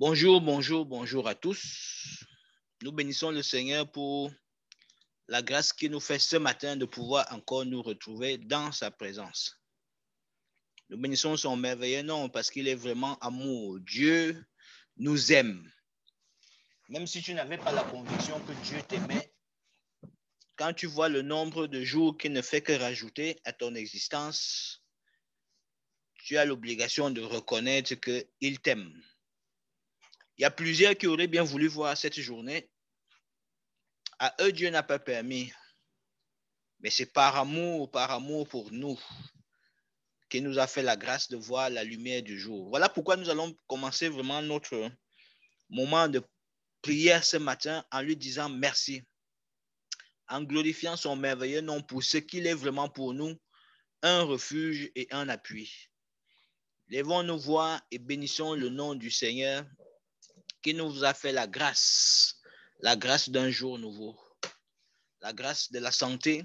Bonjour, bonjour, bonjour à tous. Nous bénissons le Seigneur pour la grâce qu'il nous fait ce matin de pouvoir encore nous retrouver dans sa présence. Nous bénissons son merveilleux nom parce qu'il est vraiment amour. Dieu nous aime. Même si tu n'avais pas la conviction que Dieu t'aimait, quand tu vois le nombre de jours qu'il ne fait que rajouter à ton existence, tu as l'obligation de reconnaître qu'il t'aime il y a plusieurs qui auraient bien voulu voir cette journée. À eux, Dieu n'a pas permis. Mais c'est par amour, par amour pour nous, qu'il nous a fait la grâce de voir la lumière du jour. Voilà pourquoi nous allons commencer vraiment notre moment de prière ce matin en lui disant merci, en glorifiant son merveilleux nom pour ce qu'il est vraiment pour nous, un refuge et un appui. Lèvons nos voix et bénissons le nom du Seigneur qui nous a fait la grâce, la grâce d'un jour nouveau, la grâce de la santé,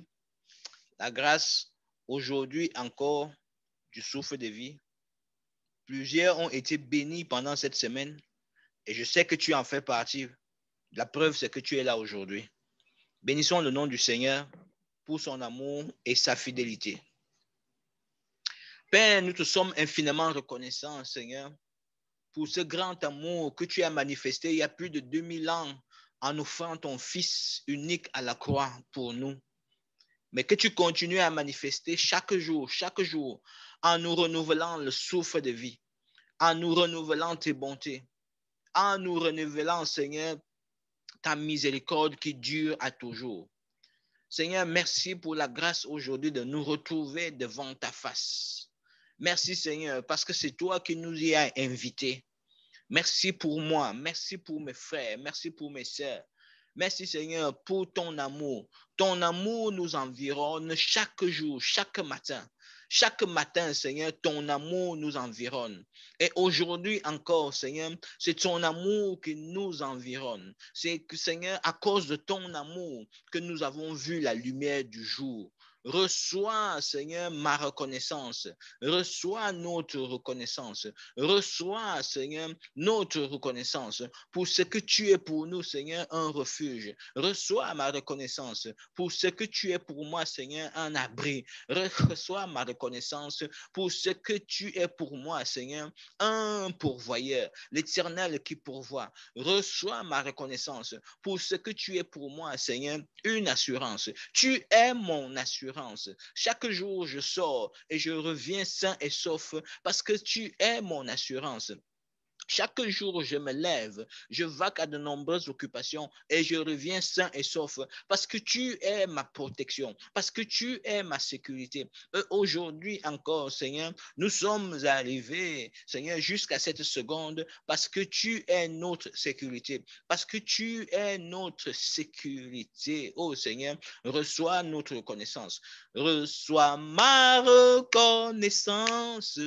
la grâce aujourd'hui encore du souffle de vie. Plusieurs ont été bénis pendant cette semaine et je sais que tu en fais partie. La preuve, c'est que tu es là aujourd'hui. Bénissons le nom du Seigneur pour son amour et sa fidélité. Père, nous te sommes infiniment reconnaissants, Seigneur, pour ce grand amour que tu as manifesté il y a plus de 2000 ans en offrant ton Fils unique à la croix pour nous. Mais que tu continues à manifester chaque jour, chaque jour, en nous renouvelant le souffle de vie, en nous renouvelant tes bontés, en nous renouvelant, Seigneur, ta miséricorde qui dure à toujours. Seigneur, merci pour la grâce aujourd'hui de nous retrouver devant ta face. Merci Seigneur, parce que c'est toi qui nous y as invités. Merci pour moi, merci pour mes frères, merci pour mes soeurs. Merci Seigneur pour ton amour. Ton amour nous environne chaque jour, chaque matin. Chaque matin, Seigneur, ton amour nous environne. Et aujourd'hui encore, Seigneur, c'est ton amour qui nous environne. C'est que, Seigneur, à cause de ton amour que nous avons vu la lumière du jour. Reçois, Seigneur, ma reconnaissance. Reçois notre reconnaissance. Reçois, Seigneur, notre reconnaissance pour ce que tu es pour nous, Seigneur, un refuge. Reçois ma reconnaissance pour ce que tu es pour moi, Seigneur, un abri. Reçois ma reconnaissance pour ce que tu es pour moi, Seigneur, un pourvoyeur, l'éternel qui pourvoit. Reçois ma reconnaissance pour ce que tu es pour moi, Seigneur, une assurance. Tu es mon assurance. Chaque jour, je sors et je reviens sain et sauf parce que tu es mon assurance. Chaque jour, je me lève, je va à de nombreuses occupations et je reviens sain et sauf parce que tu es ma protection, parce que tu es ma sécurité. Aujourd'hui encore, Seigneur, nous sommes arrivés, Seigneur, jusqu'à cette seconde parce que tu es notre sécurité, parce que tu es notre sécurité. Oh Seigneur, reçois notre reconnaissance, reçois ma reconnaissance.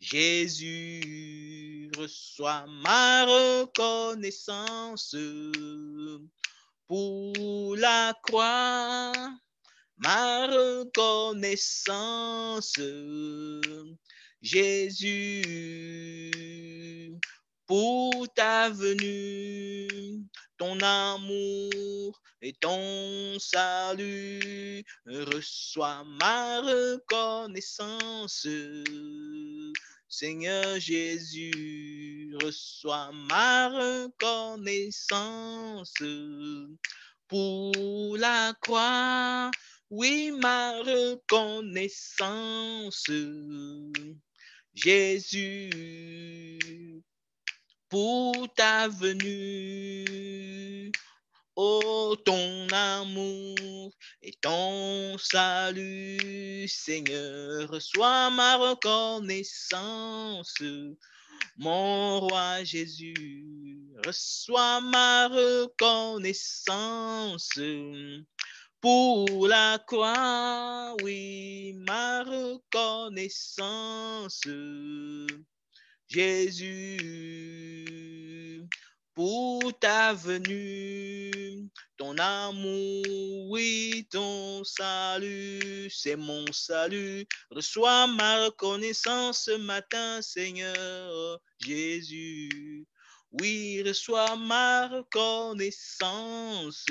Jésus, reçois ma reconnaissance pour la croix, ma reconnaissance. Jésus, pour ta venue, ton amour et ton salut. Reçois ma reconnaissance. Seigneur Jésus, reçois ma reconnaissance pour la croix. Oui, ma reconnaissance. Jésus, pour ta venue. Oh ton amour et ton salut, Seigneur, reçois ma reconnaissance. Mon roi Jésus, reçois ma reconnaissance. Pour la croix, oui, ma reconnaissance. Jésus, pour ta venue, ton amour, oui, ton salut, c'est mon salut. Reçois ma reconnaissance ce matin, Seigneur Jésus. Oui, reçois ma reconnaissance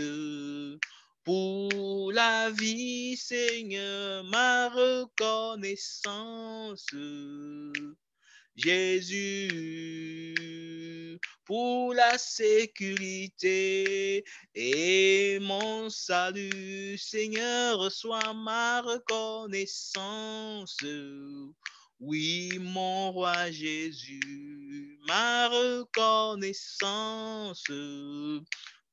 pour la vie, Seigneur, ma reconnaissance Jésus, pour la sécurité et mon salut. Seigneur, reçois ma reconnaissance. Oui, mon roi Jésus, ma reconnaissance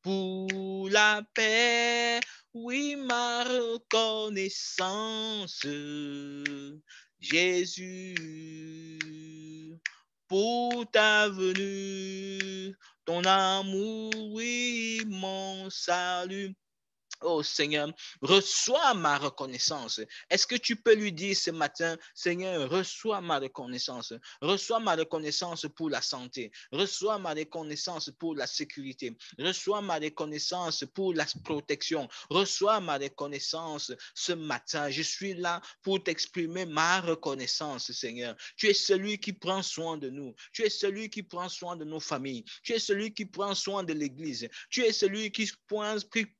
pour la paix. Oui, ma reconnaissance. Jésus, pour ta venue, ton amour, oui, mon salut. Oh Seigneur, reçois ma reconnaissance. Est-ce que tu peux lui dire ce matin, Seigneur, reçois ma reconnaissance. Reçois ma reconnaissance pour la santé. Reçois ma reconnaissance pour la sécurité. Reçois ma reconnaissance pour la protection. Reçois ma reconnaissance ce matin. Je suis là pour t'exprimer ma reconnaissance, Seigneur. Tu es celui qui prend soin de nous. Tu es celui qui prend soin de nos familles. Tu es celui qui prend soin de l'Église. Tu es celui qui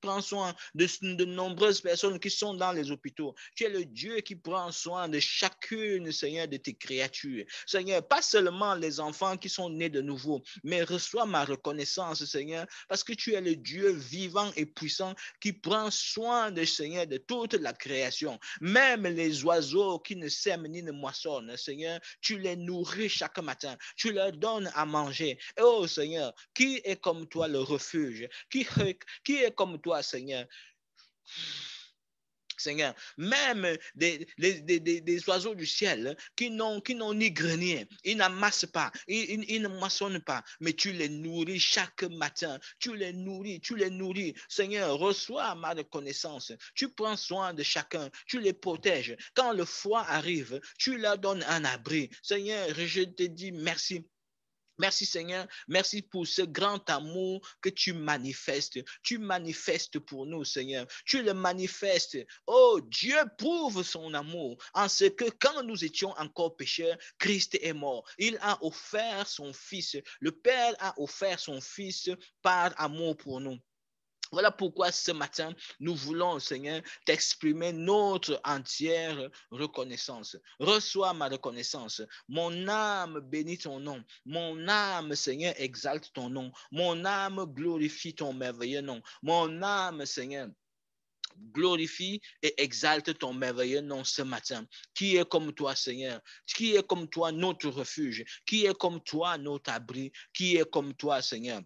prend soin de, nombreuses personnes qui sont dans les hôpitaux. Tu es le Dieu qui prend soin de chacune, Seigneur, de tes créatures. Seigneur, pas seulement les enfants qui sont nés de nouveau, mais reçois ma reconnaissance, Seigneur, parce que tu es le Dieu vivant et puissant qui prend soin, Seigneur, de toute la création. Même les oiseaux qui ne sèment ni ne moissonnent, Seigneur, tu les nourris chaque matin. Tu leur donnes à manger. oh Seigneur, qui est comme toi le refuge? Qui, qui est comme toi, Seigneur, Seigneur, même des, des, oiseaux du ciel hein, qui n'ont, ni grenier, ils n'amassent pas, ils, ils, ne moissonnent pas, mais tu les nourris chaque matin, tu les nourris, tu les nourris. Seigneur, reçois ma reconnaissance, tu prends soin de chacun, tu les protèges. Quand le froid arrive, tu leur donnes un abri. Seigneur, je te dis merci Merci Seigneur, merci pour ce grand amour que tu manifestes. Tu manifestes pour nous Seigneur, tu le manifestes. Oh Dieu prouve son amour en ce que quand nous étions encore pécheurs, Christ est mort. Il a offert son Fils. Le Père a offert son Fils par amour pour nous. Voilà pourquoi ce matin, nous voulons, Seigneur, t'exprimer notre entière reconnaissance. Reçois ma reconnaissance. Mon âme bénit ton nom. Mon âme, Seigneur, exalte ton nom. Mon âme glorifie ton merveilleux nom. Mon âme, Seigneur, glorifie et exalte ton merveilleux nom ce matin. Qui est comme toi, Seigneur? Qui est comme toi notre refuge? Qui est comme toi notre abri? Qui est comme toi, Seigneur?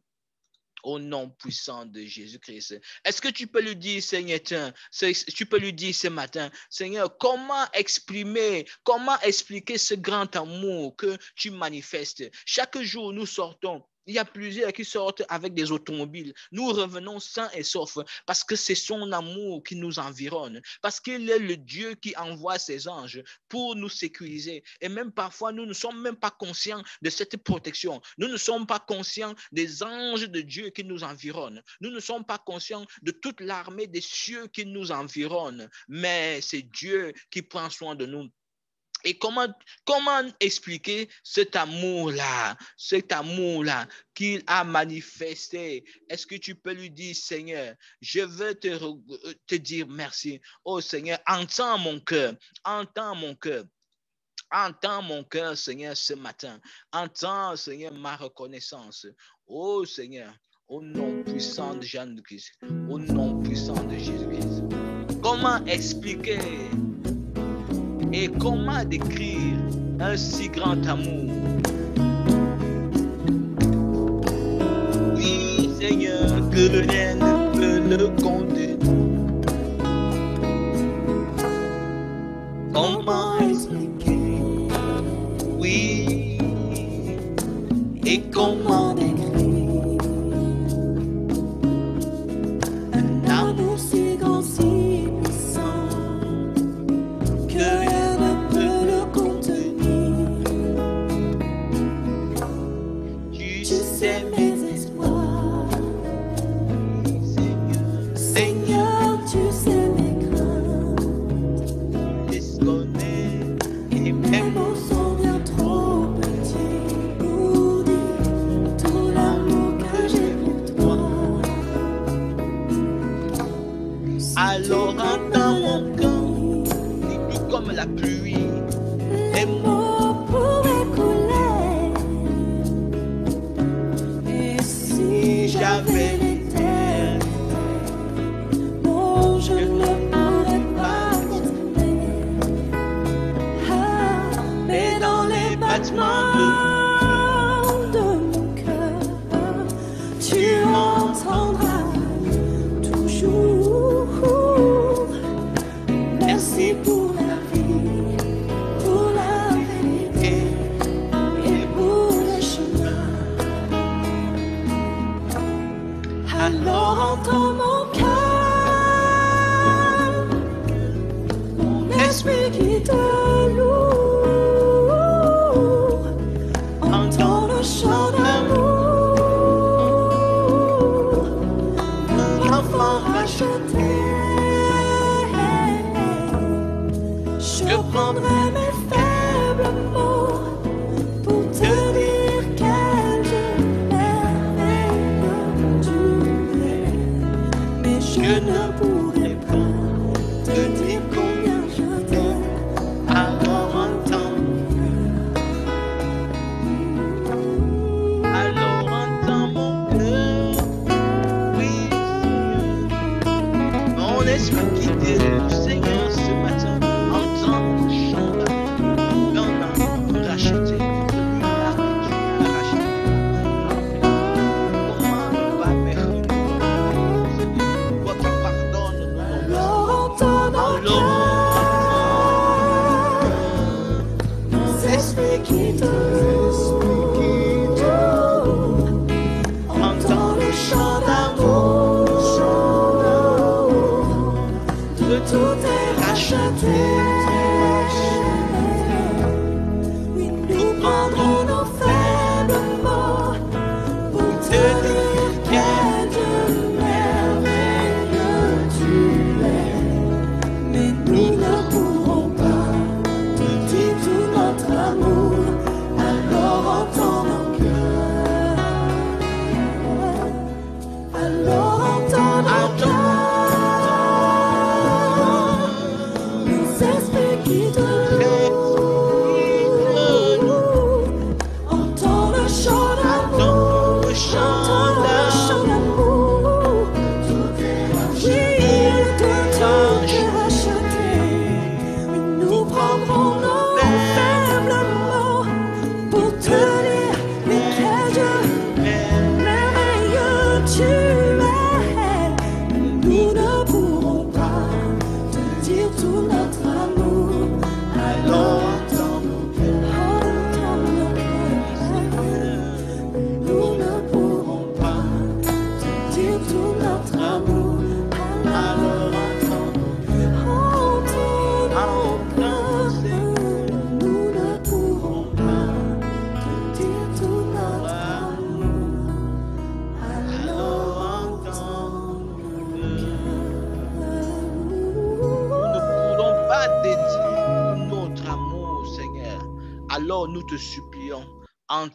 Au nom puissant de Jésus-Christ. Est-ce que tu peux lui dire, Seigneur, tu peux lui dire ce matin, Seigneur, comment exprimer, comment expliquer ce grand amour que tu manifestes Chaque jour, nous sortons il y a plusieurs qui sortent avec des automobiles. Nous revenons sains et saufs parce que c'est son amour qui nous environne, parce qu'il est le Dieu qui envoie ses anges pour nous sécuriser. Et même parfois, nous ne sommes même pas conscients de cette protection. Nous ne sommes pas conscients des anges de Dieu qui nous environnent. Nous ne sommes pas conscients de toute l'armée des cieux qui nous environnent. Mais c'est Dieu qui prend soin de nous. Et comment, comment expliquer cet amour-là, cet amour-là qu'il a manifesté? Est-ce que tu peux lui dire, Seigneur, je veux te, euh, te dire merci. Oh Seigneur, entends mon cœur, entends mon cœur. Entends mon cœur, Seigneur, ce matin. Entends, Seigneur, ma reconnaissance. Oh Seigneur, au nom puissant de Jean-Christ, au nom puissant de Jésus-Christ. Comment expliquer et comment décrire un si grand amour Oui, Seigneur, que rien ne peut le contenir. Comment expliquer Oui, et comment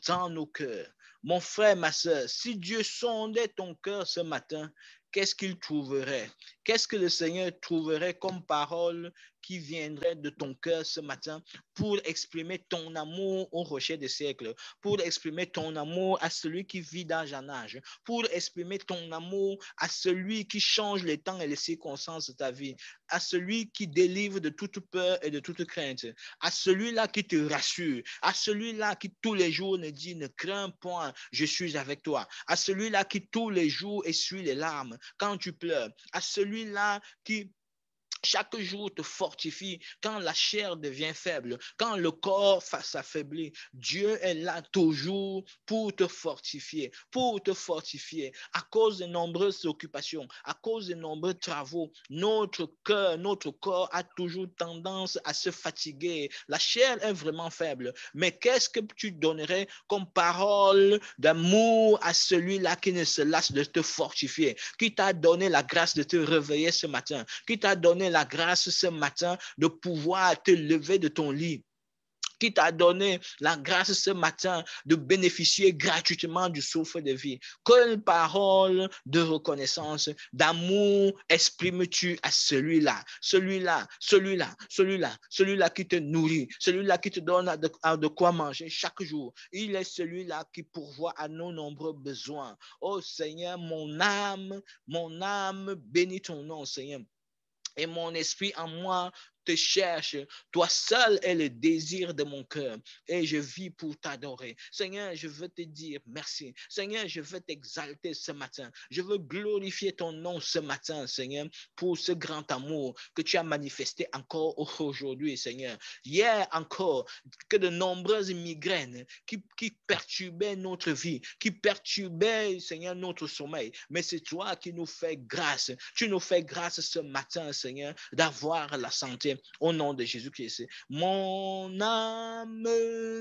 dans nos cœurs. Mon frère, ma soeur, si Dieu sondait ton cœur ce matin, qu'est-ce qu'il trouverait? Qu'est-ce que le Seigneur trouverait comme parole qui viendrait de ton cœur ce matin pour exprimer ton amour au rocher des siècles, pour exprimer ton amour à celui qui vit d'âge en âge, pour exprimer ton amour à celui qui change les temps et les circonstances de ta vie, à celui qui délivre de toute peur et de toute crainte, à celui-là qui te rassure, à celui-là qui tous les jours ne dit ne crains point, je suis avec toi, à celui-là qui tous les jours essuie les larmes quand tu pleures, à celui-là qui chaque jour te fortifie quand la chair devient faible, quand le corps s'affaiblit. Dieu est là toujours pour te fortifier, pour te fortifier. À cause de nombreuses occupations, à cause de nombreux travaux, notre cœur, notre corps a toujours tendance à se fatiguer. La chair est vraiment faible. Mais qu'est-ce que tu donnerais comme parole d'amour à celui-là qui ne se lasse de te fortifier, qui t'a donné la grâce de te réveiller ce matin, qui t'a donné la grâce ce matin de pouvoir te lever de ton lit qui t'a donné la grâce ce matin de bénéficier gratuitement du souffle de vie. Quelle parole de reconnaissance, d'amour exprimes-tu à celui-là, celui-là, celui-là, celui-là, celui-là qui te nourrit, celui-là qui te donne de, quoi manger chaque jour. Il est celui-là qui pourvoit à nos nombreux besoins. Oh Seigneur, mon âme, mon âme bénis ton nom, Seigneur et mon esprit en moi te cherche. Toi seul est le désir de mon cœur et je vis pour t'adorer. Seigneur, je veux te dire merci. Seigneur, je veux t'exalter ce matin. Je veux glorifier ton nom ce matin, Seigneur, pour ce grand amour que tu as manifesté encore aujourd'hui, Seigneur. Hier encore, que de nombreuses migraines qui, qui perturbaient notre vie, qui perturbaient, Seigneur, notre sommeil. Mais c'est toi qui nous fais grâce. Tu nous fais grâce ce matin, Seigneur, d'avoir la santé au nom de Jésus Christ. Mon âme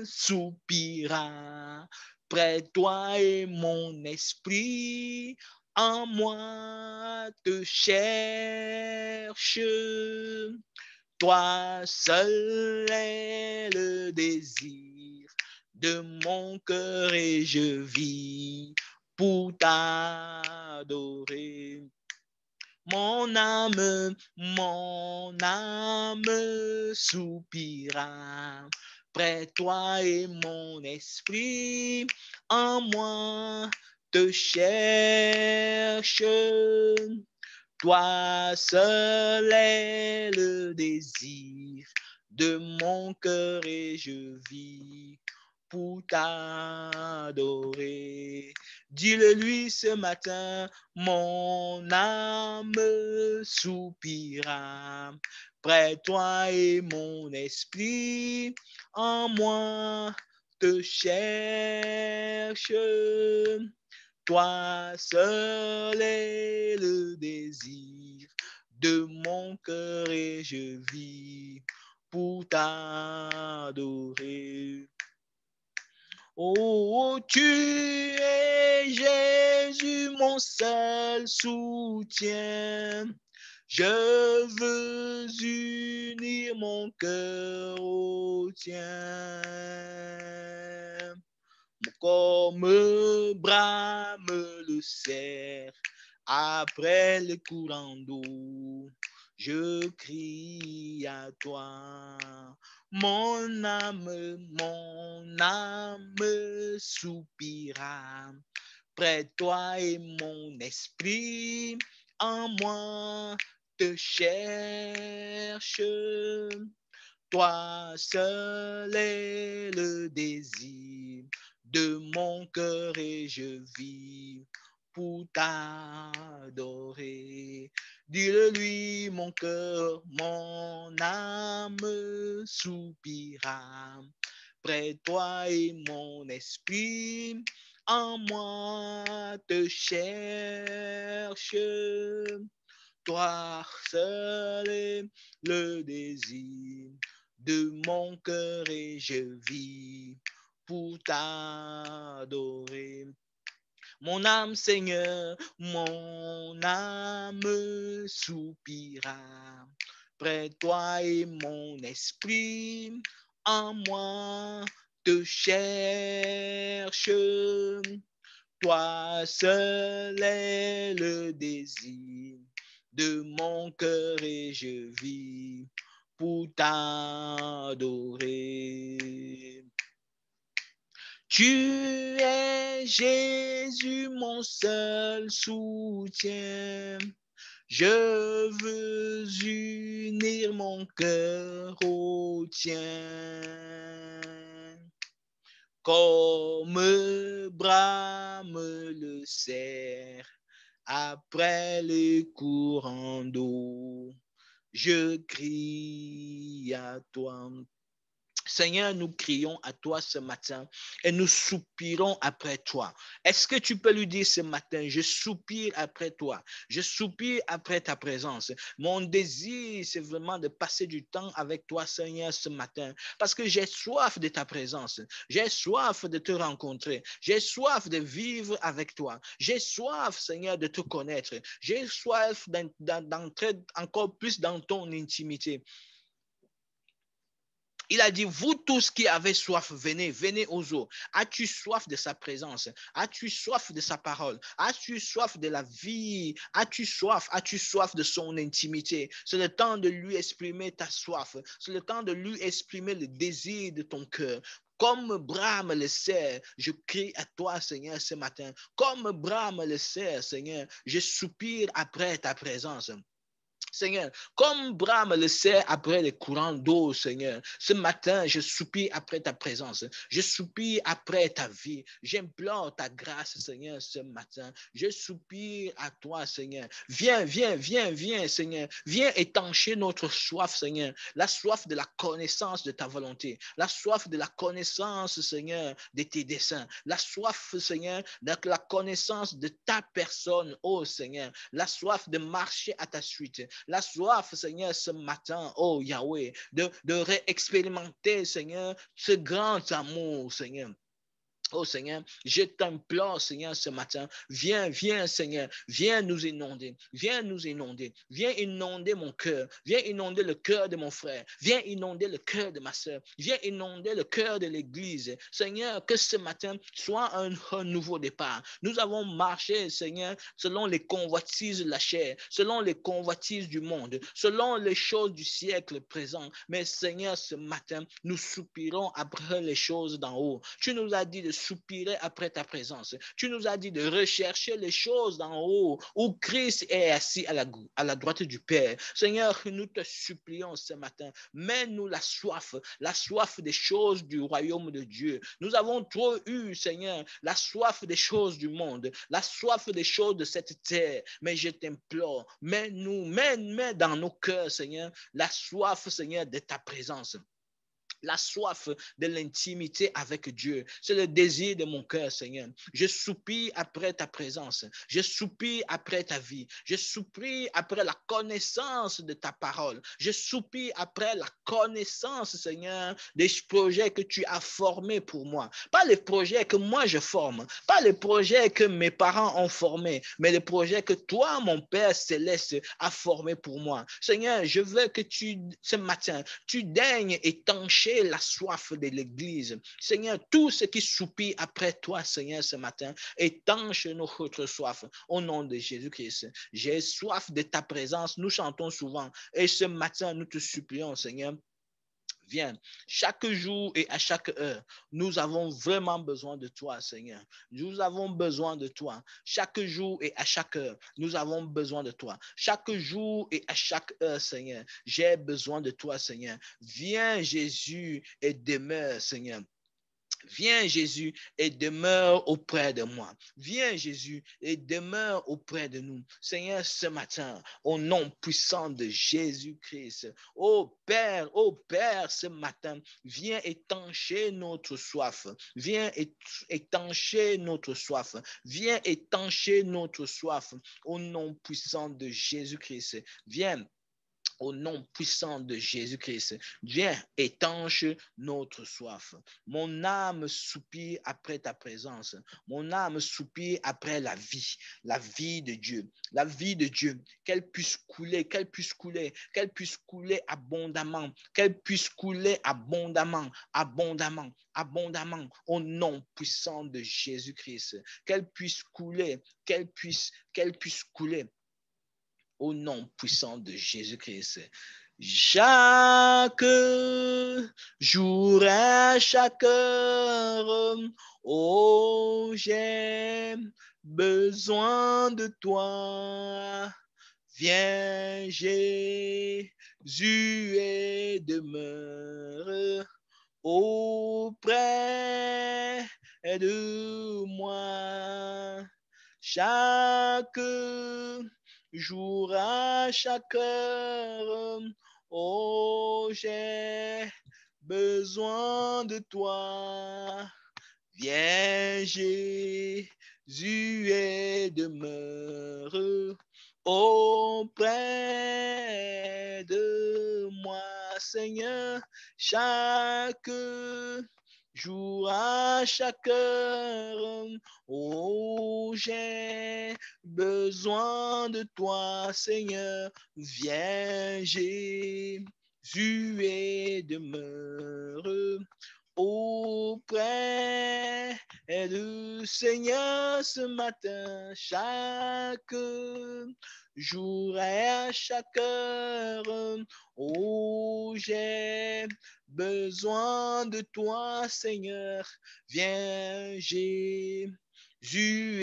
soupira près toi et mon esprit en moi te cherche. Toi seul est le désir de mon cœur et je vis pour t'adorer. Mon âme, mon âme soupira. Près toi et mon esprit en moi te cherche. Toi seul est le désir de mon cœur et je vis pour t'adorer. Dis-le-lui ce matin, mon âme soupira. Près toi et mon esprit en moi te cherche. Toi seul est le désir de mon cœur et je vis pour t'adorer. Oh, oh, tu es Jésus, mon seul soutien. Je veux unir mon cœur au tien. Comme brame le cerf après le courant d'eau je crie à toi. Mon âme, mon âme soupira. Près de toi et mon esprit en moi te cherche. Toi seul est le désir de mon cœur et je vis pour t'adorer. Dis-le-lui, mon cœur, mon âme soupira. Près de toi et mon esprit en moi te cherche. Toi seul est le désir de mon cœur et je vis pour t'adorer. Mon âme, Seigneur, mon âme soupira. Près toi et mon esprit en moi te cherche. Toi seul est le désir de mon cœur et je vis pour t'adorer. Tu es Jésus, mon seul soutien. Je veux unir mon cœur au tien. Comme brame le cerf après les courant d'eau, je crie à toi Seigneur, nous crions à toi ce matin et nous soupirons après toi. Est-ce que tu peux lui dire ce matin, je soupire après toi, je soupire après ta présence. Mon désir, c'est vraiment de passer du temps avec toi, Seigneur, ce matin, parce que j'ai soif de ta présence, j'ai soif de te rencontrer, j'ai soif de vivre avec toi, j'ai soif, Seigneur, de te connaître, j'ai soif d'entrer encore plus dans ton intimité. Il a dit, vous tous qui avez soif, venez, venez aux eaux. As-tu soif de sa présence? As-tu soif de sa parole? As-tu soif de la vie? As-tu soif? As-tu soif de son intimité? C'est le temps de lui exprimer ta soif. C'est le temps de lui exprimer le désir de ton cœur. Comme Bram le sait, je crie à toi, Seigneur, ce matin. Comme Bram le sait, Seigneur, je soupire après ta présence. Seigneur, comme Bram le sait après les courants d'eau, Seigneur, ce matin, je soupire après ta présence. Je soupire après ta vie. J'implore ta grâce, Seigneur, ce matin. Je soupire à toi, Seigneur. Viens, viens, viens, viens, Seigneur. Viens étancher notre soif, Seigneur. La soif de la connaissance de ta volonté. La soif de la connaissance, Seigneur, de tes desseins. La soif, Seigneur, de la connaissance de ta personne, ô oh, Seigneur. La soif de marcher à ta suite la soif, Seigneur, ce matin, oh Yahweh, de, de réexpérimenter, Seigneur, ce grand amour, Seigneur. Oh Seigneur, je t'implore, Seigneur, ce matin. Viens, viens, Seigneur. Viens nous inonder. Viens nous inonder. Viens inonder mon cœur. Viens inonder le cœur de mon frère. Viens inonder le cœur de ma soeur. Viens inonder le cœur de l'Église. Seigneur, que ce matin soit un, un, nouveau départ. Nous avons marché, Seigneur, selon les convoitises de la chair, selon les convoitises du monde, selon les choses du siècle présent. Mais Seigneur, ce matin, nous soupirons après les choses d'en haut. Tu nous as dit de soupirer après ta présence. Tu nous as dit de rechercher les choses d'en haut, où Christ est assis à la, droite du Père. Seigneur, nous te supplions ce matin, mets-nous la soif, la soif des choses du royaume de Dieu. Nous avons trop eu, Seigneur, la soif des choses du monde, la soif des choses de cette terre. Mais je t'implore, mets-nous, mets, mets dans nos cœurs, Seigneur, la soif, Seigneur, de ta présence la soif de l'intimité avec Dieu. C'est le désir de mon cœur, Seigneur. Je soupire après ta présence. Je soupire après ta vie. Je soupire après la connaissance de ta parole. Je soupire après la connaissance, Seigneur, des projets que tu as formés pour moi. Pas les projets que moi je forme, pas les projets que mes parents ont formés, mais les projets que toi, mon Père céleste, as formés pour moi. Seigneur, je veux que tu, ce matin, tu daignes et t'enchaînes la soif de l'Église. Seigneur, tout ce qui soupire après toi, Seigneur, ce matin, étanche notre soif au nom de Jésus-Christ. J'ai soif de ta présence, nous chantons souvent. Et ce matin, nous te supplions, Seigneur, Viens, chaque jour et à chaque heure. Nous avons vraiment besoin de toi, Seigneur. Nous avons besoin de toi chaque jour et à chaque heure. Nous avons besoin de toi chaque jour et à chaque heure, Seigneur. J'ai besoin de toi, Seigneur. Viens, Jésus, et demeure, Seigneur. Viens Jésus et demeure auprès de moi. Viens Jésus et demeure auprès de nous. Seigneur, ce matin, au nom puissant de Jésus-Christ, ô Père, ô Père, ce matin, viens étancher notre soif. Viens étancher notre soif. Viens étancher notre soif. Au nom puissant de Jésus-Christ, viens au nom puissant de Jésus-Christ. Viens, étanche notre soif. Mon âme soupire après ta présence. Mon âme soupire après la vie, la vie de Dieu, la vie de Dieu, qu'elle puisse couler, qu'elle puisse couler, qu'elle puisse couler abondamment, qu'elle puisse couler abondamment, abondamment, abondamment, au nom puissant de Jésus-Christ, qu'elle puisse couler, qu'elle puisse, qu'elle puisse couler au nom puissant de Jésus-Christ. Chaque jour et chaque heure, oh, j'ai besoin de toi. Viens, Jésus, et demeure auprès de moi. Chaque jour à chaque heure. Oh, j'ai besoin de toi. Viens, Jésus, et demeure auprès de moi, Seigneur, chaque jour, à chaque heure. Oh, j'ai besoin de toi, Seigneur. Viens, Jésus, et demeure auprès du Seigneur ce matin, chaque Jour à chaque heure. Oh, j'ai besoin de toi, Seigneur. Viens, Jésus,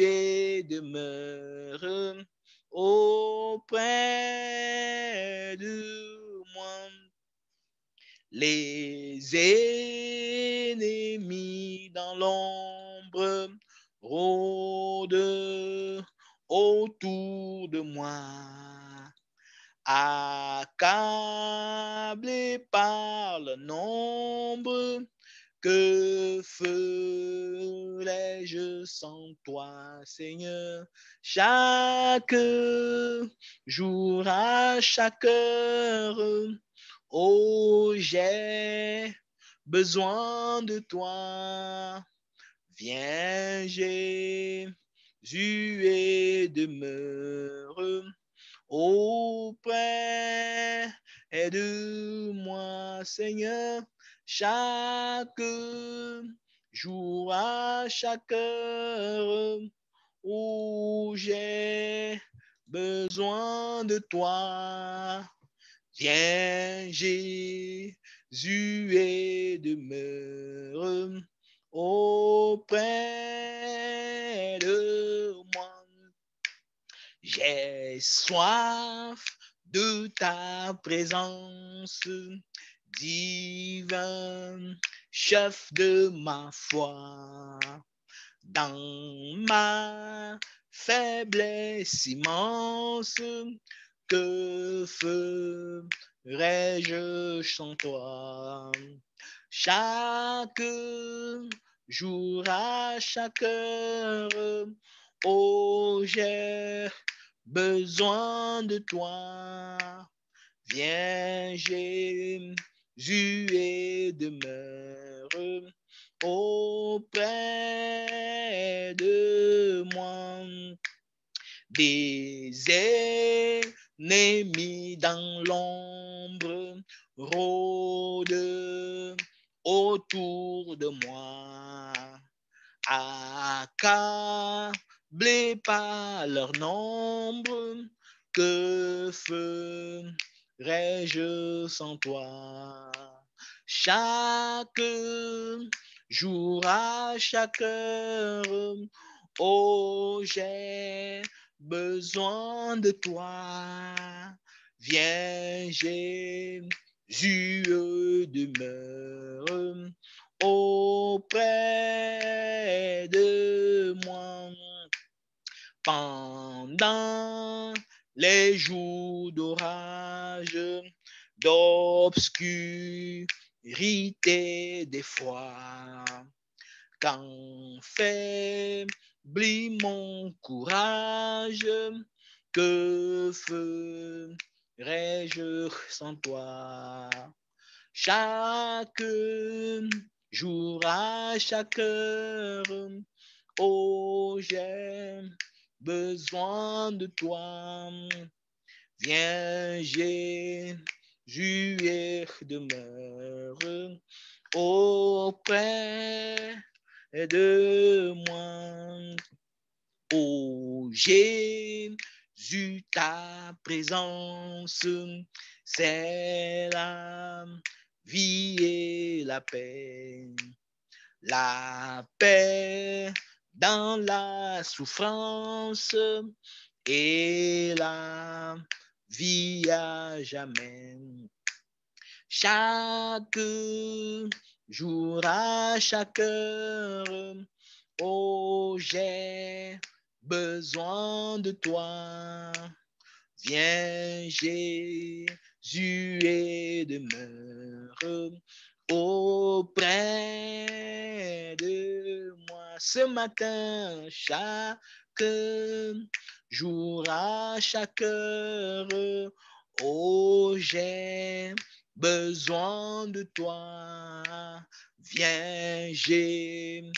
et demeure auprès de moi. Les ennemis dans l'ombre rôdent autour de moi, accablé par le nombre, que ferai je sans toi, Seigneur Chaque jour, à chaque heure, oh, j'ai besoin de toi. Viens, j'ai est demeure auprès de moi, Seigneur, chaque jour à chaque heure où j'ai besoin de toi. Viens, Jésus, et demeure auprès de moi. J'ai soif de ta présence, divin chef de ma foi. Dans ma faiblesse immense, que ferais-je sans toi? Chaque jour, à chaque heure, oh, j'ai besoin de toi. Viens, Jésus, et demeure auprès de moi. Des ennemis dans l'ombre rôdent autour de moi, accablés par leur nombre, que ferais-je sans toi Chaque jour à chaque heure, oh j'ai besoin de toi, viens j'ai Dieu demeure auprès de moi pendant les jours d'orage, d'obscurité des fois. Quand faiblit mon courage, que feu serai sans toi chaque jour à chaque heure? Oh, j'ai besoin de toi. Viens, Jésus, et demeure et de moi. Oh, j'ai Jésus, ta présence, c'est la vie et la paix. La paix dans la souffrance et la vie à jamais. Chaque jour à chaque heure, oh j'ai besoin de toi. Viens Jésus et demeure auprès de moi ce matin, chaque jour, à chaque heure. Oh, j'ai besoin de toi. Viens Jésus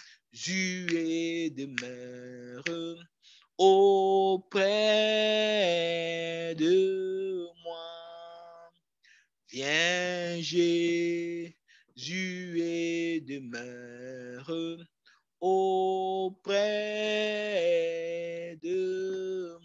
et demeure auprès de moi. Viens, Jésus, et demeure auprès de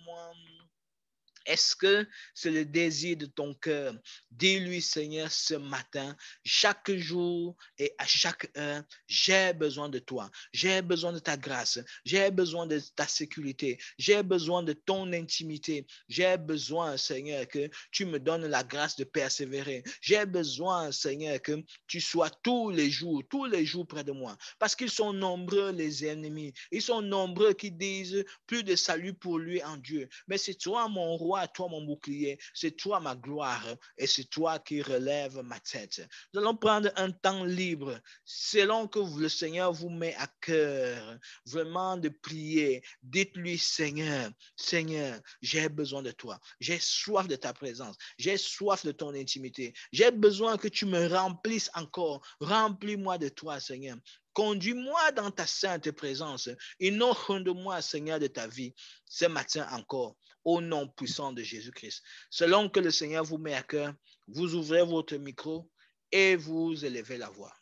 est-ce que c'est le désir de ton cœur? Dis-lui, Seigneur, ce matin, chaque jour et à chaque heure, j'ai besoin de toi. J'ai besoin de ta grâce. J'ai besoin de ta sécurité. J'ai besoin de ton intimité. J'ai besoin, Seigneur, que tu me donnes la grâce de persévérer. J'ai besoin, Seigneur, que tu sois tous les jours, tous les jours près de moi. Parce qu'ils sont nombreux, les ennemis. Ils sont nombreux qui disent plus de salut pour lui en Dieu. Mais c'est toi, mon roi toi, toi mon bouclier, c'est toi ma gloire et c'est toi qui relève ma tête. Nous allons prendre un temps libre selon que le Seigneur vous met à cœur, vraiment de prier. Dites-lui, Seigneur, Seigneur, j'ai besoin de toi. J'ai soif de ta présence. J'ai soif de ton intimité. J'ai besoin que tu me remplisses encore. Remplis-moi de toi, Seigneur. Conduis-moi dans ta sainte présence. Inonde-moi, Seigneur, de ta vie. Ce matin encore, au nom puissant de Jésus-Christ. Selon que le Seigneur vous met à cœur, vous ouvrez votre micro et vous élevez la voix.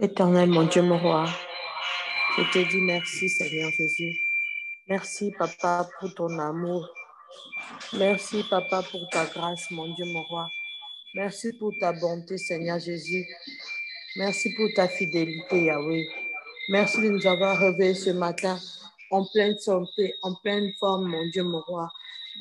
Éternel, mon Dieu, mon roi, je te dis merci, Seigneur Jésus. Merci, papa, pour ton amour. Merci, papa, pour ta grâce, mon Dieu, mon roi. Merci pour ta bonté, Seigneur Jésus. Merci pour ta fidélité, Yahweh. Merci de nous avoir réveillés ce matin en pleine santé, en pleine forme, mon Dieu, mon roi.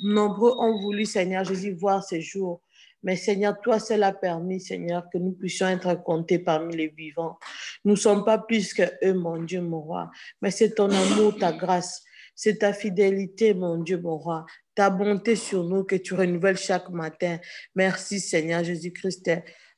Nombreux ont voulu, Seigneur Jésus, voir ces jours. Mais Seigneur, toi seul a permis, Seigneur, que nous puissions être comptés parmi les vivants. Nous ne sommes pas plus qu'eux, eux, mon Dieu, mon roi. Mais c'est ton amour, ta grâce c'est ta fidélité, mon Dieu, mon roi, ta bonté sur nous que tu renouvelles chaque matin. Merci, Seigneur Jésus-Christ.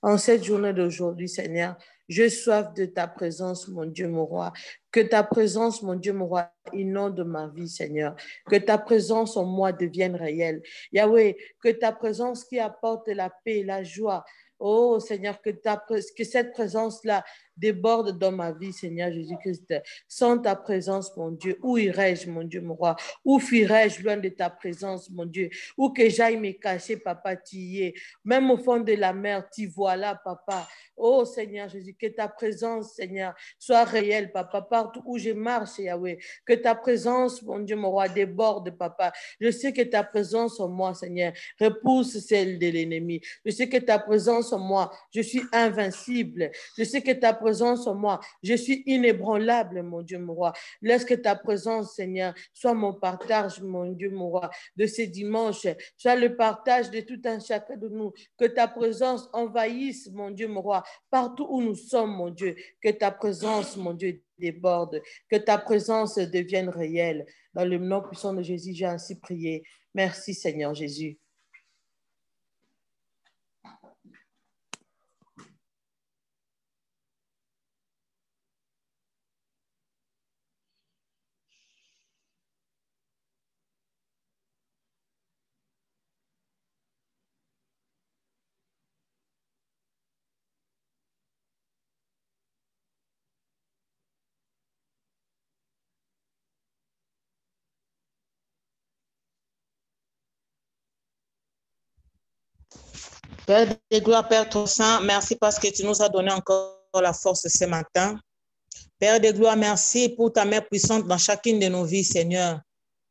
En cette journée d'aujourd'hui, Seigneur, je soif de ta présence, mon Dieu, mon roi. Que ta présence, mon Dieu, mon roi, inonde ma vie, Seigneur. Que ta présence en moi devienne réelle. Yahweh, que ta présence qui apporte la paix et la joie, Oh Seigneur, que, que cette présence-là déborde dans ma vie, Seigneur Jésus-Christ. Sans ta présence, mon Dieu, où irais-je, mon Dieu, mon roi Où fuirais-je loin de ta présence, mon Dieu Où que j'aille me cacher, papa, tu y es. Même au fond de la mer, t'y voilà, papa. Oh Seigneur Jésus, que ta présence, Seigneur, soit réelle, papa, partout où je marche, Yahweh. Que ta présence, mon Dieu, mon roi, déborde, papa. Je sais que ta présence en moi, Seigneur, repousse celle de l'ennemi. Je sais que ta présence en moi, je suis invincible. Je sais que ta présence présence en moi. Je suis inébranlable, mon Dieu, mon roi. Laisse que ta présence, Seigneur, soit mon partage, mon Dieu, mon roi, de ces dimanches, soit le partage de tout un chacun de nous. Que ta présence envahisse, mon Dieu, mon roi, partout où nous sommes, mon Dieu. Que ta présence, mon Dieu, déborde. Que ta présence devienne réelle. Dans le nom puissant de Jésus, j'ai ainsi prié. Merci, Seigneur Jésus. Père de gloire, Père tout saint, merci parce que tu nous as donné encore la force ce matin. Père de gloire, merci pour ta main puissante dans chacune de nos vies, Seigneur.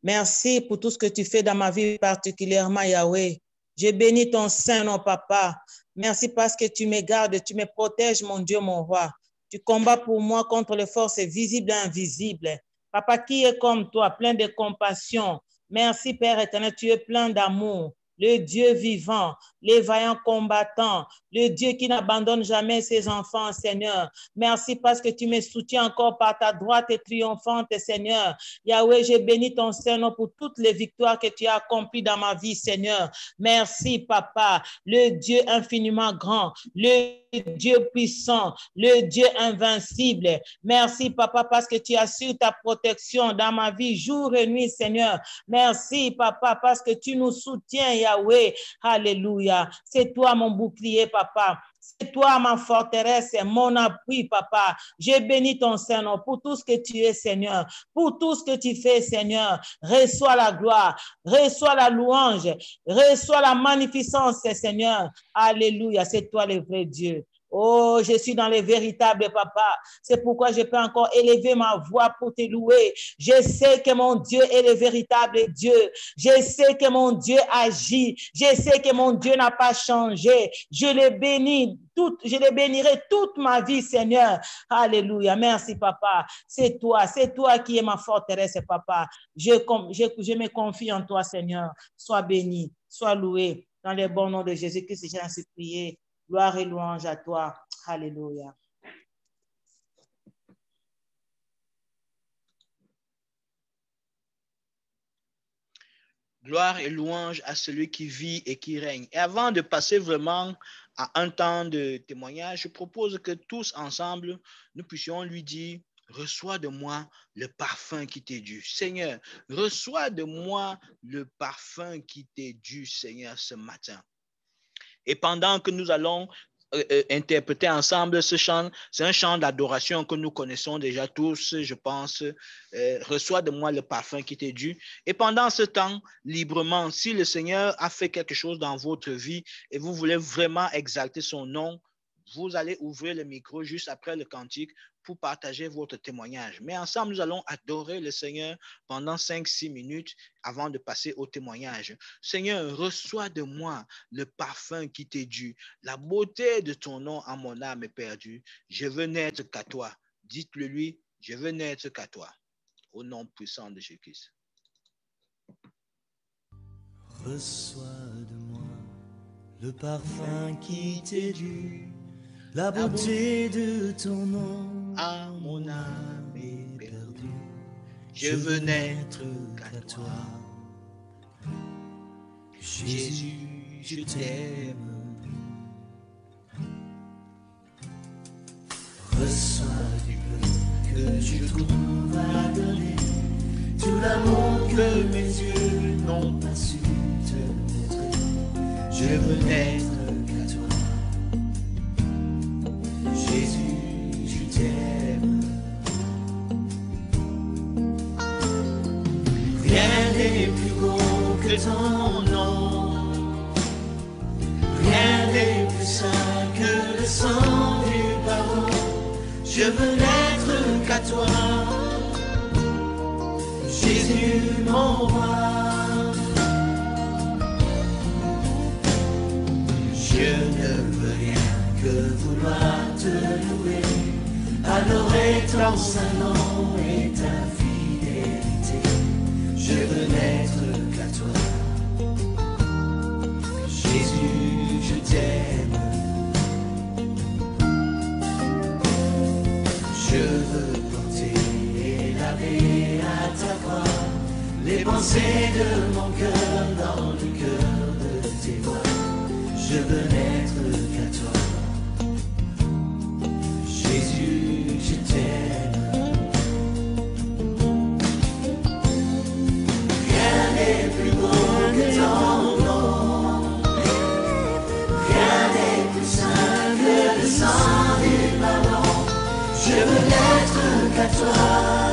Merci pour tout ce que tu fais dans ma vie, particulièrement Yahweh. Je bénis ton sein, non Papa. Merci parce que tu me gardes, tu me protèges, mon Dieu, mon roi. Tu combats pour moi contre les forces visibles et invisibles. Papa, qui est comme toi, plein de compassion. Merci, Père éternel, tu es plein d'amour le Dieu vivant, les vaillants combattants, le Dieu qui n'abandonne jamais ses enfants, Seigneur. Merci parce que tu me soutiens encore par ta droite et triomphante, Seigneur. Yahweh, j'ai béni ton Seigneur pour toutes les victoires que tu as accomplies dans ma vie, Seigneur. Merci, Papa, le Dieu infiniment grand, le Dieu puissant, le Dieu invincible. Merci, Papa, parce que tu assures ta protection dans ma vie jour et nuit, Seigneur. Merci, Papa, parce que tu nous soutiens, Yahweh. Alléluia. C'est toi mon bouclier, papa. C'est toi ma forteresse, et mon appui, papa. J'ai béni ton Seigneur pour tout ce que tu es, Seigneur, pour tout ce que tu fais, Seigneur. Reçois la gloire, reçois la louange, reçois la magnificence, Seigneur. Alléluia, c'est toi le vrai Dieu. Oh, je suis dans les véritables, papa. C'est pourquoi je peux encore élever ma voix pour te louer. Je sais que mon Dieu est le véritable Dieu. Je sais que mon Dieu agit. Je sais que mon Dieu n'a pas changé. Je le bénis. Tout, je le bénirai toute ma vie, Seigneur. Alléluia. Merci, Papa. C'est toi, c'est toi qui es ma forteresse, Papa. Je, me confie en toi, Seigneur. Sois béni, sois loué. Dans le bon nom de Jésus-Christ, j'ai ainsi prié. Gloire et louange à toi. Alléluia. Gloire et louange à celui qui vit et qui règne. Et avant de passer vraiment à un temps de témoignage, je propose que tous ensemble, nous puissions lui dire, reçois de moi le parfum qui t'est dû. Seigneur, reçois de moi le parfum qui t'est dû, Seigneur, ce matin. Et pendant que nous allons euh, euh, interpréter ensemble ce chant. C'est un chant d'adoration que nous connaissons déjà tous, je pense. Euh, reçois de moi le parfum qui t'est dû. Et pendant ce temps, librement, si le Seigneur a fait quelque chose dans votre vie et vous voulez vraiment exalter son nom, vous allez ouvrir le micro juste après le cantique pour partager votre témoignage. Mais ensemble, nous allons adorer le Seigneur pendant 5-6 minutes avant de passer au témoignage. Seigneur, reçois de moi le parfum qui t'est dû. La beauté de ton nom en mon âme est perdue. Je veux naître qu'à toi. Dites-le lui, je veux n'être qu'à toi. Au nom puissant de Jésus-Christ. Reçois de moi le parfum qui t'est dû la beauté de ton nom à mon âme est perdue. Je veux naître à toi. Jésus, je t'aime. Reçois du bleu que je trouve à donner. Tout l'amour que mes yeux n'ont pas su te montrer. Je veux naître. Adorer ton salon et ta fidélité. Je veux n'être qu'à toi. Jésus, je t'aime. Je veux porter et laver à ta voix les pensées de mon cœur dans le cœur de tes voix. Je veux n'être qu'à toi.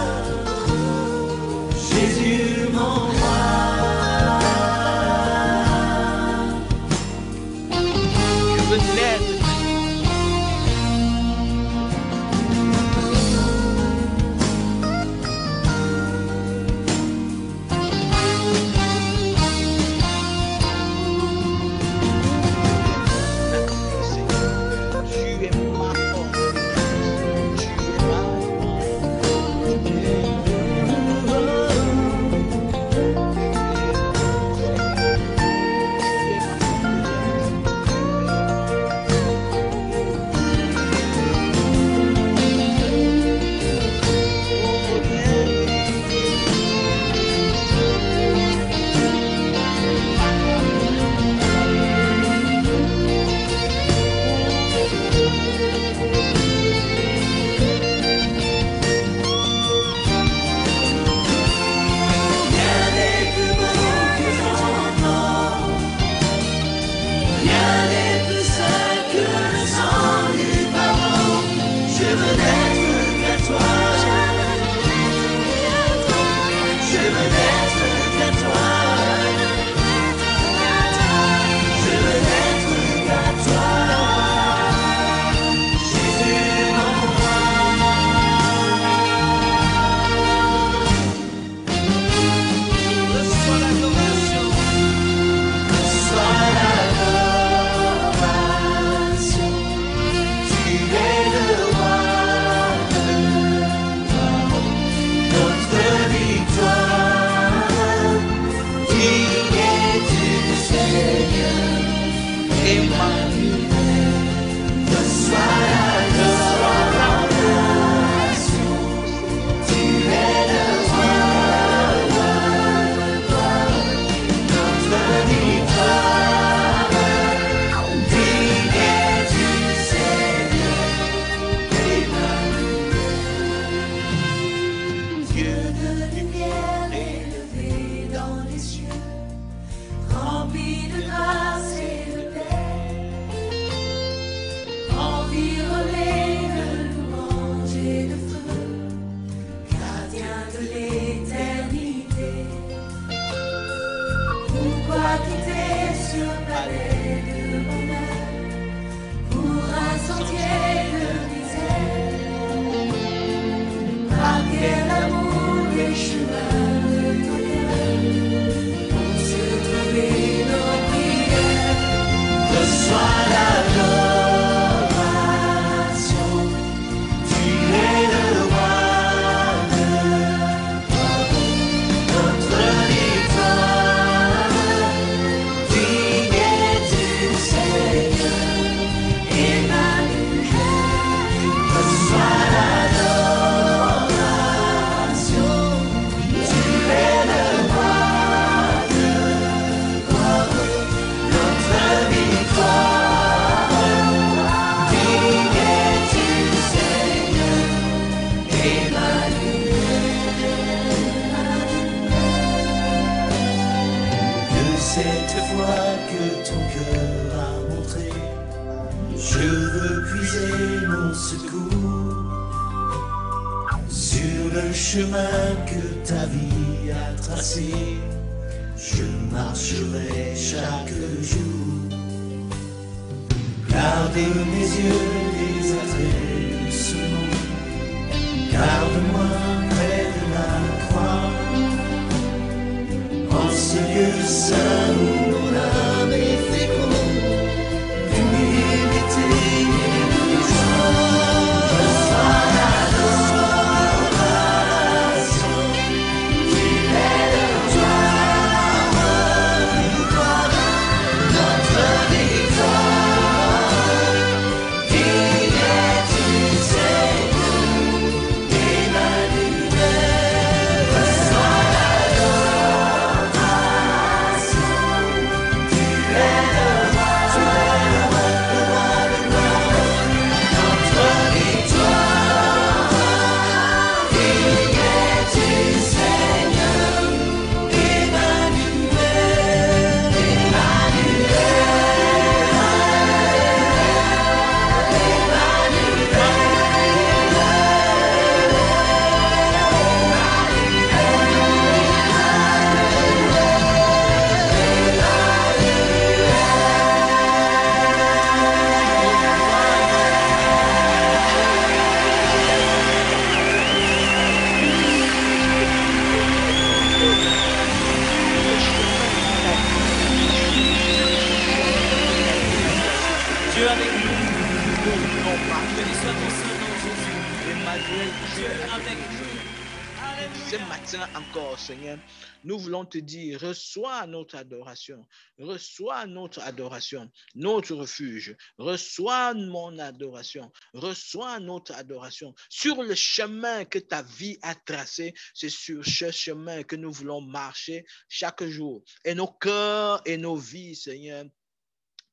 te dit, reçois notre adoration, reçois notre adoration, notre refuge, reçois mon adoration, reçois notre adoration. Sur le chemin que ta vie a tracé, c'est sur ce chemin que nous voulons marcher chaque jour. Et nos cœurs et nos vies, Seigneur,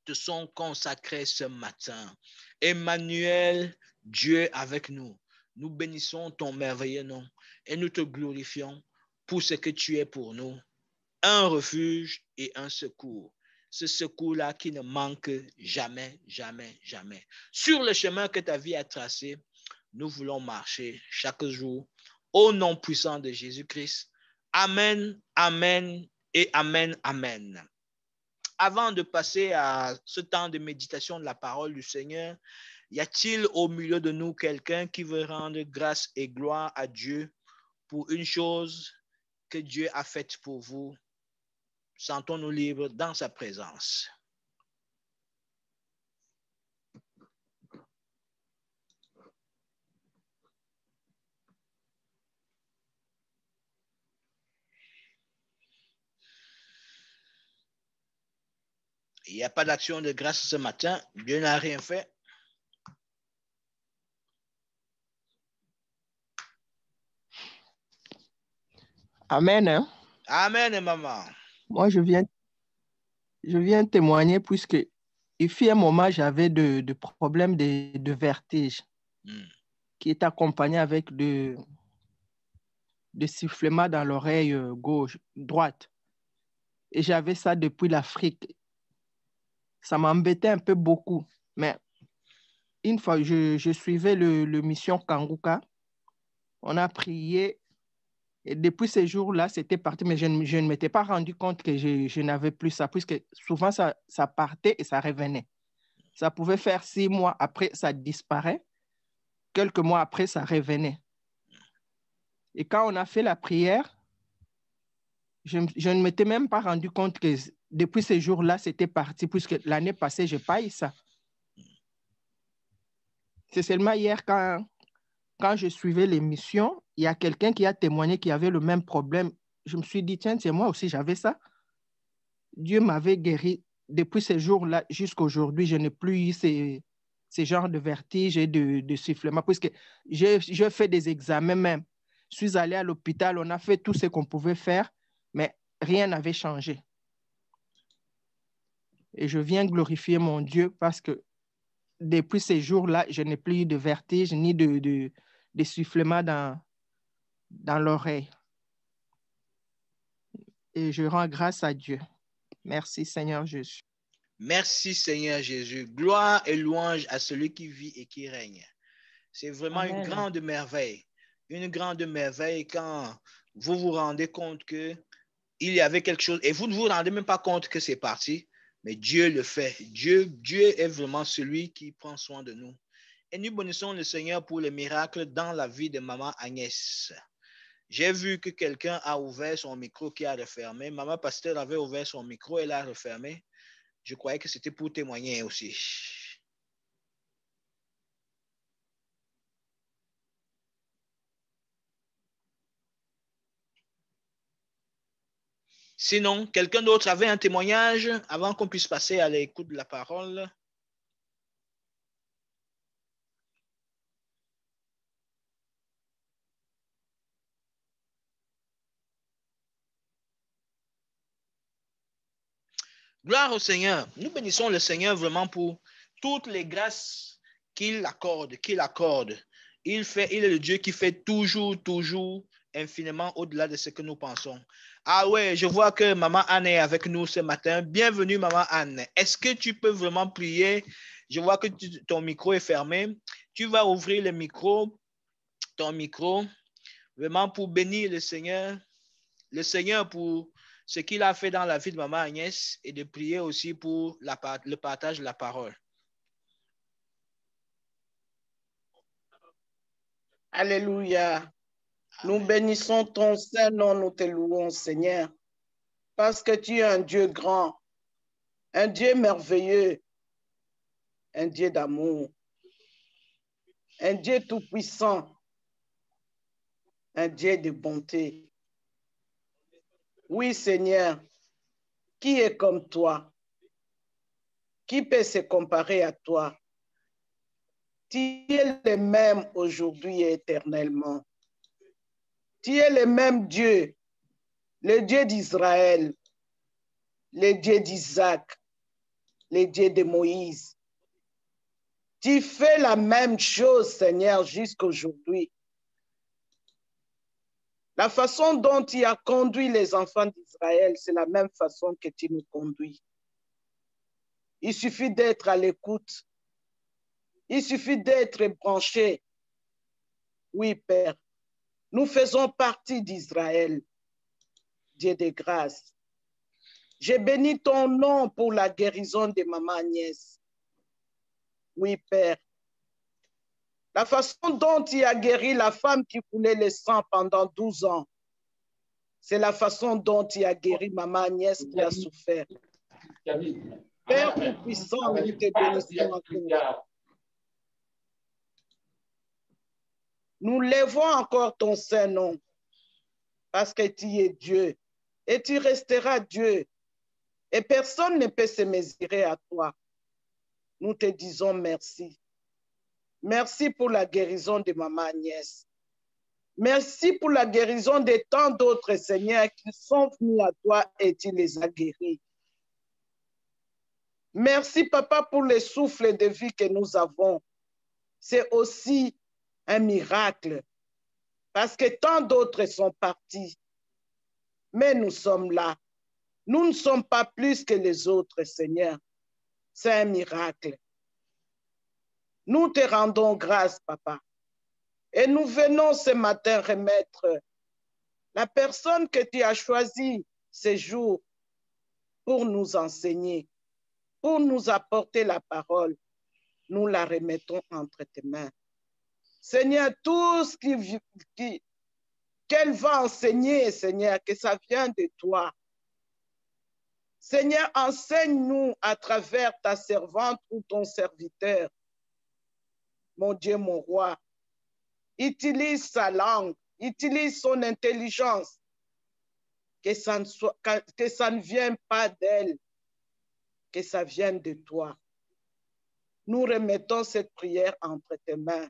te sont consacrés ce matin. Emmanuel, Dieu avec nous. Nous bénissons ton merveilleux nom et nous te glorifions pour ce que tu es pour nous, un refuge et un secours. Ce secours-là qui ne manque jamais, jamais, jamais. Sur le chemin que ta vie a tracé, nous voulons marcher chaque jour au nom puissant de Jésus-Christ. Amen, amen et amen, amen. Avant de passer à ce temps de méditation de la parole du Seigneur, y a-t-il au milieu de nous quelqu'un qui veut rendre grâce et gloire à Dieu pour une chose, que Dieu a fait pour vous. Sentons-nous libres dans sa présence. Il n'y a pas d'action de grâce ce matin. Dieu n'a rien fait. Amen. Hein? Amen, maman. Moi, je viens, je viens témoigner puisque il y a un moment, j'avais de, de problèmes de, vertige hmm. qui est accompagné avec de, de sifflements dans l'oreille euh, gauche, droite. Et j'avais ça depuis l'Afrique. Ça m'embêtait un peu beaucoup. Mais une fois, je, suivais le, le mission Kanguka. On a prié et depuis ces jours-là, c'était parti, mais je ne, m'étais pas rendu compte que je, n'avais plus ça, puisque souvent ça, partait et ça revenait. Ça pouvait faire six mois, après ça disparaît. Quelques mois après, ça revenait. Et quand on a fait la prière, je, ne m'étais même pas rendu compte que depuis ces jours-là, c'était parti, puisque l'année passée, je eu ça. C'est seulement hier quand, quand je suivais l'émission il y a quelqu'un qui a témoigné qui avait le même problème. Je me suis dit, tiens, c'est moi aussi, j'avais ça. Dieu m'avait guéri depuis ces jours-là jusqu'à aujourd'hui, Je n'ai plus eu ces, ces genres de vertiges et de, de sifflements, puisque je fais des examens même. Je suis allé à l'hôpital, on a fait tout ce qu'on pouvait faire, mais rien n'avait changé. Et je viens glorifier mon Dieu parce que depuis ces jours-là, je n'ai plus eu de vertige ni de, de, de sifflement dans, dans l'oreille. Et je rends grâce à Dieu. Merci Seigneur Jésus. Merci Seigneur Jésus. Gloire et louange à celui qui vit et qui règne. C'est vraiment une grande merveille. Une grande merveille quand vous vous rendez compte que il y avait quelque chose et vous ne vous rendez même pas compte que c'est parti, mais Dieu le fait. Dieu, Dieu est vraiment celui qui prend soin de nous. Et nous bénissons le Seigneur pour les miracles dans la vie de maman Agnès. J'ai vu que quelqu'un a ouvert son micro qui a refermé. Maman Pasteur avait ouvert son micro, et l'a refermé. Je croyais que c'était pour témoigner aussi. Sinon, quelqu'un d'autre avait un témoignage avant qu'on puisse passer à l'écoute de la parole. Gloire au Seigneur. Nous bénissons le Seigneur vraiment pour toutes les grâces qu'il accorde, qu'il accorde. Il, fait, il est le Dieu qui fait toujours, toujours, infiniment au-delà de ce que nous pensons. Ah ouais, je vois que Maman Anne est avec nous ce matin. Bienvenue, Maman Anne. Est-ce que tu peux vraiment prier? Je vois que ton micro est fermé. Tu vas ouvrir le micro, ton micro, vraiment pour bénir le Seigneur, le Seigneur pour ce qu'il a fait dans la vie de Maman Agnès et de prier aussi pour le partage de la parole. Alléluia. Nous bénissons ton saint nom, nous te louons, Seigneur, parce que tu es un Dieu grand, un Dieu merveilleux, un Dieu d'amour, un Dieu tout-puissant, un Dieu de bonté. Oui, Seigneur, qui est comme toi? Qui peut se comparer à toi? Tu es le même aujourd'hui et éternellement. Tu es le même Dieu, le Dieu d'Israël, le Dieu d'Isaac, le Dieu de Moïse. Tu fais la même chose, Seigneur, jusqu'aujourd'hui. La façon dont tu as conduit les enfants d'Israël, c'est la même façon que tu nous conduis. Il suffit d'être à l'écoute. Il suffit d'être branché. Oui, Père, nous faisons partie d'Israël. Dieu de grâce. J'ai béni ton nom pour la guérison de maman Agnès. Oui, Père, la façon dont il a guéri la femme qui voulait le sang pendant 12 ans, c'est la façon dont il a guéri maman Agnès qui a souffert. Père puissant, nous te encore. Nous lèvons encore ton Saint-Nom parce que tu es Dieu et tu resteras Dieu et personne ne peut se mesurer à toi. Nous te disons merci. Merci pour la guérison de maman Agnès. Merci pour la guérison de tant d'autres, seigneurs qui sont venus à toi et tu les as guéris. Merci, Papa, pour le souffle de vie que nous avons. C'est aussi un miracle parce que tant d'autres sont partis. Mais nous sommes là. Nous ne sommes pas plus que les autres, Seigneur. C'est un miracle. Nous te rendons grâce, papa. Et nous venons ce matin remettre la personne que tu as choisie ce jour pour nous enseigner, pour nous apporter la parole. Nous la remettons entre tes mains. Seigneur, tout ce qu'elle va enseigner, Seigneur, que ça vient de toi. Seigneur, enseigne-nous à travers ta servante ou ton serviteur mon Dieu, mon roi. Utilise sa langue, utilise son intelligence, que ça ne, que ça ne vienne pas d'elle, que ça vienne de toi. Nous remettons cette prière entre tes mains.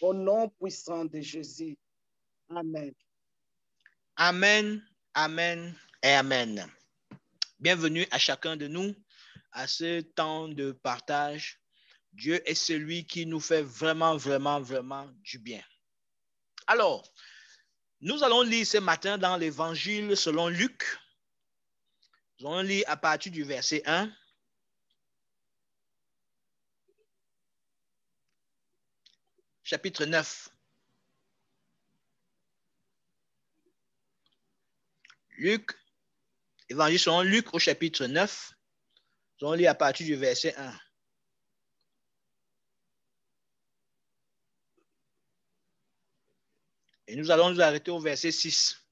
Au nom puissant de Jésus. Amen. Amen, Amen et Amen. Bienvenue à chacun de nous à ce temps de partage Dieu est celui qui nous fait vraiment, vraiment, vraiment du bien. Alors, nous allons lire ce matin dans l'Évangile selon Luc. Nous allons lire à partir du verset 1. Chapitre 9. Luc, Évangile selon Luc au chapitre 9. Nous allons lire à partir du verset 1. Et nous allons nous arrêter au verset 6.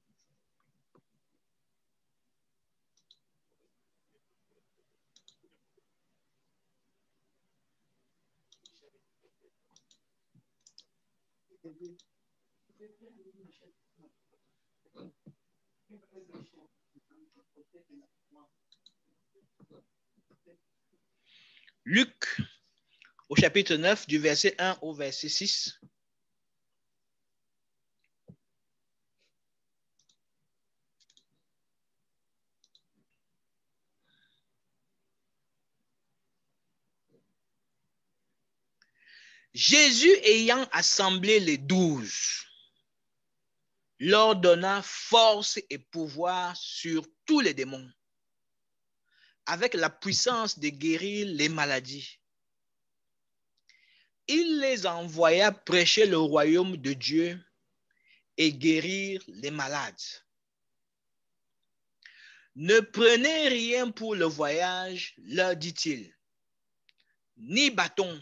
Luc, au chapitre 9, du verset 1 au verset 6. Jésus ayant assemblé les douze, leur donna force et pouvoir sur tous les démons, avec la puissance de guérir les maladies. Il les envoya prêcher le royaume de Dieu et guérir les malades. Ne prenez rien pour le voyage, leur dit-il, ni bâton,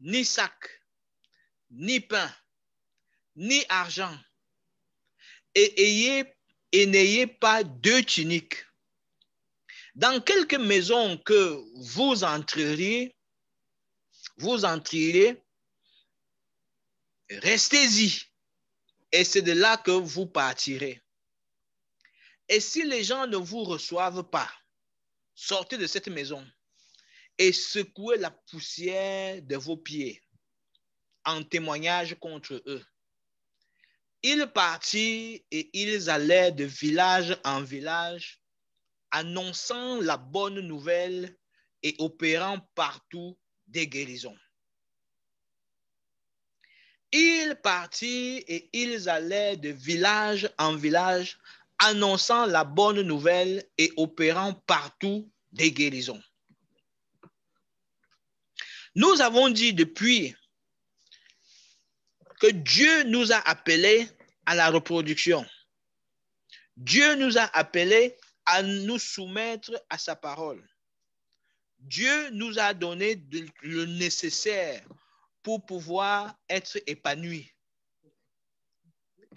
ni sac, ni pain, ni argent, et, ayez, et n'ayez pas deux tuniques. Dans quelque maison que vous entreriez, vous entreriez, restez-y, et c'est de là que vous partirez. Et si les gens ne vous reçoivent pas, sortez de cette maison et secouez la poussière de vos pieds en témoignage contre eux. Ils partirent et ils allaient de village en village, annonçant la bonne nouvelle et opérant partout des guérisons. Ils partirent et ils allaient de village en village, annonçant la bonne nouvelle et opérant partout des guérisons. Nous avons dit depuis que Dieu nous a appelés à la reproduction. Dieu nous a appelés à nous soumettre à sa parole. Dieu nous a donné le nécessaire pour pouvoir être épanouis.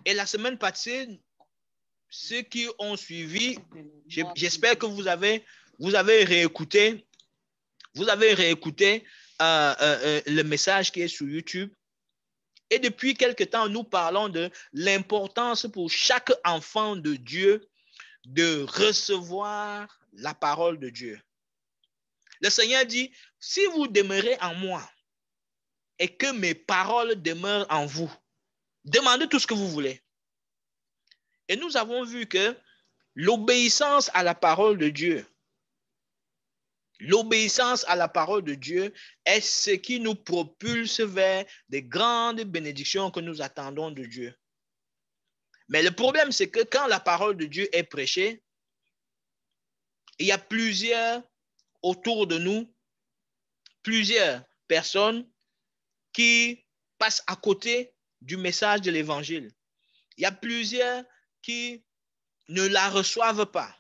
Et la semaine passée, ceux qui ont suivi, j'espère que vous avez, vous avez réécouté, vous avez réécouté euh, euh, euh, le message qui est sur YouTube. Et depuis quelque temps, nous parlons de l'importance pour chaque enfant de Dieu de recevoir la parole de Dieu. Le Seigneur dit, si vous demeurez en moi et que mes paroles demeurent en vous, demandez tout ce que vous voulez. Et nous avons vu que l'obéissance à la parole de Dieu L'obéissance à la parole de Dieu est ce qui nous propulse vers des grandes bénédictions que nous attendons de Dieu. Mais le problème, c'est que quand la parole de Dieu est prêchée, il y a plusieurs autour de nous, plusieurs personnes qui passent à côté du message de l'Évangile. Il y a plusieurs qui ne la reçoivent pas.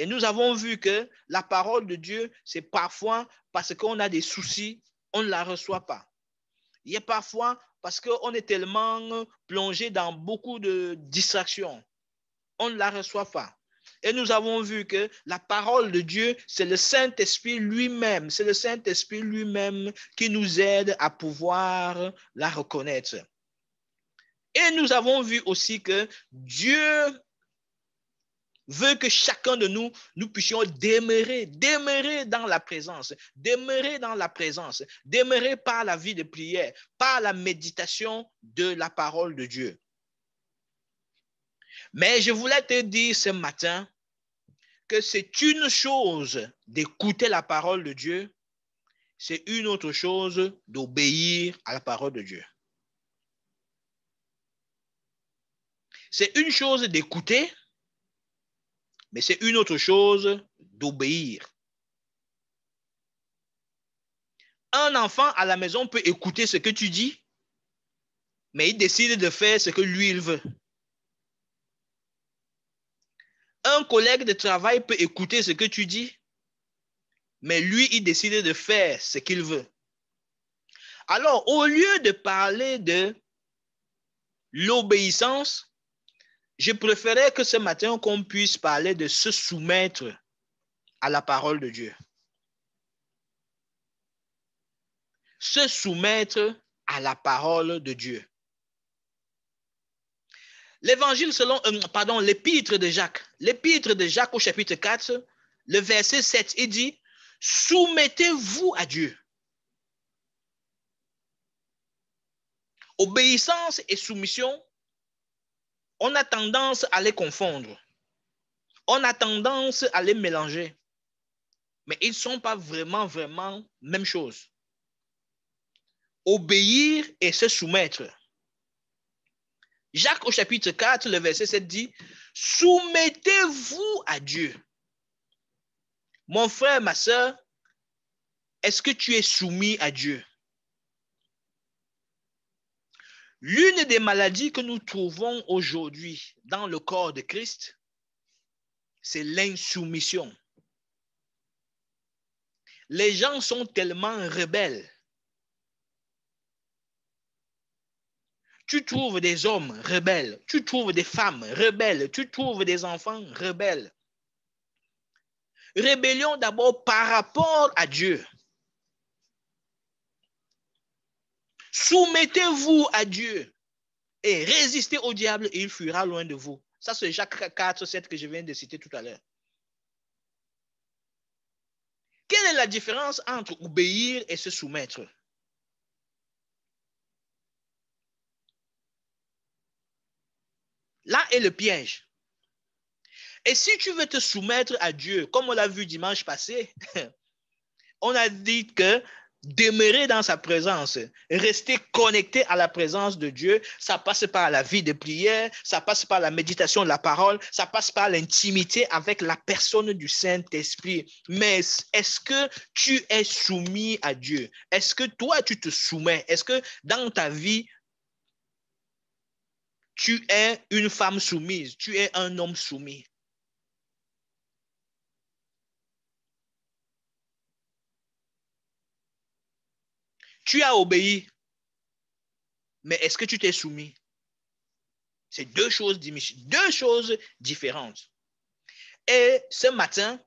Et nous avons vu que la parole de Dieu, c'est parfois parce qu'on a des soucis, on ne la reçoit pas. Il y a parfois parce qu'on est tellement plongé dans beaucoup de distractions, on ne la reçoit pas. Et nous avons vu que la parole de Dieu, c'est le Saint-Esprit lui-même, c'est le Saint-Esprit lui-même qui nous aide à pouvoir la reconnaître. Et nous avons vu aussi que Dieu veut que chacun de nous, nous puissions demeurer, demeurer dans la présence, demeurer dans la présence, demeurer par la vie de prière, par la méditation de la parole de Dieu. Mais je voulais te dire ce matin que c'est une chose d'écouter la parole de Dieu, c'est une autre chose d'obéir à la parole de Dieu. C'est une chose d'écouter, mais c'est une autre chose d'obéir. Un enfant à la maison peut écouter ce que tu dis, mais il décide de faire ce que lui, il veut. Un collègue de travail peut écouter ce que tu dis, mais lui, il décide de faire ce qu'il veut. Alors, au lieu de parler de l'obéissance, je préférais que ce matin qu'on puisse parler de se soumettre à la parole de Dieu. Se soumettre à la parole de Dieu. L'évangile selon, euh, pardon, l'épître de Jacques, l'épître de Jacques au chapitre 4, le verset 7, il dit, soumettez-vous à Dieu. Obéissance et soumission on a tendance à les confondre. On a tendance à les mélanger. Mais ils ne sont pas vraiment, vraiment même chose. Obéir et se soumettre. Jacques au chapitre 4, le verset 7 dit, Soumettez-vous à Dieu. Mon frère, ma soeur, est-ce que tu es soumis à Dieu? L'une des maladies que nous trouvons aujourd'hui dans le corps de Christ, c'est l'insoumission. Les gens sont tellement rebelles. Tu trouves des hommes rebelles, tu trouves des femmes rebelles, tu trouves des enfants rebelles. Rébellion d'abord par rapport à Dieu. Soumettez-vous à Dieu et résistez au diable et il fuira loin de vous. Ça, c'est Jacques 4, 7 que je viens de citer tout à l'heure. Quelle est la différence entre obéir et se soumettre Là est le piège. Et si tu veux te soumettre à Dieu, comme on l'a vu dimanche passé, on a dit que demeurer dans sa présence, rester connecté à la présence de Dieu, ça passe par la vie de prière, ça passe par la méditation de la parole, ça passe par l'intimité avec la personne du Saint-Esprit. Mais est-ce que tu es soumis à Dieu? Est-ce que toi, tu te soumets? Est-ce que dans ta vie, tu es une femme soumise, tu es un homme soumis? Tu as obéi, mais est-ce que tu t'es soumis C'est deux choses, deux choses différentes. Et ce matin,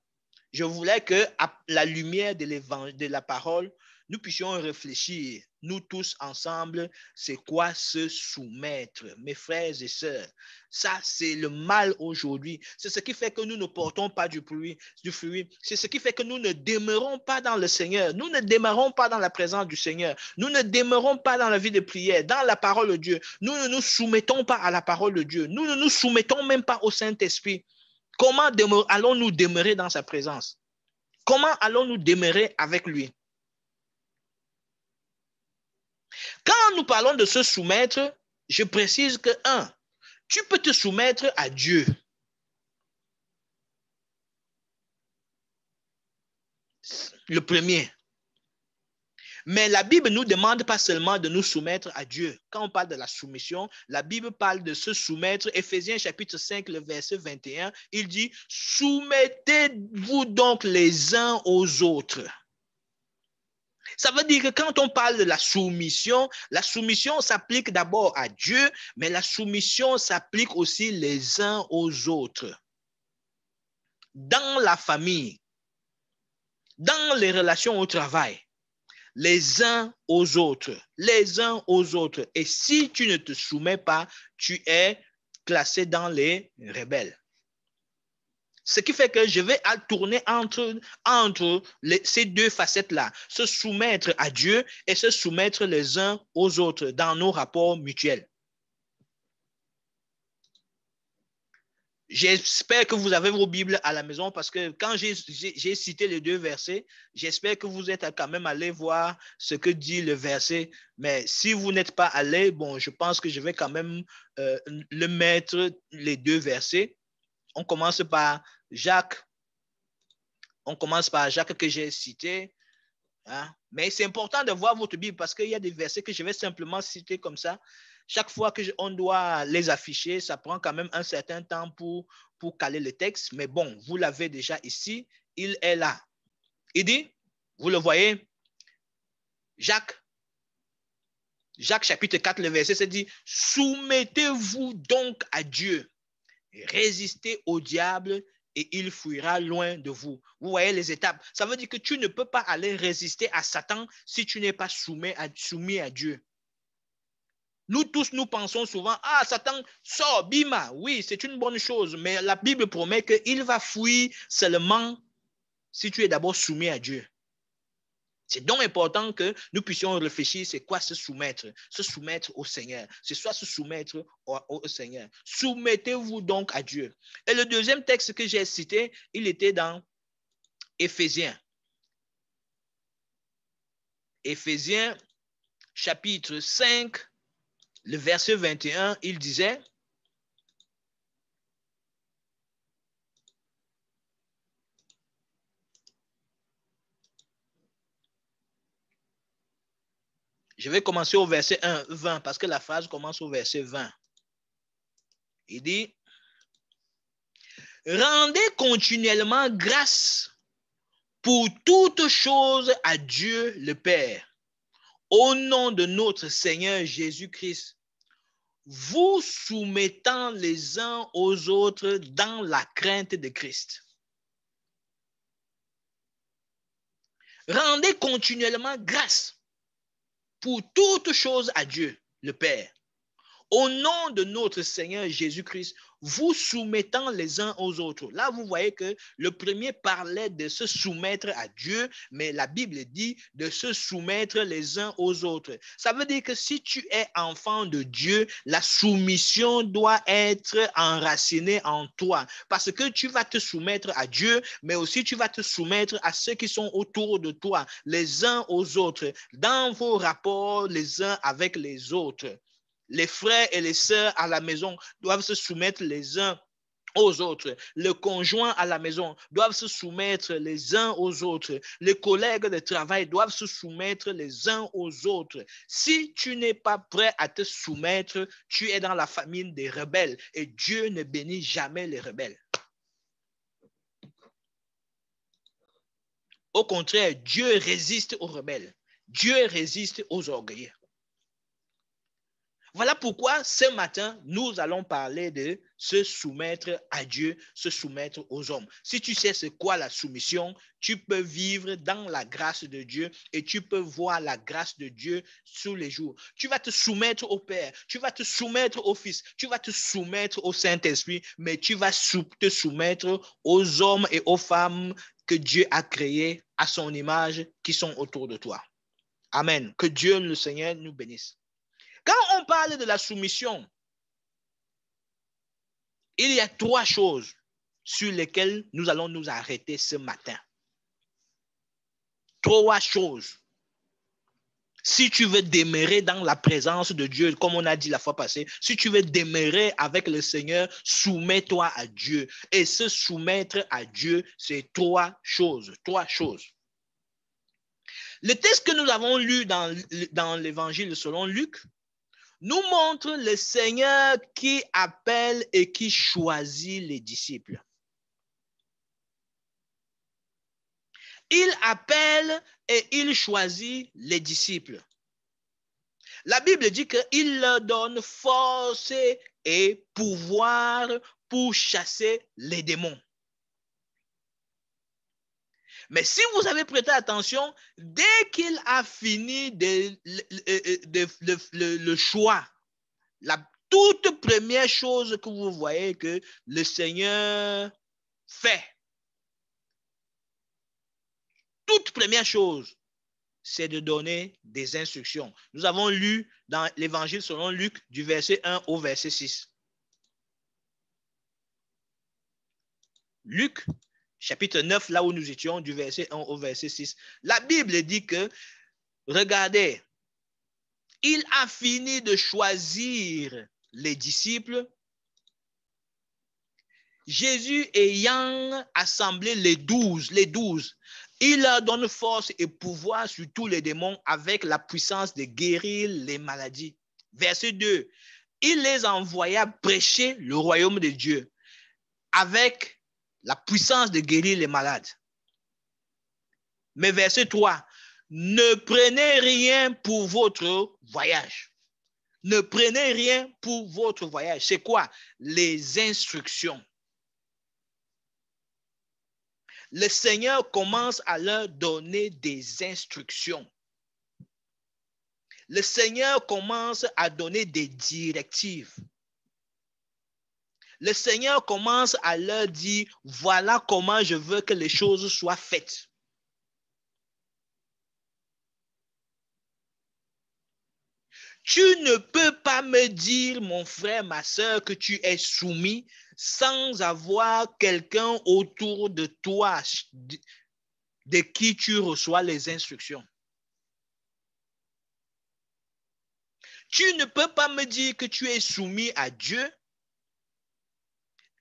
je voulais que, la lumière de, de la parole, nous puissions réfléchir, nous tous ensemble, c'est quoi se soumettre, mes frères et sœurs. Ça, c'est le mal aujourd'hui. C'est ce qui fait que nous ne portons pas du fruit. Du C'est ce qui fait que nous ne demeurons pas dans le Seigneur. Nous ne demeurons pas dans la présence du Seigneur. Nous ne demeurons pas dans la vie de prière, dans la parole de Dieu. Nous ne nous soumettons pas à la parole de Dieu. Nous ne nous soumettons même pas au Saint-Esprit. Comment allons-nous demeurer dans sa présence? Comment allons-nous demeurer avec lui? Quand nous parlons de se soumettre, je précise que, un, tu peux te soumettre à Dieu. Le premier. Mais la Bible nous demande pas seulement de nous soumettre à Dieu. Quand on parle de la soumission, la Bible parle de se soumettre. Éphésiens chapitre 5, le verset 21, il dit, soumettez-vous donc les uns aux autres. Ça veut dire que quand on parle de la soumission, la soumission s'applique d'abord à Dieu, mais la soumission s'applique aussi les uns aux autres. Dans la famille, dans les relations au travail, les uns aux autres, les uns aux autres. Et si tu ne te soumets pas, tu es classé dans les rebelles. Ce qui fait que je vais tourner entre, entre ces deux facettes-là, se soumettre à Dieu et se soumettre les uns aux autres dans nos rapports mutuels. J'espère que vous avez vos Bibles à la maison parce que quand j'ai cité les deux versets, j'espère que vous êtes quand même allé voir ce que dit le verset. Mais si vous n'êtes pas allé, bon, je pense que je vais quand même euh, le mettre, les deux versets. On commence par Jacques. On commence par Jacques que j'ai cité. Hein. Mais c'est important de voir votre Bible parce qu'il y a des versets que je vais simplement citer comme ça. Chaque fois qu'on doit les afficher, ça prend quand même un certain temps pour, pour caler le texte. Mais bon, vous l'avez déjà ici. Il est là. Il dit, vous le voyez, Jacques, Jacques chapitre 4, le verset, c'est dit, soumettez-vous donc à Dieu résistez au diable et il fuira loin de vous. Vous voyez les étapes. Ça veut dire que tu ne peux pas aller résister à Satan si tu n'es pas soumis à, soumis à Dieu. Nous tous, nous pensons souvent, ah, Satan, sort, bima. Oui, c'est une bonne chose, mais la Bible promet qu'il va fuir seulement si tu es d'abord soumis à Dieu. C'est donc important que nous puissions réfléchir, c'est quoi se soumettre Se soumettre au Seigneur. C'est soit se soumettre au, Seigneur. Soumettez-vous donc à Dieu. Et le deuxième texte que j'ai cité, il était dans Éphésiens. Éphésiens chapitre 5, le verset 21, il disait, Je vais commencer au verset 1, 20, parce que la phrase commence au verset 20. Il dit, rendez continuellement grâce pour toutes choses à Dieu le Père, au nom de notre Seigneur Jésus-Christ, vous soumettant les uns aux autres dans la crainte de Christ. Rendez continuellement grâce pour toutes choses à Dieu, le Père. Au nom de notre Seigneur Jésus-Christ, vous soumettant les uns aux autres. Là, vous voyez que le premier parlait de se soumettre à Dieu, mais la Bible dit de se soumettre les uns aux autres. Ça veut dire que si tu es enfant de Dieu, la soumission doit être enracinée en toi, parce que tu vas te soumettre à Dieu, mais aussi tu vas te soumettre à ceux qui sont autour de toi, les uns aux autres, dans vos rapports les uns avec les autres. Les frères et les sœurs à la maison doivent se soumettre les uns aux autres. Les conjoints à la maison doivent se soumettre les uns aux autres. Les collègues de travail doivent se soumettre les uns aux autres. Si tu n'es pas prêt à te soumettre, tu es dans la famine des rebelles et Dieu ne bénit jamais les rebelles. Au contraire, Dieu résiste aux rebelles. Dieu résiste aux orgueilleux. Voilà pourquoi ce matin, nous allons parler de se soumettre à Dieu, se soumettre aux hommes. Si tu sais ce quoi la soumission, tu peux vivre dans la grâce de Dieu et tu peux voir la grâce de Dieu tous les jours. Tu vas te soumettre au Père, tu vas te soumettre au Fils, tu vas te soumettre au Saint-Esprit, mais tu vas te soumettre aux hommes et aux femmes que Dieu a créés à son image qui sont autour de toi. Amen. Que Dieu le Seigneur nous bénisse. Quand on parle de la soumission, il y a trois choses sur lesquelles nous allons nous arrêter ce matin. Trois choses. Si tu veux demeurer dans la présence de Dieu, comme on a dit la fois passée, si tu veux demeurer avec le Seigneur, soumets-toi à Dieu. Et se soumettre à Dieu, c'est trois choses, trois choses. Le texte que nous avons lu dans, dans l'Évangile selon Luc, nous montre le Seigneur qui appelle et qui choisit les disciples. Il appelle et il choisit les disciples. La Bible dit qu'il leur donne force et pouvoir pour chasser les démons. Mais si vous avez prêté attention, dès qu'il a fini de, euh, le choix, la toute première chose que vous voyez que le Seigneur fait, toute première chose, c'est de donner des instructions. Nous avons lu dans l'Évangile selon Luc du verset 1 au verset 6. Luc chapitre 9, là où nous étions, du verset 1 au verset 6. La Bible dit que, regardez, il a fini de choisir les disciples. Jésus ayant assemblé les douze, les douze, il leur donne force et pouvoir sur tous les démons avec la puissance de guérir les maladies. Verset 2, il les envoya prêcher le royaume de Dieu avec la puissance de guérir les malades. Mais verset 3, ne prenez rien pour votre voyage. Ne prenez rien pour votre voyage. C'est quoi Les instructions. Le Seigneur commence à leur donner des instructions. Le Seigneur commence à donner des directives le Seigneur commence à leur dire, voilà comment je veux que les choses soient faites. Tu ne peux pas me dire, mon frère, ma soeur, que tu es soumis sans avoir quelqu'un autour de toi de qui tu reçois les instructions. Tu ne peux pas me dire que tu es soumis à Dieu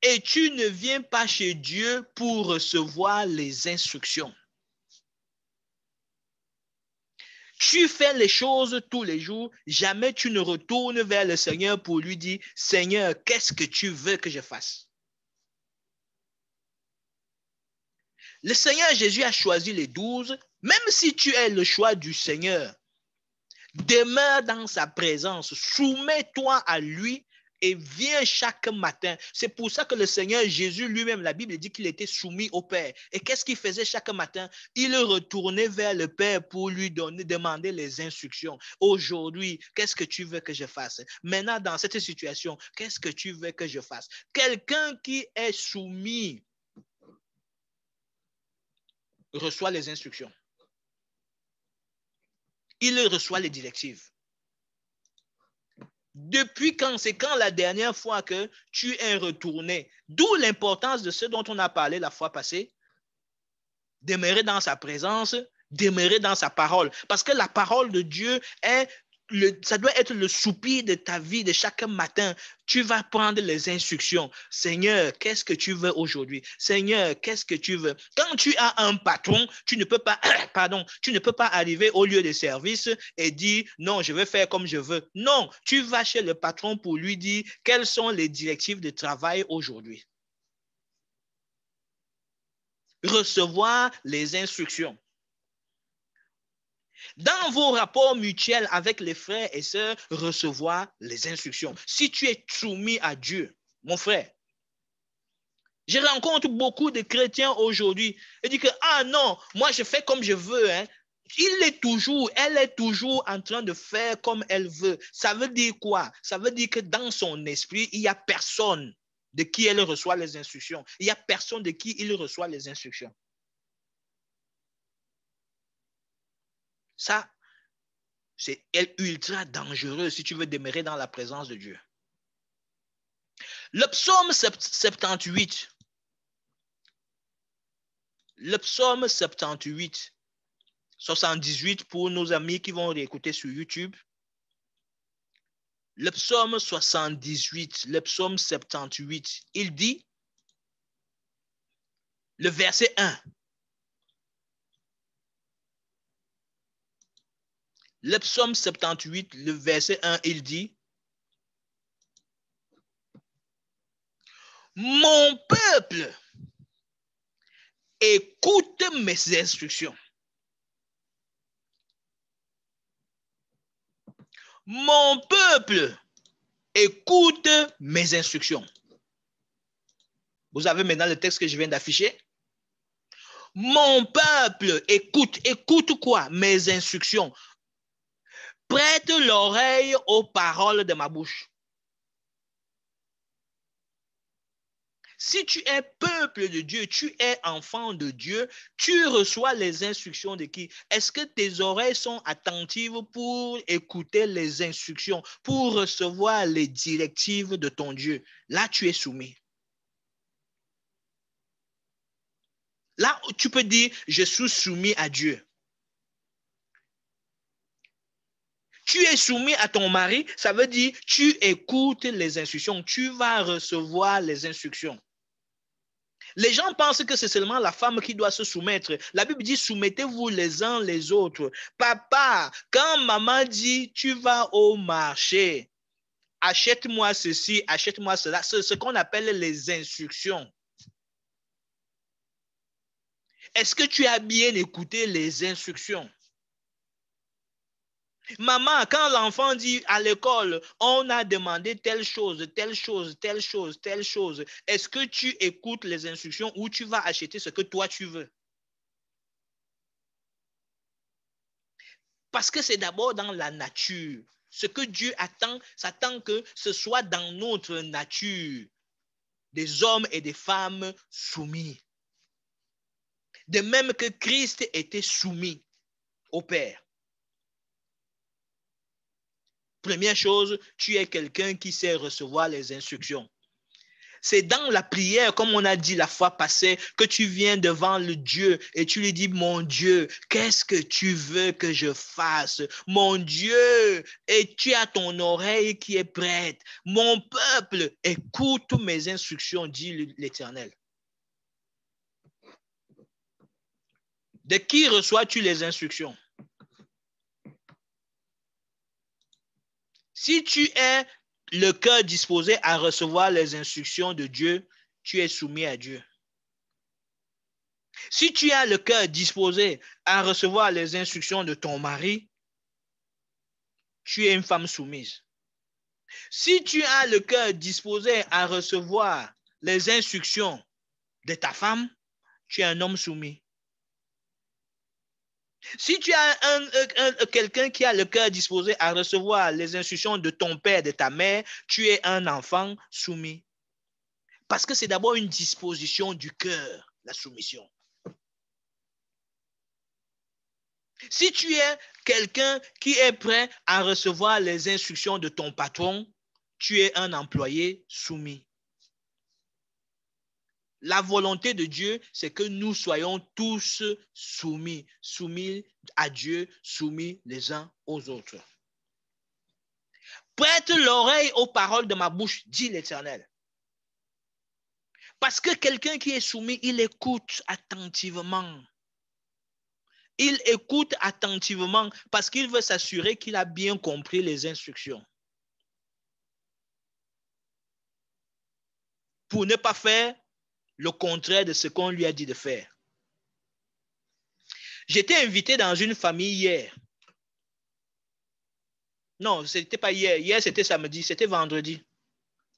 et tu ne viens pas chez Dieu pour recevoir les instructions. Tu fais les choses tous les jours, jamais tu ne retournes vers le Seigneur pour lui dire, Seigneur, qu'est-ce que tu veux que je fasse Le Seigneur Jésus a choisi les douze, même si tu es le choix du Seigneur. Demeure dans sa présence, soumets-toi à lui et vient chaque matin. C'est pour ça que le Seigneur Jésus lui-même, la Bible dit qu'il était soumis au Père. Et qu'est-ce qu'il faisait chaque matin? Il retournait vers le Père pour lui demander les instructions. Aujourd'hui, qu'est-ce que tu veux que je fasse? Maintenant, dans cette situation, qu'est-ce que tu veux que je fasse? Quelqu'un qui est soumis reçoit les instructions. Il reçoit les directives. Depuis quand c'est quand la dernière fois que tu es retourné? D'où l'importance de ce dont on a parlé la fois passée. Demeurer dans sa présence, demeurer dans sa parole. Parce que la parole de Dieu est ça doit être le soupir de ta vie de chaque matin. Tu vas prendre les instructions. Seigneur, qu'est-ce que tu veux aujourd'hui? Seigneur, qu'est-ce que tu veux? Quand tu as un patron, tu ne peux pas, pardon, tu ne peux pas arriver au lieu de service et dire non, je vais faire comme je veux. Non, tu vas chez le patron pour lui dire quelles sont les directives de travail aujourd'hui. Recevoir les instructions. Dans vos rapports mutuels avec les frères et sœurs, recevoir les instructions. Si tu es soumis à Dieu, mon frère, je rencontre beaucoup de chrétiens aujourd'hui et disent que, ah non, moi je fais comme je veux. Hein. Il est toujours, elle est toujours en train de faire comme elle veut. Ça veut dire quoi? Ça veut dire que dans son esprit, il n'y a personne de qui elle reçoit les instructions. Il n'y a personne de qui il reçoit les instructions. Ça, c'est ultra dangereux si tu veux demeurer dans la présence de Dieu. Le psaume 78. Le psaume 78, 78 pour nos amis qui vont réécouter sur YouTube. Le psaume 78, le psaume 78, il dit, le verset 1, Le psaume 78, le verset 1, il dit, Mon peuple, écoute mes instructions. Mon peuple, écoute mes instructions. Vous avez maintenant le texte que je viens d'afficher. Mon peuple, écoute, écoute quoi? Mes instructions prête l'oreille aux paroles de ma bouche. Si tu es peuple de Dieu, tu es enfant de Dieu, tu reçois les instructions de qui Est-ce que tes oreilles sont attentives pour écouter les instructions, pour recevoir les directives de ton Dieu Là, tu es soumis. Là, tu peux dire, je suis soumis à Dieu. tu es soumis à ton mari, ça veut dire tu écoutes les instructions, tu vas recevoir les instructions. Les gens pensent que c'est seulement la femme qui doit se soumettre. La Bible dit soumettez-vous les uns les autres. Papa, quand maman dit tu vas au marché, achète-moi ceci, achète-moi cela, c'est ce qu'on appelle les instructions. Est-ce que tu as bien écouté les instructions? Maman, quand l'enfant dit à l'école, on a demandé telle chose, telle chose, telle chose, telle chose, est-ce que tu écoutes les instructions ou tu vas acheter ce que toi tu veux? Parce que c'est d'abord dans la nature. Ce que Dieu attend, s'attend que ce soit dans notre nature. Des hommes et des femmes soumis. De même que Christ était soumis au Père. Première chose, tu es quelqu'un qui sait recevoir les instructions. C'est dans la prière, comme on a dit la fois passée, que tu viens devant le Dieu et tu lui dis, mon Dieu, qu'est-ce que tu veux que je fasse? Mon Dieu, et tu as ton oreille qui est prête. Mon peuple, écoute mes instructions, dit l'Éternel. De qui reçois-tu les instructions? Si tu es le cœur disposé à recevoir les instructions de Dieu, tu es soumis à Dieu. Si tu as le cœur disposé à recevoir les instructions de ton mari, tu es une femme soumise. Si tu as le cœur disposé à recevoir les instructions de ta femme, tu es un homme soumis. Si tu as quelqu'un qui a le cœur disposé à recevoir les instructions de ton père, de ta mère, tu es un enfant soumis. Parce que c'est d'abord une disposition du cœur, la soumission. Si tu es quelqu'un qui est prêt à recevoir les instructions de ton patron, tu es un employé soumis. La volonté de Dieu, c'est que nous soyons tous soumis, soumis à Dieu, soumis les uns aux autres. Prête l'oreille aux paroles de ma bouche, dit l'Éternel. Parce que quelqu'un qui est soumis, il écoute attentivement. Il écoute attentivement parce qu'il veut s'assurer qu'il a bien compris les instructions. Pour ne pas faire le contraire de ce qu'on lui a dit de faire. J'étais invité dans une famille hier. Non, ce n'était pas hier. Hier, c'était samedi, c'était vendredi.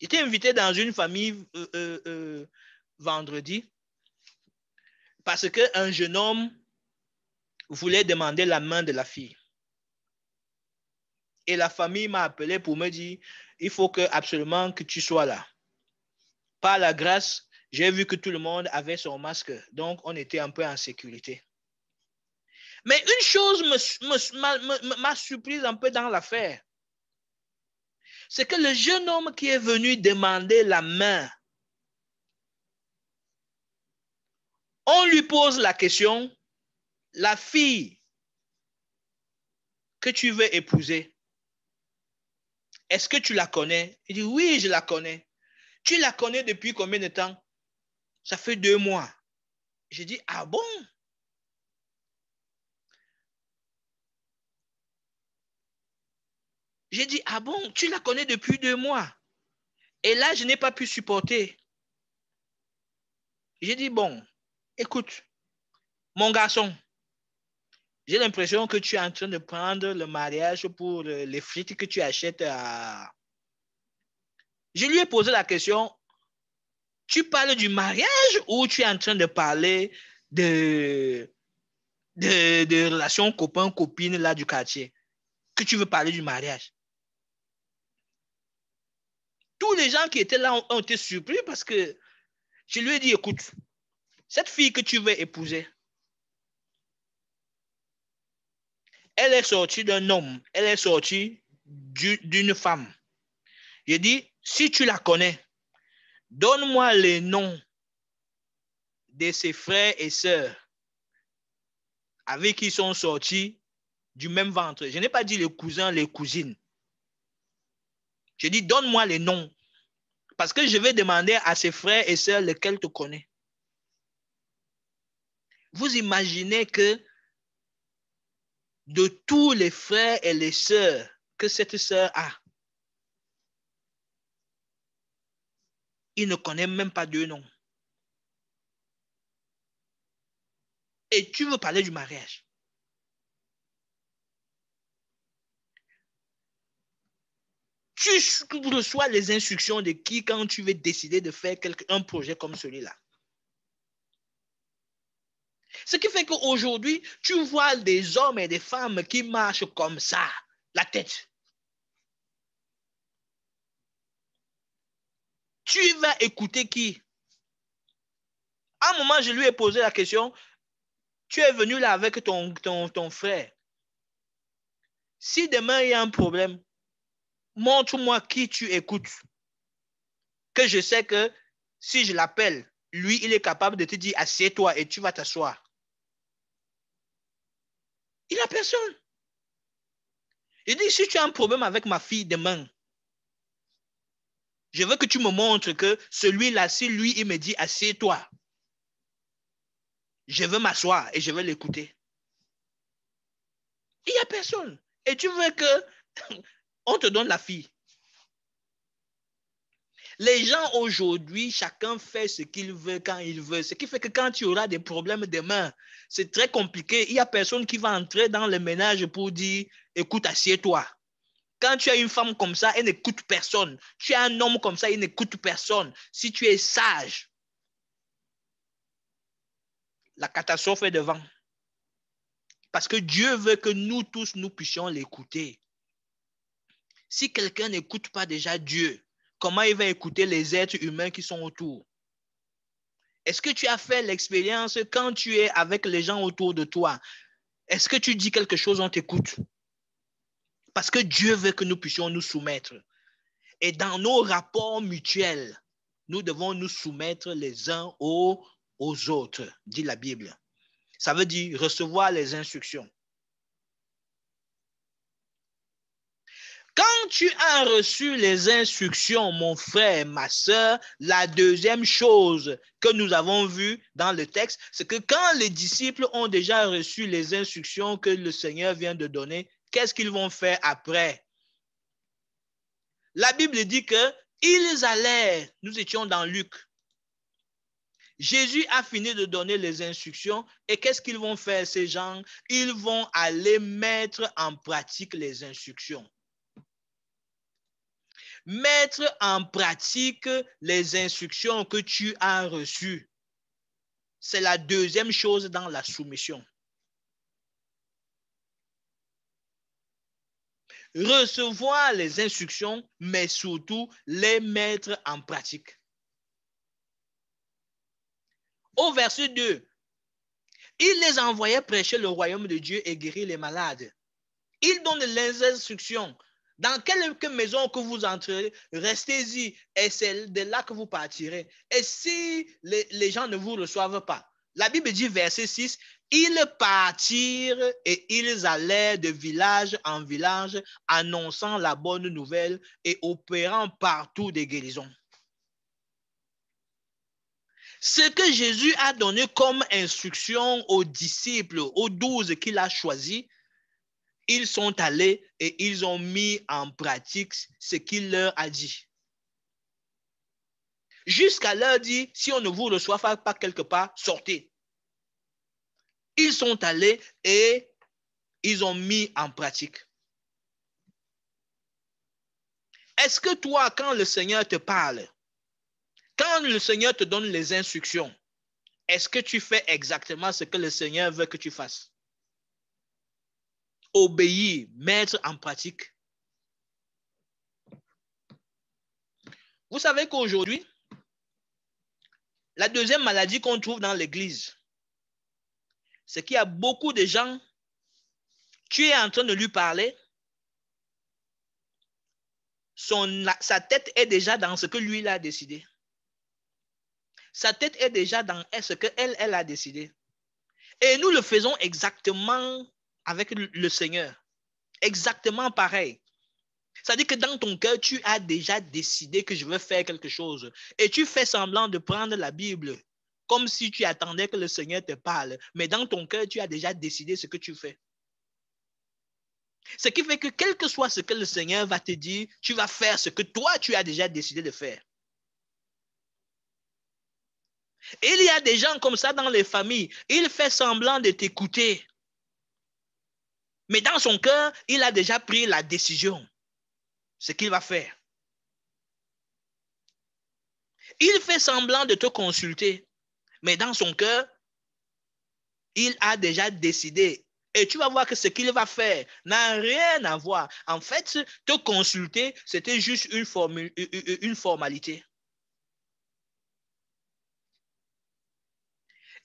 J'étais invité dans une famille euh, euh, euh, vendredi parce qu'un jeune homme voulait demander la main de la fille. Et la famille m'a appelé pour me dire, il faut que, absolument que tu sois là. Par la grâce, j'ai vu que tout le monde avait son masque, donc on était un peu en sécurité. Mais une chose m'a surprise un peu dans l'affaire. C'est que le jeune homme qui est venu demander la main, on lui pose la question, la fille que tu veux épouser, est-ce que tu la connais Il dit, oui, je la connais. Tu la connais depuis combien de temps ça fait deux mois. J'ai dit, ah bon J'ai dit, ah bon, tu la connais depuis deux mois. Et là, je n'ai pas pu supporter. J'ai dit, bon, écoute, mon garçon, j'ai l'impression que tu es en train de prendre le mariage pour euh, les frites que tu achètes à... Je lui ai posé la question, tu parles du mariage ou tu es en train de parler de, de, relations copains-copines là du quartier que tu veux parler du mariage? Tous les gens qui étaient là ont, été surpris parce que je lui ai dit, écoute, cette fille que tu veux épouser, elle est sortie d'un homme, elle est sortie d'une femme. Je dit, si tu la connais, Donne-moi les noms de ses frères et sœurs avec qui ils sont sortis du même ventre. Je n'ai pas dit les cousins, les cousines. Je dis, donne-moi les noms. Parce que je vais demander à ses frères et sœurs lesquels te connais. Vous imaginez que de tous les frères et les sœurs que cette sœur a, il ne connaît même pas deux noms. Et tu veux parler du mariage. Tu reçois les instructions de qui quand tu veux décider de faire un projet comme celui-là. Ce qui fait qu'aujourd'hui, tu vois des hommes et des femmes qui marchent comme ça, la tête. tu vas écouter qui À un moment, je lui ai posé la question, tu es venu là avec ton, ton, ton frère. Si demain il y a un problème, montre-moi qui tu écoutes. Que je sais que si je l'appelle, lui, il est capable de te dire assieds-toi et tu vas t'asseoir. Il n'a personne. Il dit si tu as un problème avec ma fille demain, je veux que tu me montres que celui-là, si lui, il me dit assieds-toi, je veux m'asseoir et je veux l'écouter. Il n'y a personne. Et tu veux que on te donne la fille. Les gens aujourd'hui, chacun fait ce qu'il veut quand il veut. Ce qui fait que quand tu auras des problèmes demain, c'est très compliqué. Il n'y a personne qui va entrer dans le ménage pour dire écoute, assieds-toi. Quand tu as une femme comme ça, elle n'écoute personne. Tu as un homme comme ça, il n'écoute personne. Si tu es sage, la catastrophe est devant. Parce que Dieu veut que nous tous, nous puissions l'écouter. Si quelqu'un n'écoute pas déjà Dieu, comment il va écouter les êtres humains qui sont autour? Est-ce que tu as fait l'expérience quand tu es avec les gens autour de toi? Est-ce que tu dis quelque chose, on t'écoute? Parce que Dieu veut que nous puissions nous soumettre. Et dans nos rapports mutuels, nous devons nous soumettre les uns aux, autres, dit la Bible. Ça veut dire recevoir les instructions. Quand tu as reçu les instructions, mon frère ma soeur, la deuxième chose que nous avons vue dans le texte, c'est que quand les disciples ont déjà reçu les instructions que le Seigneur vient de donner, qu'est-ce qu'ils vont faire après La Bible dit que ils allaient. nous étions dans Luc. Jésus a fini de donner les instructions et qu'est-ce qu'ils vont faire ces gens Ils vont aller mettre en pratique les instructions. Mettre en pratique les instructions que tu as reçues. C'est la deuxième chose dans la soumission. recevoir les instructions, mais surtout les mettre en pratique. Au verset 2, il les envoyait prêcher le royaume de Dieu et guérir les malades. Il donne les instructions. Dans quelque maison que vous entrez, restez-y et c'est de là que vous partirez. Et si les, les gens ne vous reçoivent pas, la Bible dit, verset 6, ils partirent et ils allèrent de village en village, annonçant la bonne nouvelle et opérant partout des guérisons. Ce que Jésus a donné comme instruction aux disciples, aux douze qu'il a choisis, ils sont allés et ils ont mis en pratique ce qu'il leur a dit. Jusqu'à leur dire, si on ne vous reçoit pas quelque part, sortez. Ils sont allés et ils ont mis en pratique. Est-ce que toi, quand le Seigneur te parle, quand le Seigneur te donne les instructions, est-ce que tu fais exactement ce que le Seigneur veut que tu fasses? Obéir, mettre en pratique. Vous savez qu'aujourd'hui, la deuxième maladie qu'on trouve dans l'Église, c'est qu'il y a beaucoup de gens, tu es en train de lui parler, son, sa tête est déjà dans ce que lui a décidé. Sa tête est déjà dans ce qu'elle, elle a décidé. Et nous le faisons exactement avec le Seigneur. Exactement pareil. C'est-à-dire que dans ton cœur, tu as déjà décidé que je veux faire quelque chose. Et tu fais semblant de prendre la Bible comme si tu attendais que le Seigneur te parle, mais dans ton cœur, tu as déjà décidé ce que tu fais. Ce qui fait que quel que soit ce que le Seigneur va te dire, tu vas faire ce que toi, tu as déjà décidé de faire. Il y a des gens comme ça dans les familles. Il fait semblant de t'écouter. Mais dans son cœur, il a déjà pris la décision, ce qu'il va faire. Il fait semblant de te consulter mais dans son cœur, il a déjà décidé. Et tu vas voir que ce qu'il va faire n'a rien à voir. En fait, te consulter, c'était juste une, une formalité.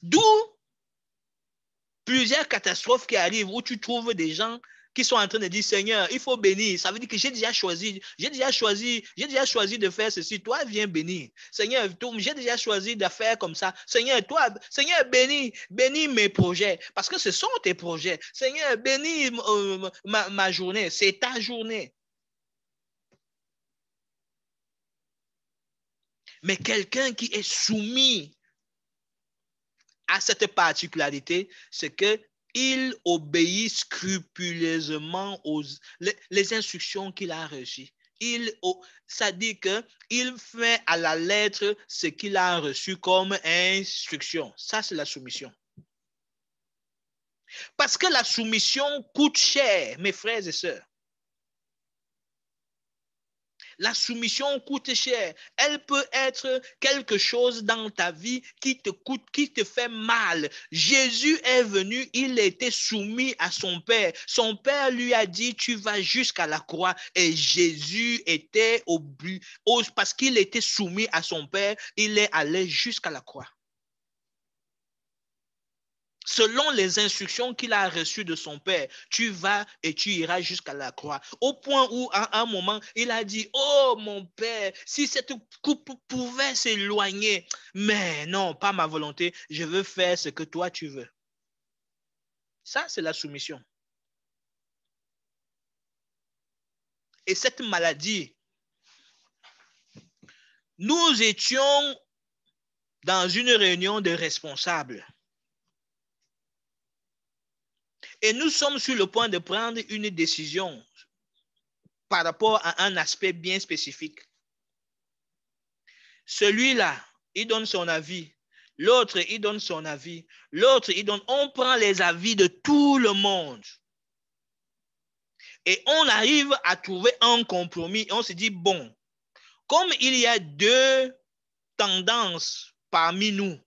D'où plusieurs catastrophes qui arrivent où tu trouves des gens qui sont en train de dire Seigneur, il faut bénir. Ça veut dire que j'ai déjà choisi, j'ai déjà choisi, j'ai déjà choisi de faire ceci. Toi, viens bénir. Seigneur, j'ai déjà choisi de faire comme ça. Seigneur, toi, Seigneur, bénis, bénis mes projets parce que ce sont tes projets. Seigneur, bénis euh, ma journée. C'est ta journée. Mais quelqu'un qui est soumis à cette particularité, c'est que il obéit scrupuleusement aux les, instructions qu'il a reçues. Il, ça dit qu'il fait à la lettre ce qu'il a reçu comme instruction. Ça, c'est la soumission. Parce que la soumission coûte cher, mes frères et sœurs. La soumission coûte cher. Elle peut être quelque chose dans ta vie qui te coûte, qui te fait mal. Jésus est venu, il était soumis à son Père. Son Père lui a dit, tu vas jusqu'à la croix. Et Jésus était au but, parce qu'il était soumis à son Père, il est allé jusqu'à la croix selon les instructions qu'il a reçues de son père, tu vas et tu iras jusqu'à la croix. Au point où, à un moment, il a dit, oh mon père, si cette coupe pouvait s'éloigner, mais non, pas ma volonté, je veux faire ce que toi tu veux. Ça, c'est la soumission. Et cette maladie, nous étions dans une réunion de responsables. Et nous sommes sur le point de prendre une décision par rapport à un aspect bien spécifique. Celui-là, il donne son avis. L'autre, il donne son avis. L'autre, il donne. On prend les avis de tout le monde. Et on arrive à trouver un compromis. On se dit, bon, comme il y a deux tendances parmi nous,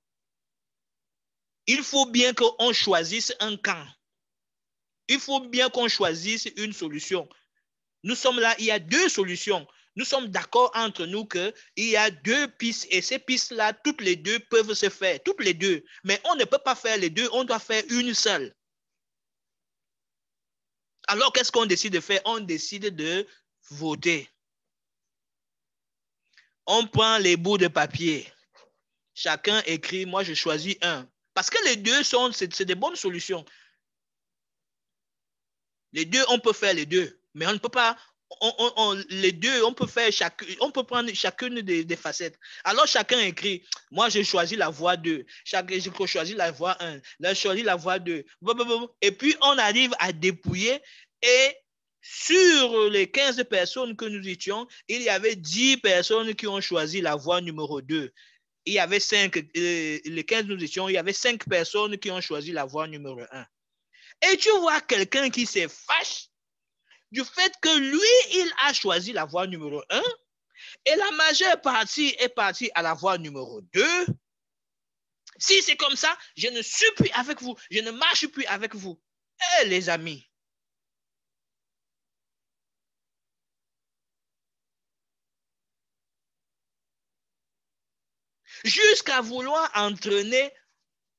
il faut bien qu'on choisisse un camp. Il faut bien qu'on choisisse une solution. Nous sommes là, il y a deux solutions. Nous sommes d'accord entre nous qu'il y a deux pistes et ces pistes-là, toutes les deux peuvent se faire, toutes les deux. Mais on ne peut pas faire les deux, on doit faire une seule. Alors, qu'est-ce qu'on décide de faire? On décide de voter. On prend les bouts de papier. Chacun écrit, moi je choisis un. Parce que les deux sont, c'est des bonnes solutions. Les deux, on peut faire les deux, mais on ne peut pas. On, les deux, on peut faire on peut prendre chacune des, facettes. Alors chacun écrit. Moi, j'ai choisi la voie 2. j'ai choisi la voie 1. Là, j'ai choisi la voie 2. Et puis, on arrive à dépouiller et sur les 15 personnes que nous étions, il y avait 10 personnes qui ont choisi la voie numéro 2. Il y avait 5, euh, les 15 nous étions, il y avait 5 personnes qui ont choisi la voie numéro 1. Et tu vois quelqu'un qui se fâche du fait que lui, il a choisi la voie numéro un et la majeure partie est partie à la voie numéro deux. Si c'est comme ça, je ne suis plus avec vous, je ne marche plus avec vous. Eh les amis, jusqu'à vouloir entraîner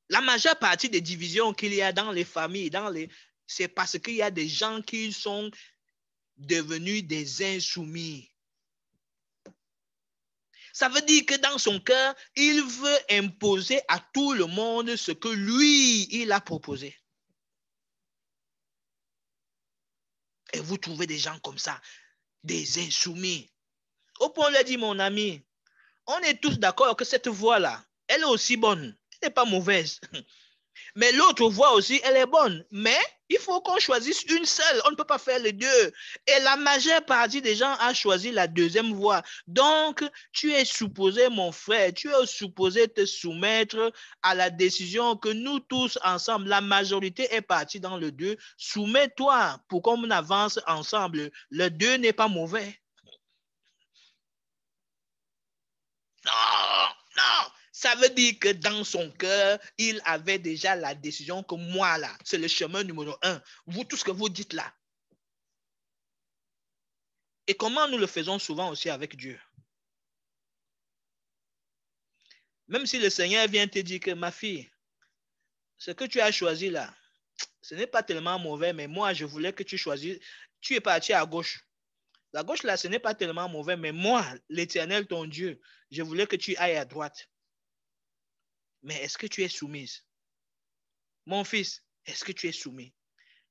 la majeure partie des divisions qu'il y a dans les familles, dans les, c'est parce qu'il y a des gens qui sont devenus des insoumis. Ça veut dire que dans son cœur, il veut imposer à tout le monde ce que lui, il a proposé. Et vous trouvez des gens comme ça, des insoumis. Au point de dit, mon ami, on est tous d'accord que cette voie-là, elle est aussi bonne n'est pas mauvaise. Mais l'autre voie aussi, elle est bonne. Mais il faut qu'on choisisse une seule. On ne peut pas faire les deux. Et la majeure partie des gens a choisi la deuxième voie. Donc, tu es supposé, mon frère, tu es supposé te soumettre à la décision que nous tous ensemble, la majorité est partie dans le deux. Soumets-toi pour qu'on avance ensemble. Le deux n'est pas mauvais. Non, non, ça veut dire que dans son cœur, il avait déjà la décision que moi, là, c'est le chemin numéro un. Vous, tout ce que vous dites là. Et comment nous le faisons souvent aussi avec Dieu. Même si le Seigneur vient te dire que ma fille, ce que tu as choisi là, ce n'est pas tellement mauvais, mais moi, je voulais que tu choisisses. Tu es parti à gauche. La gauche là, ce n'est pas tellement mauvais, mais moi, l'Éternel, ton Dieu, je voulais que tu ailles à droite mais est-ce que tu es soumise Mon fils, est-ce que tu es soumis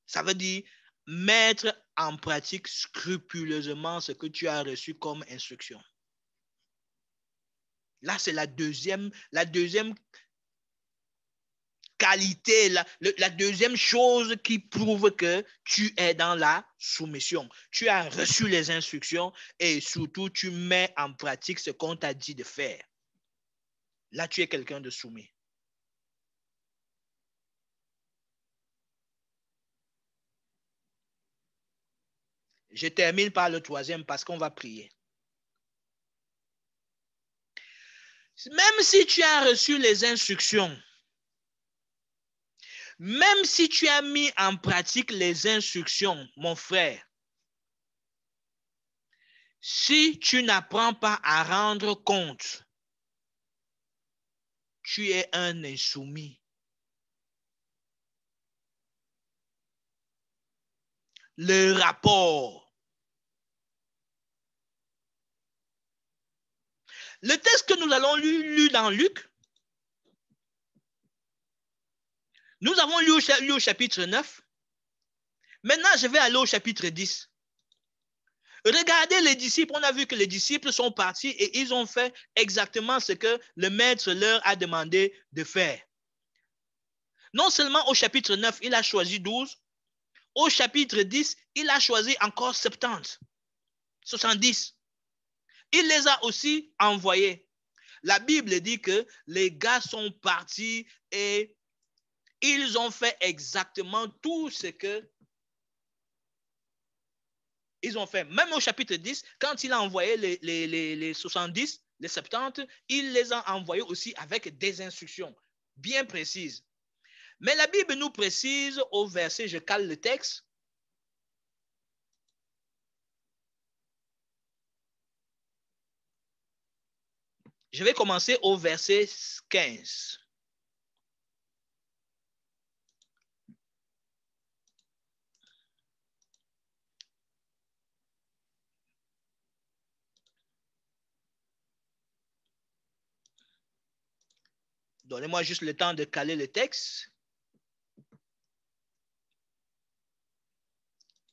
Ça veut dire mettre en pratique scrupuleusement ce que tu as reçu comme instruction. Là, c'est la deuxième, la deuxième qualité, la, deuxième chose qui prouve que tu es dans la soumission. Tu as reçu les instructions et surtout, tu mets en pratique ce qu'on t'a dit de faire. Là, tu es quelqu'un de soumis. Je termine par le troisième parce qu'on va prier. Même si tu as reçu les instructions, même si tu as mis en pratique les instructions, mon frère, si tu n'apprends pas à rendre compte tu es un insoumis. Le rapport. Le texte que nous allons lire dans Luc, nous avons lu au chapitre 9. Maintenant, je vais aller au chapitre 10. Regardez les disciples. On a vu que les disciples sont partis et ils ont fait exactement ce que le maître leur a demandé de faire. Non seulement au chapitre 9, il a choisi 12, au chapitre 10, il a choisi encore 70, 70. Il les a aussi envoyés. La Bible dit que les gars sont partis et ils ont fait exactement tout ce que ils ont fait. Même au chapitre 10, quand il a envoyé les, 70, les 70, il les a envoyés aussi avec des instructions bien précises. Mais la Bible nous précise au verset, je cale le texte, Je vais commencer au verset 15. Donnez-moi juste le temps de caler le texte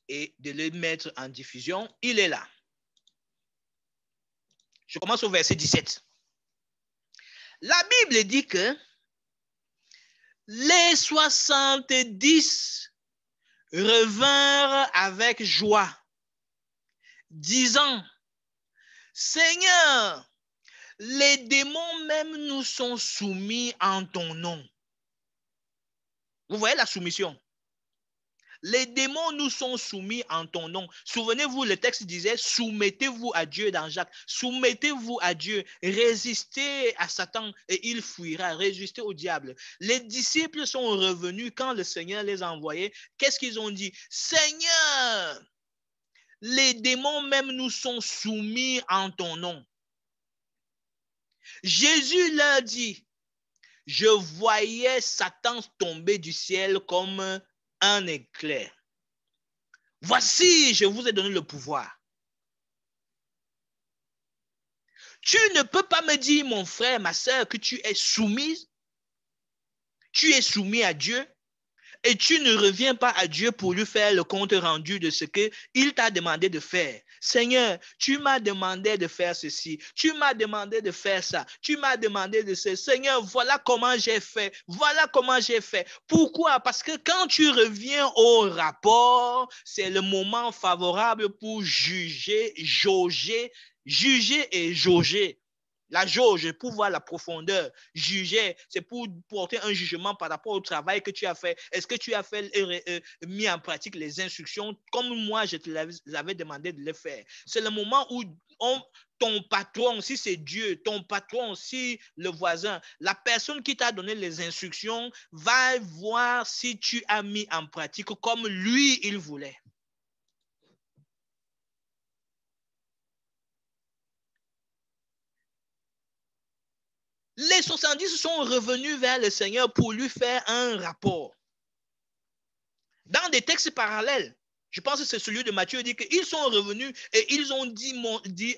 et de le mettre en diffusion. Il est là. Je commence au verset 17. La Bible dit que les 70 revinrent avec joie, disant, Seigneur, les démons même nous sont soumis en ton nom. Vous voyez la soumission les démons nous sont soumis en ton nom. Souvenez-vous, le texte disait, soumettez-vous à Dieu dans Jacques, soumettez-vous à Dieu, résistez à Satan et il fuira, résistez au diable. Les disciples sont revenus quand le Seigneur les a envoyés. Qu'est-ce qu'ils ont dit Seigneur, les démons même nous sont soumis en ton nom. Jésus leur dit, je voyais Satan tomber du ciel comme un éclair. Voici, je vous ai donné le pouvoir. Tu ne peux pas me dire, mon frère, ma soeur, que tu es soumise. Tu es soumis à Dieu et tu ne reviens pas à Dieu pour lui faire le compte rendu de ce qu'il t'a demandé de faire. Seigneur, tu m'as demandé de faire ceci, tu m'as demandé de faire ça, tu m'as demandé de ce. Seigneur, voilà comment j'ai fait, voilà comment j'ai fait. Pourquoi? Parce que quand tu reviens au rapport, c'est le moment favorable pour juger, jauger, juger et jauger. La jauge, pour voir la profondeur, juger, c'est pour porter un jugement par rapport au travail que tu as fait. Est-ce que tu as fait, euh, euh, euh, mis en pratique les instructions comme moi, je te l'avais demandé de le faire. C'est le moment où ton patron, si c'est Dieu, ton patron, si le voisin, la personne qui t'a donné les instructions, va voir si tu as mis en pratique comme lui, il voulait. Les 70 sont revenus vers le Seigneur pour lui faire un rapport. Dans des textes parallèles, je pense que c'est celui de Matthieu, dit qu'ils sont revenus et ils ont dit,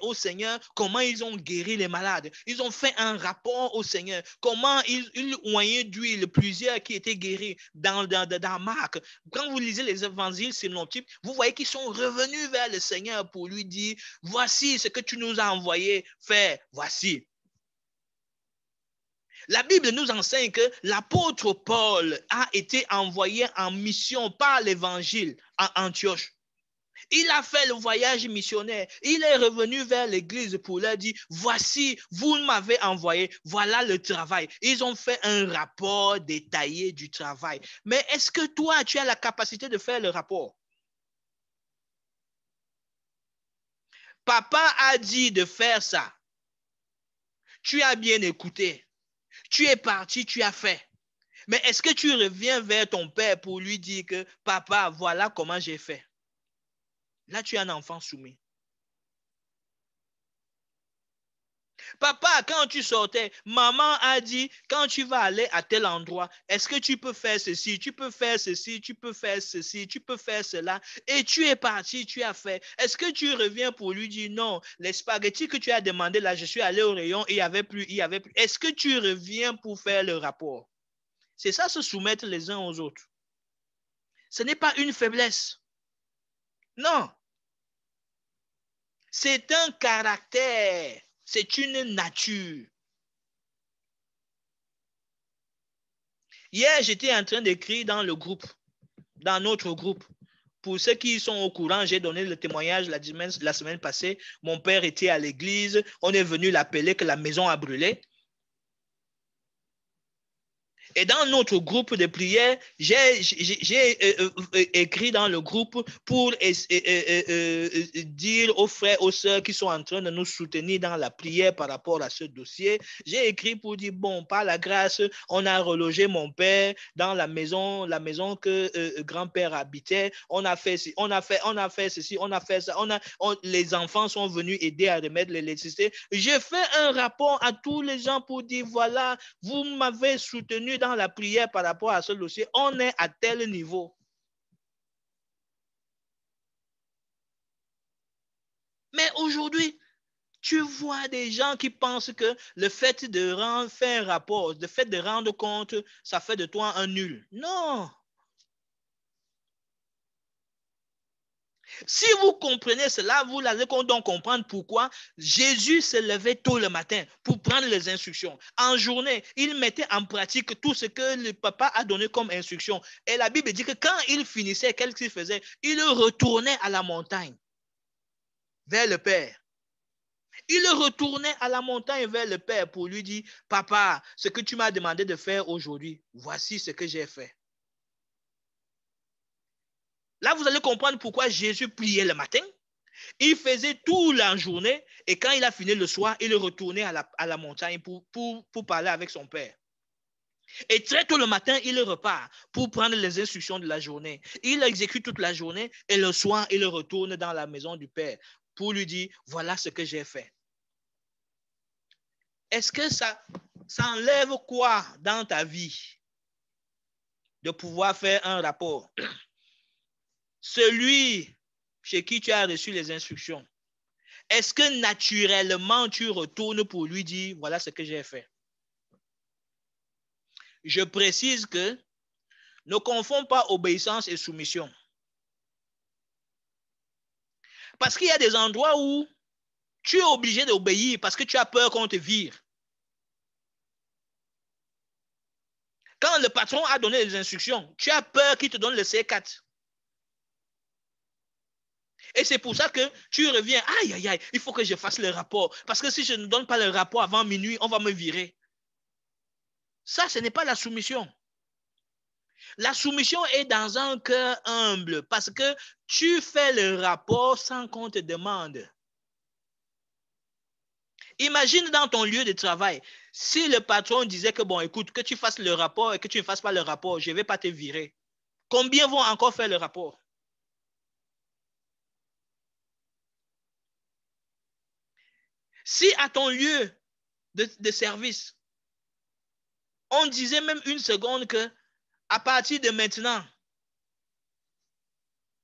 au Seigneur comment ils ont guéri les malades. Ils ont fait un rapport au Seigneur, comment ils, ont ont d'huile, plusieurs qui étaient guéris dans, dans, dans, Marc. Quand vous lisez les évangiles c'est type. vous voyez qu'ils sont revenus vers le Seigneur pour lui dire, voici ce que tu nous as envoyé faire, voici. La Bible nous enseigne que l'apôtre Paul a été envoyé en mission par l'Évangile à Antioche. Il a fait le voyage missionnaire. Il est revenu vers l'église pour leur dire, voici, vous m'avez envoyé, voilà le travail. Ils ont fait un rapport détaillé du travail. Mais est-ce que toi, tu as la capacité de faire le rapport? Papa a dit de faire ça. Tu as bien écouté. Tu es parti, tu as fait. Mais est-ce que tu reviens vers ton père pour lui dire que, papa, voilà comment j'ai fait Là, tu es un enfant soumis. Papa, quand tu sortais, maman a dit, quand tu vas aller à tel endroit, est-ce que tu peux faire ceci, tu peux faire ceci, tu peux faire ceci, tu peux faire cela. Et tu es parti, tu as fait. Est-ce que tu reviens pour lui dire, non, les spaghettis que tu as demandé, là, je suis allé au rayon, il n'y avait plus, il n'y avait plus. Est-ce que tu reviens pour faire le rapport? C'est ça, se soumettre les uns aux autres. Ce n'est pas une faiblesse. Non. C'est un caractère. C'est une nature. Hier, j'étais en train d'écrire dans le groupe, dans notre groupe. Pour ceux qui sont au courant, j'ai donné le témoignage la, semaine passée. Mon père était à l'église. On est venu l'appeler que la maison a brûlé. Et dans notre groupe de prière, j'ai euh, euh, euh, écrit dans le groupe pour dire aux frères, aux sœurs qui sont en train de nous soutenir dans la prière par rapport à ce dossier, j'ai écrit pour dire, bon, par la grâce, on a relogé mon père dans la maison, la maison que grand-père habitait, on a fait on a fait, on a fait ceci, on a fait ça, on a, les enfants sont venus aider à remettre l'électricité. J'ai fait un rapport à tous les gens pour dire, voilà, vous m'avez soutenu dans la prière par rapport à ce dossier, on est à tel niveau. Mais aujourd'hui, tu vois des gens qui pensent que le fait de rendre, faire rapport, le fait de rendre compte, ça fait de toi un nul. Non. Si vous comprenez cela, vous allez donc comprendre pourquoi Jésus se levait tôt le matin pour prendre les instructions. En journée, il mettait en pratique tout ce que le papa a donné comme instruction. Et la Bible dit que quand il finissait, qu'est-ce qu'il faisait Il retournait à la montagne, vers le Père. Il retournait à la montagne vers le Père pour lui dire, Papa, ce que tu m'as demandé de faire aujourd'hui, voici ce que j'ai fait. Là, vous allez comprendre pourquoi Jésus priait le matin. Il faisait tout la journée et quand il a fini le soir, il retournait à la, à la montagne pour, parler avec son Père. Et très tôt le matin, il repart pour prendre les instructions de la journée. Il exécute toute la journée et le soir, il retourne dans la maison du Père pour lui dire, voilà ce que j'ai fait. Est-ce que ça, ça enlève quoi dans ta vie de pouvoir faire un rapport celui chez qui tu as reçu les instructions, est-ce que naturellement tu retournes pour lui dire, voilà ce que j'ai fait Je précise que ne confonds pas obéissance et soumission. Parce qu'il y a des endroits où tu es obligé d'obéir parce que tu as peur qu'on te vire. Quand le patron a donné les instructions, tu as peur qu'il te donne le C4. Et c'est pour ça que tu reviens, aïe, aïe, aïe, il faut que je fasse le rapport. Parce que si je ne donne pas le rapport avant minuit, on va me virer. Ça, ce n'est pas la soumission. La soumission est dans un cœur humble parce que tu fais le rapport sans qu'on te demande. Imagine dans ton lieu de travail, si le patron disait que, bon, écoute, que tu fasses le rapport et que tu ne fasses pas le rapport, je ne vais pas te virer. Combien vont encore faire le rapport? Si à ton lieu de, service, on disait même une seconde que à partir de maintenant,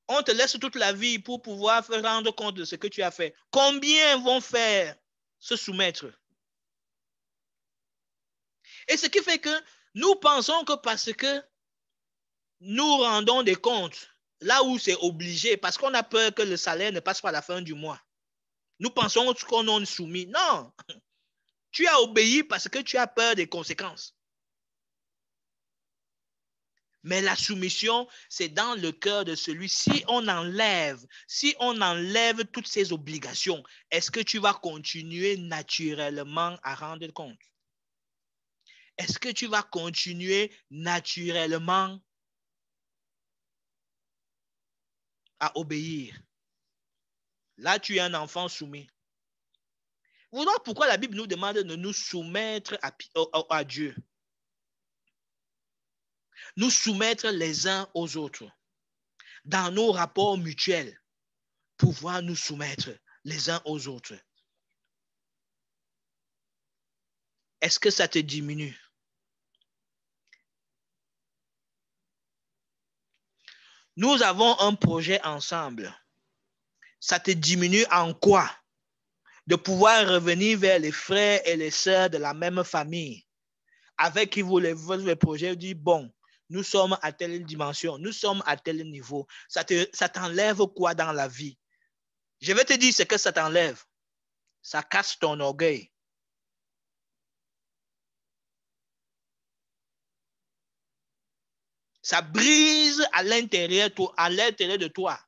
on te laisse toute la vie pour pouvoir rendre compte de ce que tu as fait. Combien vont faire se soumettre? Et ce qui fait que nous pensons que parce que nous rendons des comptes là où c'est obligé, parce qu'on a peur que le salaire ne passe pas à la fin du mois, nous pensons qu'on est soumis. Non. Tu as obéi parce que tu as peur des conséquences. Mais la soumission, c'est dans le cœur de celui. Si on enlève, si on enlève toutes ces obligations, est-ce que tu vas continuer naturellement à rendre compte? Est-ce que tu vas continuer naturellement à obéir? Là, tu es un enfant soumis. Voilà pourquoi la Bible nous demande de nous soumettre à, à Dieu. Nous soumettre les uns aux autres dans nos rapports mutuels, pouvoir nous soumettre les uns aux autres. Est-ce que ça te diminue? Nous avons un projet ensemble ça te diminue en quoi De pouvoir revenir vers les frères et les sœurs de la même famille avec qui vous le projet dit, bon, nous sommes à telle dimension, nous sommes à tel niveau. Ça t'enlève quoi dans la vie Je vais te dire ce que ça t'enlève. Ça casse ton orgueil. Ça brise à l'intérieur, à l'intérieur de toi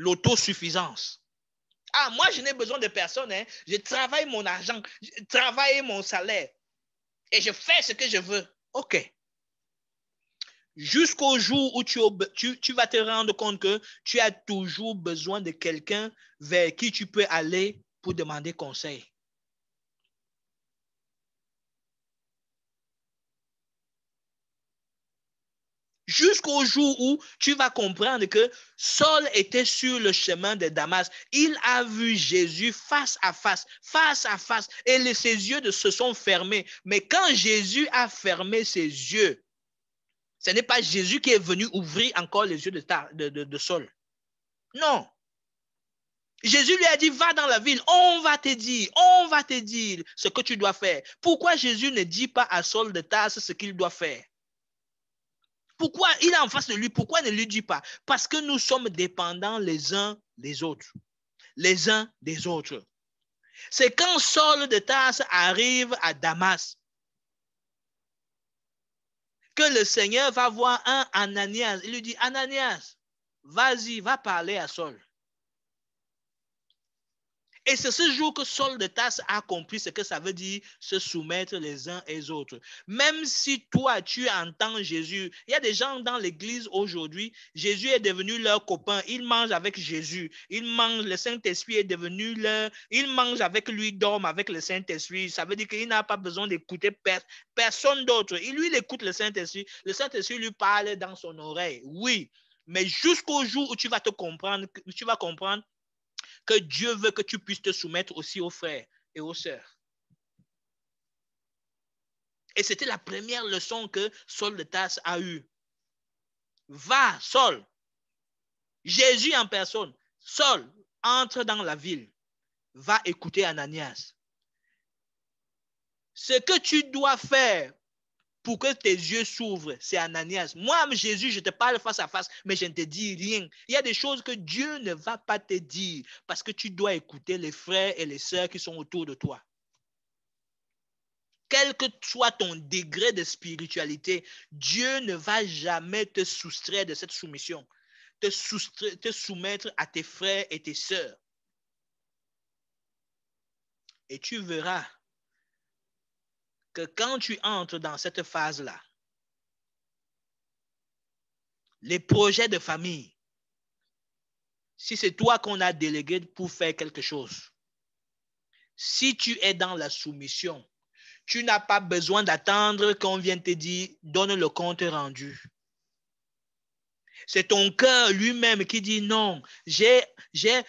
l'autosuffisance. Ah, moi, je n'ai besoin de personne. Hein. Je travaille mon argent, je travaille mon salaire et je fais ce que je veux. OK. Jusqu'au jour où tu, tu vas te rendre compte que tu as toujours besoin de quelqu'un vers qui tu peux aller pour demander conseil. Jusqu'au jour où tu vas comprendre que Saul était sur le chemin de Damas. Il a vu Jésus face à face, face à face, et ses yeux se sont fermés. Mais quand Jésus a fermé ses yeux, ce n'est pas Jésus qui est venu ouvrir encore les yeux de, Saul. Non. Jésus lui a dit, va dans la ville, on va te dire, on va te dire ce que tu dois faire. Pourquoi Jésus ne dit pas à Saul de Tasse ce qu'il doit faire? Pourquoi il est en face de lui Pourquoi ne lui dit pas Parce que nous sommes dépendants les uns des autres. Les uns des autres. C'est quand Saul de Tasse arrive à Damas que le Seigneur va voir un Ananias. Il lui dit, Ananias, vas-y, va parler à Saul. Et c'est ce jour que Sol de Tasse a compris ce que ça veut dire se soumettre les uns et autres. Même si toi, tu entends Jésus, il y a des gens dans l'église aujourd'hui, Jésus est devenu leur copain, Il mange avec Jésus, Il mange. le Saint-Esprit est devenu leur, Il mange avec lui, dorment avec le Saint-Esprit. Ça veut dire qu'il n'a pas besoin d'écouter personne d'autre. Il lui, écoute le Saint-Esprit, le Saint-Esprit lui parle dans son oreille. Oui, mais jusqu'au jour où tu vas te comprendre, tu vas comprendre que Dieu veut que tu puisses te soumettre aussi aux frères et aux sœurs. Et c'était la première leçon que Saul de Tasse a eue. Va, Saul. Jésus en personne. Saul, entre dans la ville. Va écouter Ananias. Ce que tu dois faire pour que tes yeux s'ouvrent. C'est Ananias. Moi, Jésus, je te parle face à face, mais je ne te dis rien. Il y a des choses que Dieu ne va pas te dire parce que tu dois écouter les frères et les sœurs qui sont autour de toi. Quel que soit ton degré de spiritualité, Dieu ne va jamais te soustraire de cette soumission, te, te soumettre à tes frères et tes sœurs. Et tu verras quand tu entres dans cette phase-là, les projets de famille, si c'est toi qu'on a délégué pour faire quelque chose, si tu es dans la soumission, tu n'as pas besoin d'attendre qu'on vienne te dire donne le compte rendu. C'est ton cœur lui-même qui dit non. J'ai,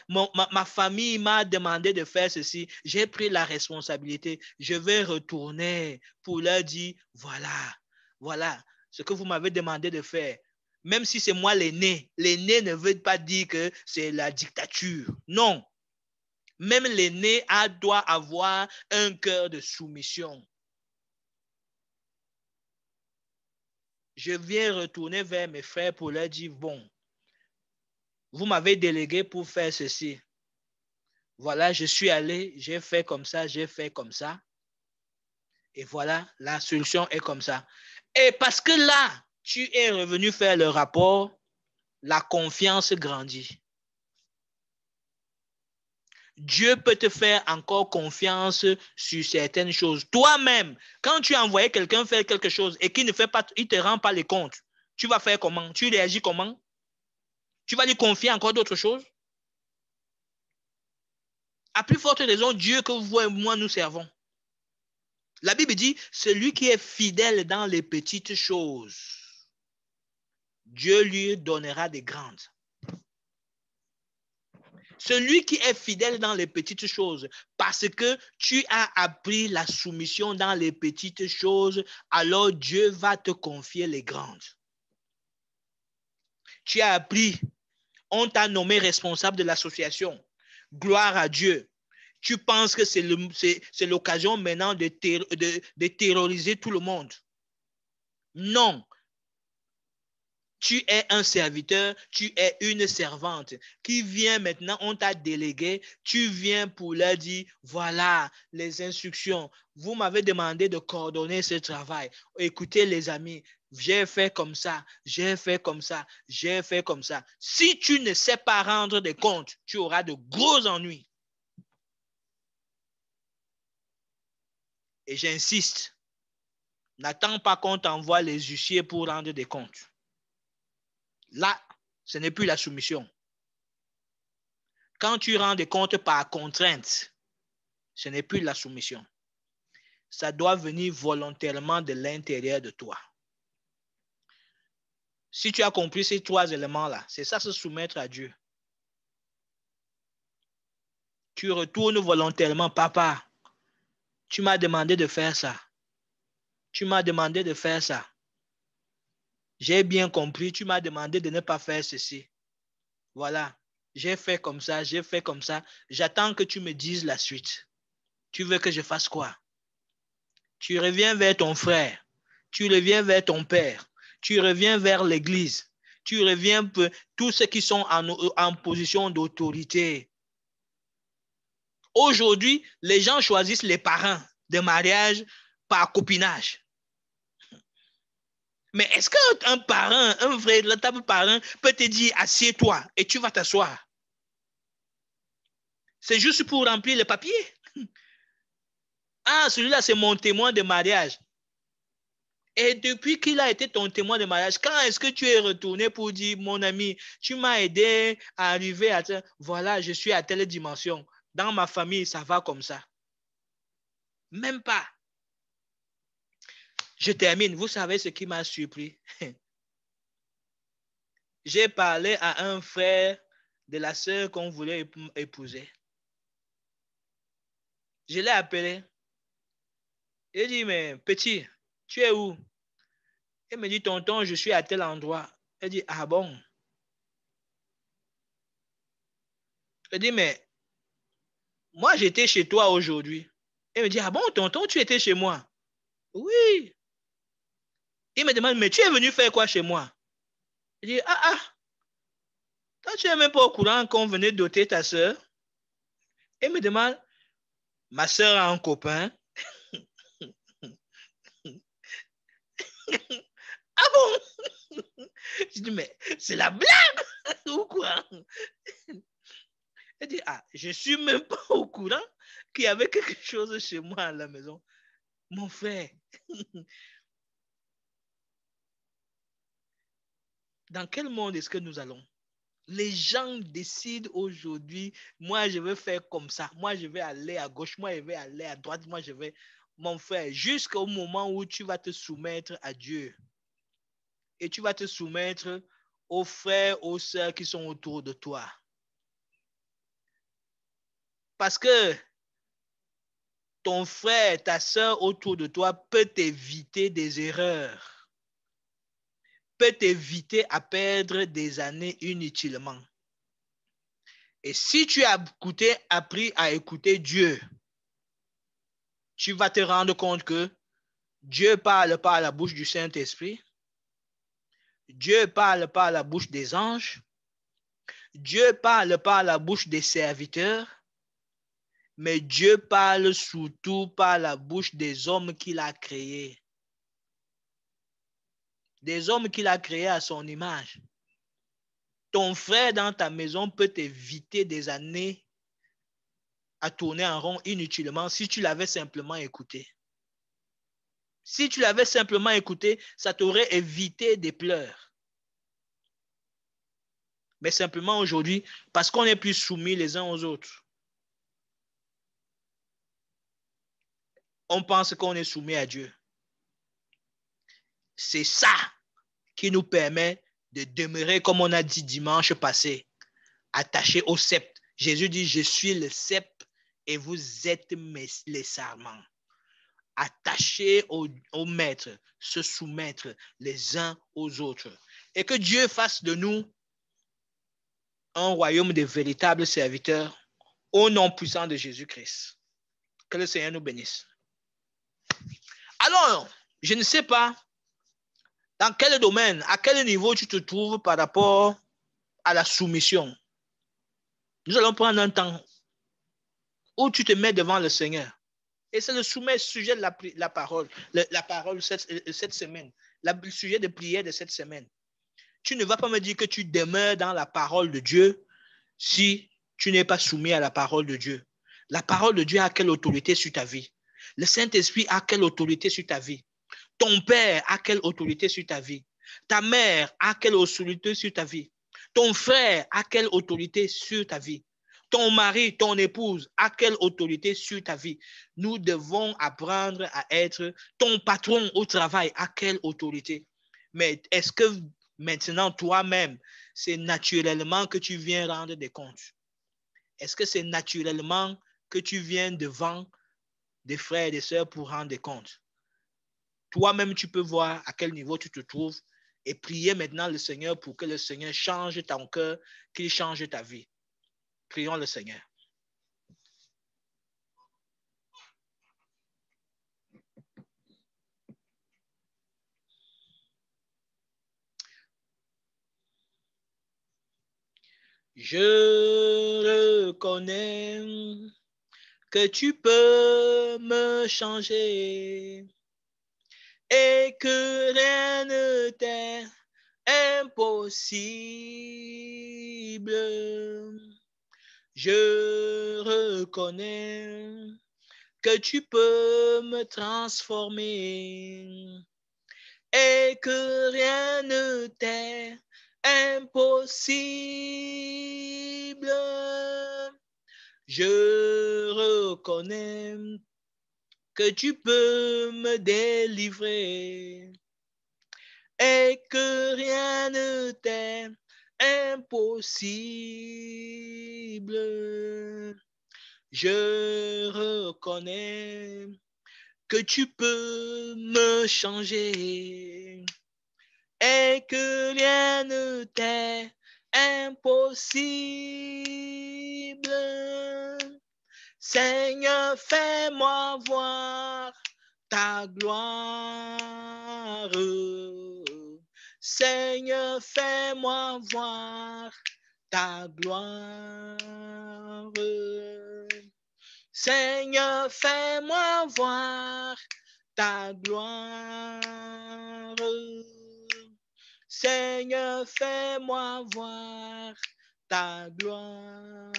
ma, ma famille m'a demandé de faire ceci. J'ai pris la responsabilité. Je vais retourner pour leur dire, voilà, voilà ce que vous m'avez demandé de faire même si c'est moi l'aîné, l'aîné ne veut pas dire que c'est la dictature. Non. Même l'aîné a doit avoir un cœur de soumission. je viens retourner vers mes frères pour leur dire, bon, vous m'avez délégué pour faire ceci. Voilà, je suis allé, j'ai fait comme ça, j'ai fait comme ça. Et voilà, la solution est comme ça. Et parce que là, tu es revenu faire le rapport, la confiance grandit. Dieu peut te faire encore confiance sur certaines choses. Toi-même, quand tu as envoyé quelqu'un faire quelque chose et qu'il ne fait pas, il te rend pas les comptes, tu vas faire comment Tu réagis comment Tu vas lui confier encore d'autres choses À plus forte raison, Dieu que vous et moi nous servons. La Bible dit, celui qui est fidèle dans les petites choses, Dieu lui donnera des grandes. Celui qui est fidèle dans les petites choses, parce que tu as appris la soumission dans les petites choses, alors Dieu va te confier les grandes. Tu as appris, on t'a nommé responsable de l'association. Gloire à Dieu. Tu penses que c'est l'occasion maintenant de, terroriser tout le monde. Non, tu es un serviteur, tu es une servante qui vient maintenant, on t'a délégué, tu viens pour leur dire, voilà les instructions. Vous m'avez demandé de coordonner ce travail. Écoutez les amis, j'ai fait comme ça, j'ai fait comme ça, j'ai fait comme ça. Si tu ne sais pas rendre des comptes, tu auras de gros ennuis. Et j'insiste, n'attends pas qu'on t'envoie les huissiers pour rendre des comptes. Là, ce n'est plus la soumission. Quand tu rends des comptes par contrainte, ce n'est plus la soumission. Ça doit venir volontairement de l'intérieur de toi. Si tu as compris ces trois éléments-là, c'est ça se soumettre à Dieu. Tu retournes volontairement, papa, tu m'as demandé de faire ça. Tu m'as demandé de faire ça j'ai bien compris, tu m'as demandé de ne pas faire ceci. Voilà, j'ai fait comme ça, j'ai fait comme ça. J'attends que tu me dises la suite. Tu veux que je fasse quoi Tu reviens vers ton frère, tu reviens vers ton père, tu reviens vers l'Église, tu reviens pour tous ceux qui sont en, en position d'autorité. Aujourd'hui, les gens choisissent les parents de mariage par copinage. Mais est-ce qu'un parent, un vrai véritable parent, peut te dire assieds-toi et tu vas t'asseoir? C'est juste pour remplir le papier. Ah, celui-là, c'est mon témoin de mariage. Et depuis qu'il a été ton témoin de mariage, quand est-ce que tu es retourné pour dire, mon ami, tu m'as aidé à arriver à... Voilà, je suis à telle dimension. Dans ma famille, ça va comme ça. Même pas. Je termine. Vous savez ce qui m'a surpris? J'ai parlé à un frère de la sœur qu'on voulait épouser. Je l'ai appelé. Il dit, mais petit, tu es où? Il me dit, tonton, je suis à tel endroit. Il dit, ah bon? Il dit, mais moi, j'étais chez toi aujourd'hui. Il me dit, ah bon, tonton, tu étais chez moi? Oui. Il me demande, mais tu es venu faire quoi chez moi Je dis, ah ah, toi tu n'es même pas au courant qu'on venait doter ta soeur. Il me demande, ma soeur a un copain. ah bon Je dis, mais c'est la blague ou quoi Elle dit, ah, je ne suis même pas au courant qu'il y avait quelque chose chez moi à la maison. Mon frère, Dans quel monde est-ce que nous allons les gens décident aujourd'hui, moi je vais faire comme ça, moi je vais aller à gauche, moi je vais aller à droite, moi je vais, mon frère, jusqu'au moment où tu vas te soumettre à Dieu. Et tu vas te soumettre aux frères, aux sœurs qui sont autour de toi. Parce que ton frère, ta sœur autour de toi peut éviter des erreurs peut t'éviter à perdre des années inutilement. Et si tu as appris à écouter Dieu, tu vas te rendre compte que Dieu parle par la bouche du Saint-Esprit, Dieu parle par la bouche des anges, Dieu parle par la bouche des serviteurs, mais Dieu parle surtout par la bouche des hommes qu'il a créés des hommes qu'il a créés à son image. Ton frère dans ta maison peut t'éviter des années à tourner en rond inutilement si tu l'avais simplement écouté. Si tu l'avais simplement écouté, ça t'aurait évité des pleurs. Mais simplement aujourd'hui, parce qu'on est plus soumis les uns aux autres. On pense qu'on est soumis à Dieu. C'est ça qui nous permet de demeurer, comme on a dit dimanche passé, attachés au sceptre. Jésus dit, je suis le sceptre et vous êtes mes, les serments. Attachés au, au maître, se soumettre les uns aux autres. Et que Dieu fasse de nous un royaume de véritables serviteurs au nom puissant de Jésus-Christ. Que le Seigneur nous bénisse. Alors, je ne sais pas dans quel domaine, à quel niveau tu te trouves par rapport à la soumission Nous allons prendre un temps où tu te mets devant le Seigneur. Et c'est le sujet, sujet de la, parole, la, parole cette, semaine, le sujet de prière de cette semaine. Tu ne vas pas me dire que tu demeures dans la parole de Dieu si tu n'es pas soumis à la parole de Dieu. La parole de Dieu a quelle autorité sur ta vie? Le Saint-Esprit a quelle autorité sur ta vie? Ton père a quelle autorité sur ta vie Ta mère a quelle autorité sur ta vie Ton frère a quelle autorité sur ta vie Ton mari, ton épouse a quelle autorité sur ta vie Nous devons apprendre à être ton patron au travail à quelle autorité Mais est-ce que maintenant toi-même, c'est naturellement que tu viens rendre des comptes Est-ce que c'est naturellement que tu viens devant des frères et des sœurs pour rendre des comptes toi-même, tu peux voir à quel niveau tu te trouves et prier maintenant le Seigneur pour que le Seigneur change ton cœur, qu'il change ta vie. Prions le Seigneur. Je reconnais que tu peux me changer et que rien ne t'est impossible. Je reconnais que tu peux me transformer et que rien ne t'est impossible. Je reconnais que tu peux me délivrer et que rien ne t'est impossible. Je reconnais que tu peux me changer et que rien ne t'est impossible. Seigneur, fais-moi voir ta gloire. Seigneur, fais-moi voir ta gloire. Seigneur, fais-moi voir ta gloire. Seigneur, fais-moi voir ta gloire.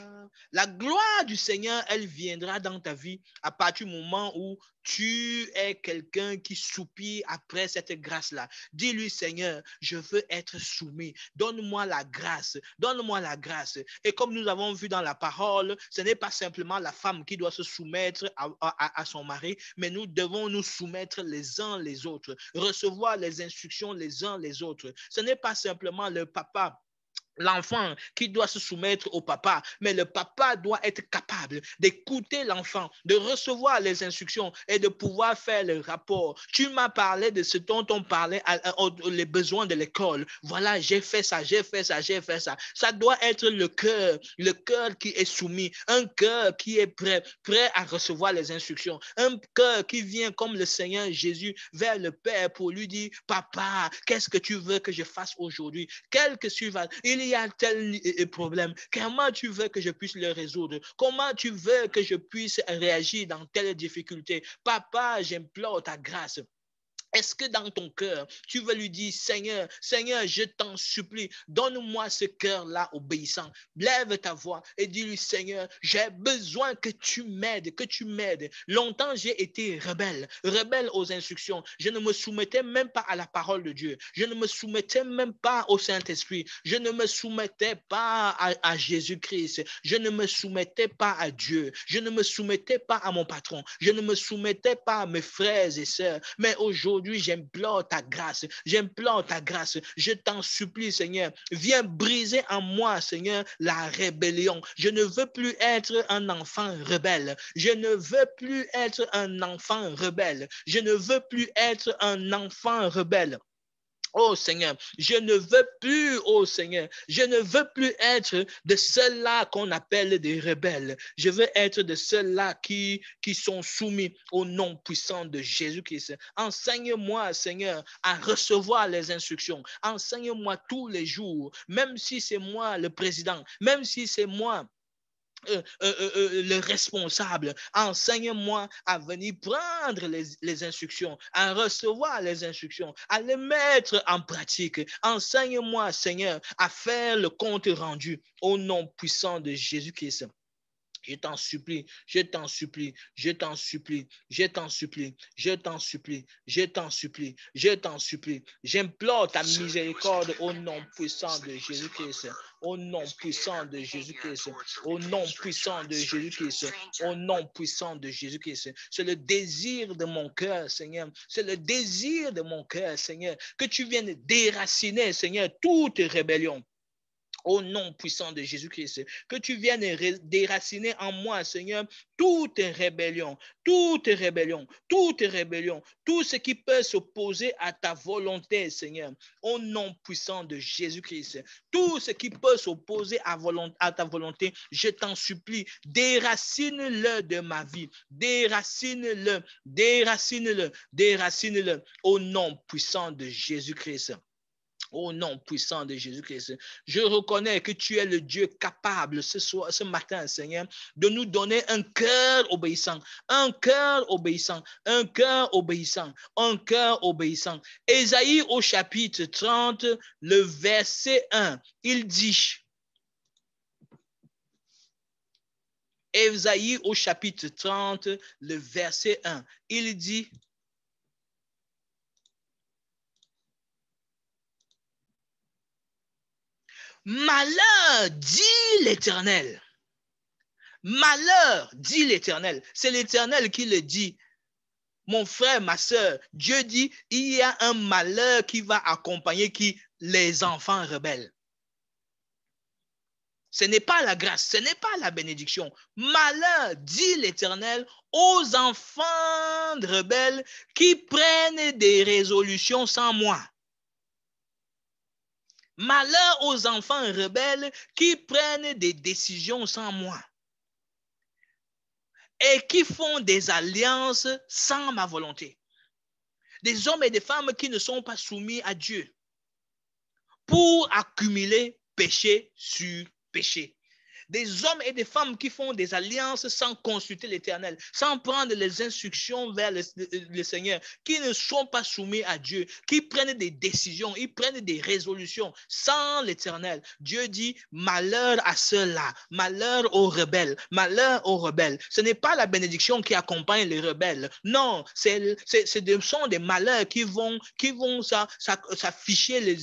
La gloire du Seigneur, elle viendra dans ta vie à partir du moment où tu es quelqu'un qui soupire après cette grâce-là. Dis-lui, Seigneur, je veux être soumis. Donne-moi la grâce. Donne-moi la grâce. Et comme nous avons vu dans la parole, ce n'est pas simplement la femme qui doit se soumettre à, à son mari, mais nous devons nous soumettre les uns les autres, recevoir les instructions les uns les autres. Ce n'est pas simplement le papa l'enfant qui doit se soumettre au papa, mais le papa doit être capable d'écouter l'enfant, de recevoir les instructions et de pouvoir faire le rapport. Tu m'as parlé de ce dont on parlait, les besoins de l'école. Voilà, j'ai fait ça, j'ai fait ça, j'ai fait ça. Ça doit être le cœur, le cœur qui est soumis, un cœur qui est prêt, prêt à recevoir les instructions, un cœur qui vient comme le Seigneur Jésus vers le Père pour lui dire, papa, qu'est-ce que tu veux que je fasse aujourd'hui? Quel que suivant, il y a tel problème, comment tu veux que je puisse le résoudre? Comment tu veux que je puisse réagir dans telle difficulté? Papa, j'implore ta grâce. Est-ce que dans ton cœur, tu veux lui dire, Seigneur, Seigneur, je t'en supplie, donne-moi ce cœur-là obéissant. Lève ta voix et dis-lui, Seigneur, j'ai besoin que tu m'aides, que tu m'aides. Longtemps, j'ai été rebelle, rebelle aux instructions. Je ne me soumettais même pas à la parole de Dieu. Je ne me soumettais même pas au Saint-Esprit. Je ne me soumettais pas à, Jésus-Christ. Je ne me soumettais pas à Dieu. Je ne me soumettais pas à mon patron. Je ne me soumettais pas à mes frères et sœurs. Mais aujourd'hui, j'implore ta grâce, j'implore ta grâce, je t'en supplie, Seigneur, viens briser en moi, Seigneur, la rébellion. Je ne veux plus être un enfant rebelle. Je ne veux plus être un enfant rebelle. Je ne veux plus être un enfant rebelle oh Seigneur. Je ne veux plus, oh Seigneur. Je ne veux plus être de ceux-là qu'on appelle des rebelles. Je veux être de ceux-là qui, qui sont soumis au nom puissant de Jésus-Christ. Enseigne-moi, Seigneur, à recevoir les instructions. Enseigne-moi tous les jours, même si c'est moi le président, même si c'est moi euh, euh, euh, le responsable. Enseigne-moi à venir prendre les, les, instructions, à recevoir les instructions, à les mettre en pratique. Enseigne-moi, Seigneur, à faire le compte rendu au nom puissant de Jésus-Christ. Je t'en supplie, je t'en supplie, je t'en supplie, je t'en supplie, je t'en supplie, je t'en supplie, je t'en supplie. J'implore ta miséricorde au nom puissant de Jésus-Christ, au nom puissant de Jésus-Christ, au nom puissant de Jésus-Christ, au nom puissant de Jésus-Christ. C'est le désir de mon cœur, Seigneur. C'est le désir de mon cœur, Seigneur, que tu viennes déraciner, Seigneur, toute rébellion au nom puissant de Jésus-Christ, que tu viennes déraciner en moi, Seigneur, toute rébellion, toute rébellion, toute rébellion, tout ce qui peut s'opposer à ta volonté, Seigneur, au nom puissant de Jésus-Christ, tout ce qui peut s'opposer à, à, ta volonté, je t'en supplie, déracine-le de ma vie, déracine-le, déracine-le, déracine-le, au nom puissant de Jésus-Christ. Au nom puissant de Jésus-Christ, je reconnais que tu es le Dieu capable ce soir, ce matin, Seigneur, de nous donner un cœur obéissant, un cœur obéissant, un cœur obéissant, un cœur obéissant. Ésaïe au chapitre 30, le verset 1, il dit, Ésaïe au chapitre 30, le verset 1, il dit, Malheur, dit l'Éternel. Malheur, dit l'Éternel. C'est l'Éternel qui le dit. Mon frère, ma soeur, Dieu dit, il y a un malheur qui va accompagner qui les enfants rebelles. Ce n'est pas la grâce, ce n'est pas la bénédiction. Malheur, dit l'Éternel, aux enfants rebelles qui prennent des résolutions sans moi. Malheur aux enfants rebelles qui prennent des décisions sans moi et qui font des alliances sans ma volonté. Des hommes et des femmes qui ne sont pas soumis à Dieu pour accumuler péché sur péché des hommes et des femmes qui font des alliances sans consulter l'Éternel, sans prendre les instructions vers le, Seigneur, qui ne sont pas soumis à Dieu, qui prennent des décisions, ils prennent des résolutions sans l'Éternel. Dieu dit, malheur à ceux-là, malheur aux rebelles, malheur aux rebelles. Ce n'est pas la bénédiction qui accompagne les rebelles. Non, ce sont des malheurs qui vont, qui vont s'afficher les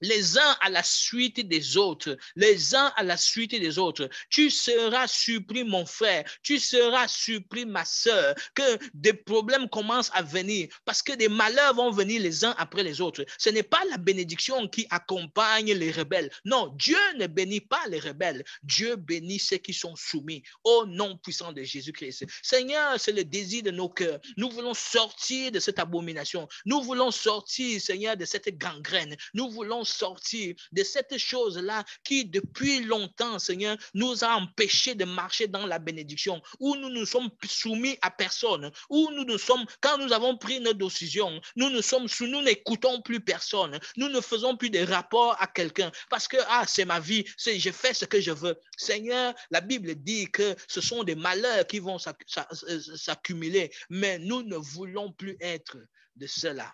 les uns à la suite des autres, les uns à la suite des autres. Tu seras supprimé mon frère, tu seras supprimé ma soeur, que des problèmes commencent à venir parce que des malheurs vont venir les uns après les autres. Ce n'est pas la bénédiction qui accompagne les rebelles. Non, Dieu ne bénit pas les rebelles. Dieu bénit ceux qui sont soumis au nom puissant de Jésus-Christ. Seigneur, c'est le désir de nos cœurs. Nous voulons sortir de cette abomination. Nous voulons sortir, Seigneur, de cette gangrène. Nous voulons sortir de cette chose-là qui, depuis longtemps, Seigneur, nous a empêchés de marcher dans la bénédiction, où nous nous sommes soumis à personne, où nous nous sommes, quand nous avons pris nos décisions, nous nous sommes, nous n'écoutons plus personne, nous ne faisons plus de rapports à quelqu'un, parce que, ah, c'est ma vie, c'est, je fais ce que je veux. Seigneur, la Bible dit que ce sont des malheurs qui vont s'accumuler, mais nous ne voulons plus être de cela.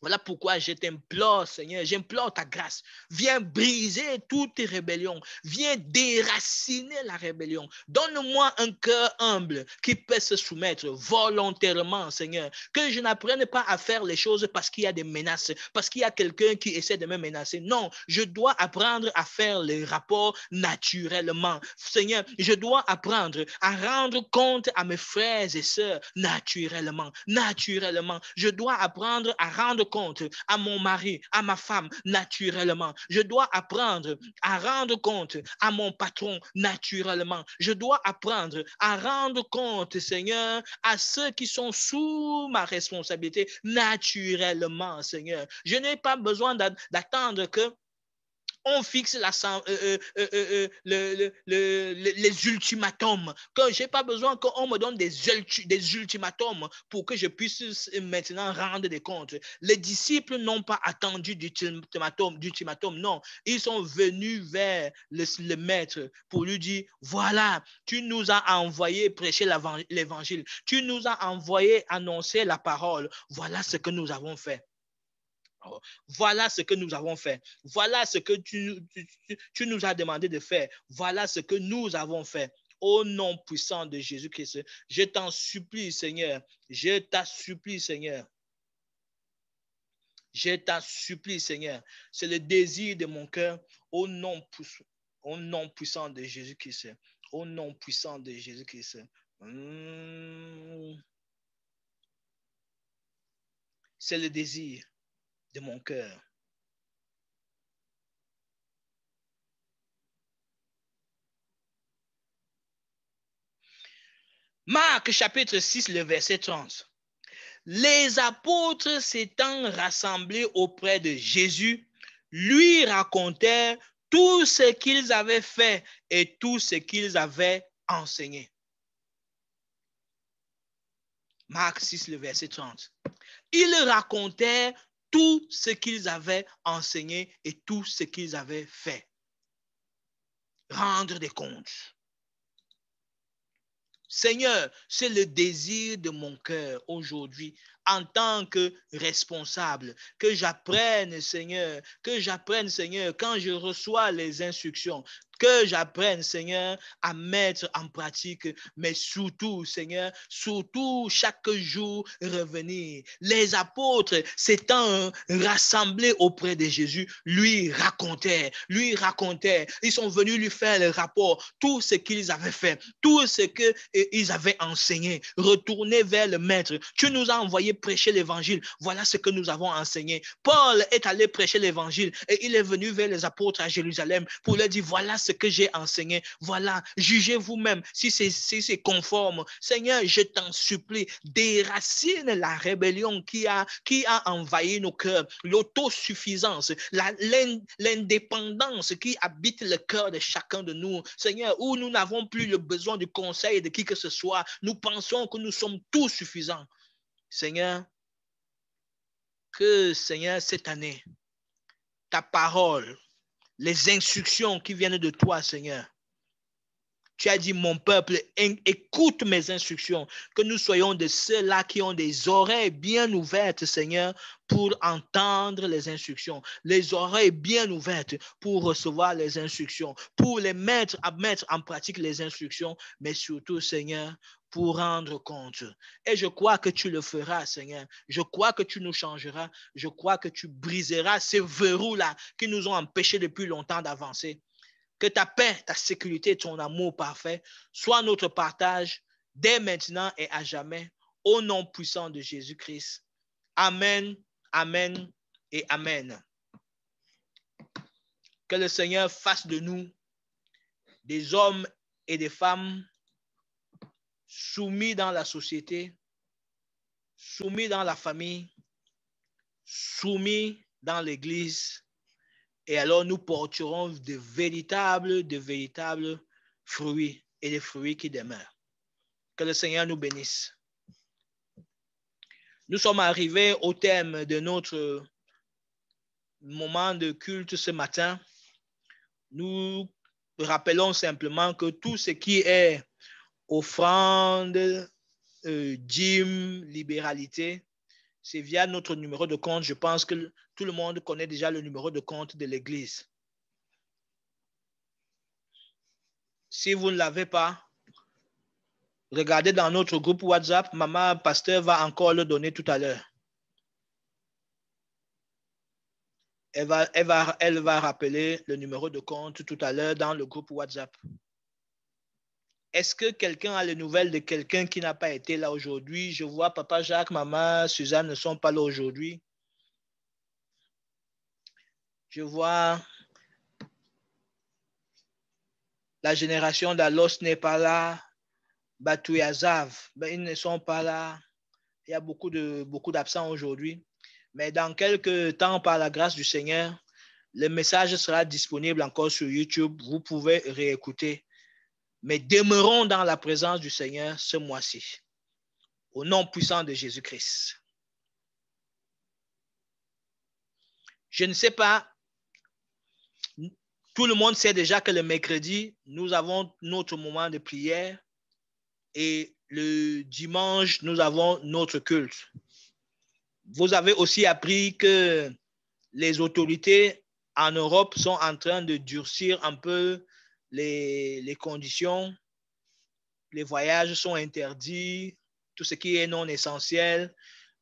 Voilà pourquoi je t'implore, Seigneur, j'implore ta grâce. Viens briser toutes rébellions. Viens déraciner la rébellion. Donne-moi un cœur humble qui peut se soumettre volontairement, Seigneur. Que je n'apprenne pas à faire les choses parce qu'il y a des menaces, parce qu'il y a quelqu'un qui essaie de me menacer. Non, je dois apprendre à faire les rapports naturellement. Seigneur, je dois apprendre à rendre compte à mes frères et sœurs naturellement. Naturellement, je dois apprendre à rendre compte à mon mari, à ma femme naturellement. Je dois apprendre à rendre compte à mon patron naturellement. Je dois apprendre à rendre compte, Seigneur, à ceux qui sont sous ma responsabilité naturellement, Seigneur. Je n'ai pas besoin d'attendre que on fixe la, les ultimatums. Je n'ai pas besoin qu'on me donne des, des ultimatums pour que je puisse maintenant rendre des comptes. Les disciples n'ont pas attendu d'ultimatum, non. Ils sont venus vers le, le maître pour lui dire, voilà, tu nous as envoyé prêcher l'évangile, tu nous as envoyé annoncer la parole. Voilà ce que nous avons fait. Voilà ce que nous avons fait. Voilà ce que tu, nous as demandé de faire. Voilà ce que nous avons fait. Au nom puissant de Jésus-Christ, je t'en supplie, Seigneur. Je t'en supplie, Seigneur. Je t'en supplie, Seigneur. C'est le désir de mon cœur au nom, au nom puissant de Jésus-Christ. Au nom puissant de Jésus-Christ. Hmm. C'est le désir de mon cœur. Marc chapitre 6, le verset 30. Les apôtres s'étant rassemblés auprès de Jésus, lui racontèrent tout ce qu'ils avaient fait et tout ce qu'ils avaient enseigné. Marc 6, le verset 30. Ils racontèrent tout ce qu'ils avaient enseigné et tout ce qu'ils avaient fait. Rendre des comptes. Seigneur, c'est le désir de mon cœur aujourd'hui, en tant que responsable, que j'apprenne, Seigneur, que j'apprenne, Seigneur, quand je reçois les instructions, que j'apprenne, Seigneur, à mettre en pratique, mais surtout, Seigneur, surtout chaque jour revenir. Les apôtres s'étant rassemblés auprès de Jésus, lui racontaient, lui racontaient. Ils sont venus lui faire le rapport, tout ce qu'ils avaient fait, tout ce qu'ils avaient enseigné. Retourner vers le Maître. Tu nous as envoyé prêcher l'évangile. Voilà ce que nous avons enseigné. Paul est allé prêcher l'évangile et il est venu vers les apôtres à Jérusalem pour leur dire, voilà ce ce que j'ai enseigné. Voilà, jugez vous-même si c'est conforme. Seigneur, je t'en supplie, déracine la rébellion qui a, qui a envahi nos cœurs, l'autosuffisance, l'indépendance qui habite le cœur de chacun de nous. Seigneur, où nous n'avons plus le besoin du conseil de qui que ce soit, nous pensons que nous sommes tout suffisants. Seigneur, que Seigneur, cette année, ta parole les instructions qui viennent de toi, Seigneur. Tu as dit, mon peuple, écoute mes instructions, que nous soyons de ceux-là qui ont des oreilles bien ouvertes, Seigneur, pour entendre les instructions, les oreilles bien ouvertes pour recevoir les instructions, pour les mettre à mettre en pratique les instructions, mais surtout, Seigneur, pour rendre compte. Et je crois que tu le feras, Seigneur. Je crois que tu nous changeras. Je crois que tu briseras ces verrous-là qui nous ont empêchés depuis longtemps d'avancer. Que ta paix, ta sécurité, ton amour parfait soient notre partage dès maintenant et à jamais, au nom puissant de Jésus-Christ. Amen, Amen et Amen. Que le Seigneur fasse de nous des hommes et des femmes soumis dans la société, soumis dans la famille, soumis dans l'Église et alors nous porterons de véritables, de véritables fruits et des fruits qui demeurent. Que le Seigneur nous bénisse. Nous sommes arrivés au thème de notre moment de culte ce matin. Nous rappelons simplement que tout ce qui est offrande, euh, dîme, libéralité, c'est via notre numéro de compte. Je pense que tout le monde connaît déjà le numéro de compte de l'Église. Si vous ne l'avez pas, regardez dans notre groupe WhatsApp. Maman Pasteur va encore le donner tout à l'heure. Elle va, elle va rappeler le numéro de compte tout à l'heure dans le groupe WhatsApp. Est-ce que quelqu'un a les nouvelles de quelqu'un qui n'a pas été là aujourd'hui Je vois papa Jacques, maman Suzanne ne sont pas là aujourd'hui. Je vois la génération d'Alos n'est pas là. Batouyazav, ben, ils ne sont pas là. Il y a beaucoup de beaucoup d'absents aujourd'hui. Mais dans quelques temps, par la grâce du Seigneur, le message sera disponible encore sur YouTube. Vous pouvez réécouter mais demeurons dans la présence du Seigneur ce mois-ci. Au nom puissant de Jésus-Christ. Je ne sais pas, tout le monde sait déjà que le mercredi, nous avons notre moment de prière et le dimanche, nous avons notre culte. Vous avez aussi appris que les autorités en Europe sont en train de durcir un peu les, conditions, les voyages sont interdits, tout ce qui est non essentiel.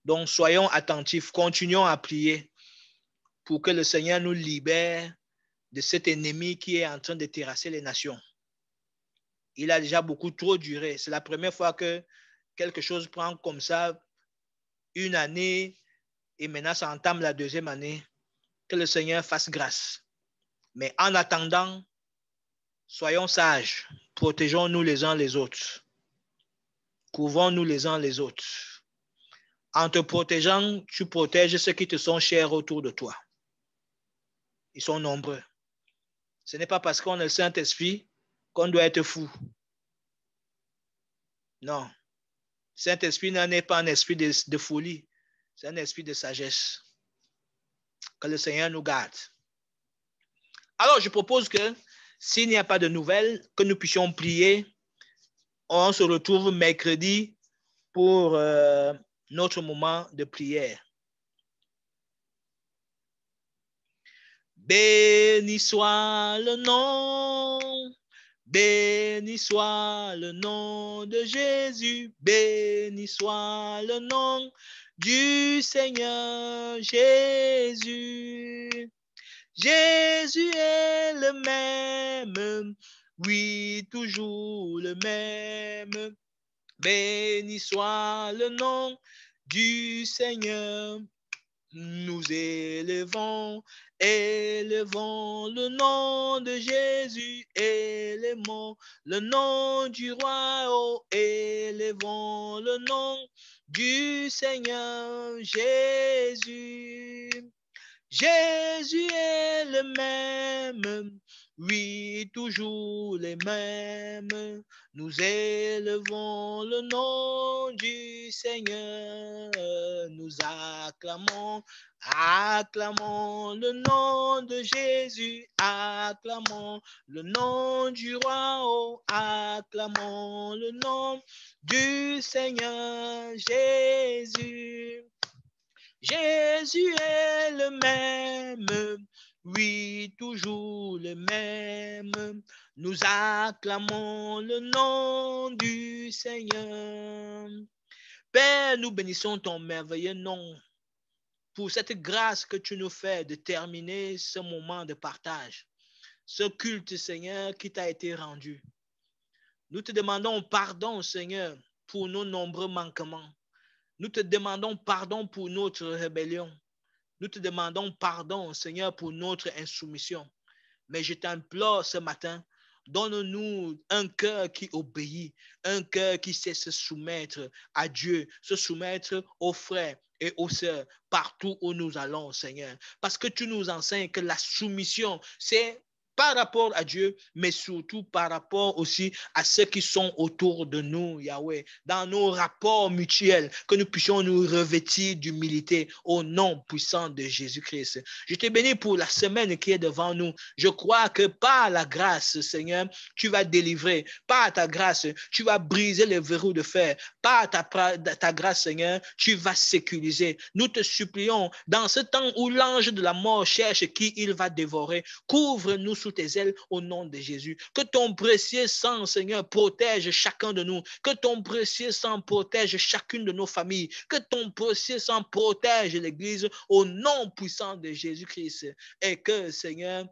Donc, soyons attentifs, continuons à prier pour que le Seigneur nous libère de cet ennemi qui est en train de terrasser les nations. Il a déjà beaucoup trop duré. C'est la première fois que quelque chose prend comme ça une année et maintenant ça entame la deuxième année. Que le Seigneur fasse grâce. Mais en attendant, Soyons sages, protégeons-nous les uns les autres, couvrons-nous les uns les autres. En te protégeant, tu protèges ceux qui te sont chers autour de toi. Ils sont nombreux. Ce n'est pas parce qu'on est Saint-Esprit qu'on doit être fou. Non. Saint-Esprit n'est pas un esprit de folie, c'est un esprit de sagesse. Que le Seigneur nous garde. Alors, je propose que s'il n'y a pas de nouvelles, que nous puissions prier. On se retrouve mercredi pour euh, notre moment de prière. Béni soit le nom, béni soit le nom de Jésus, béni soit le nom du Seigneur Jésus. Jésus est le même, oui, toujours le même. Béni soit le nom du Seigneur. Nous élevons, élevons le nom de Jésus, élevons le nom du roi, oh, élevons le nom du Seigneur Jésus. Jésus est le même, oui, toujours les mêmes. Nous élevons le nom du Seigneur, nous acclamons, acclamons le nom de Jésus, acclamons le nom du roi, oh, acclamons le nom du Seigneur Jésus. Jésus est le même, oui, toujours le même. Nous acclamons le nom du Seigneur. Père, nous bénissons ton merveilleux nom pour cette grâce que tu nous fais de terminer ce moment de partage, ce culte, Seigneur, qui t'a été rendu. Nous te demandons pardon, Seigneur, pour nos nombreux manquements. Nous te demandons pardon pour notre rébellion. Nous te demandons pardon, Seigneur, pour notre insoumission. Mais je t'implore ce matin, donne-nous un cœur qui obéit, un cœur qui sait se soumettre à Dieu, se soumettre aux frères et aux sœurs, partout où nous allons, Seigneur. Parce que tu nous enseignes que la soumission, c'est par rapport à Dieu, mais surtout par rapport aussi à ceux qui sont autour de nous, Yahweh, dans nos rapports mutuels, que nous puissions nous revêtir d'humilité au nom puissant de Jésus-Christ. Je te bénis pour la semaine qui est devant nous. Je crois que par la grâce, Seigneur, tu vas délivrer. Par ta grâce, tu vas briser les verrous de fer. Par ta, ta grâce, Seigneur, tu vas sécuriser. Nous te supplions, dans ce temps où l'ange de la mort cherche qui il va dévorer, couvre-nous tes ailes au nom de Jésus. Que ton précieux sang, Seigneur, protège chacun de nous. Que ton précieux sang protège chacune de nos familles. Que ton précieux sang protège l'Église au nom puissant de Jésus-Christ. Et que, Seigneur,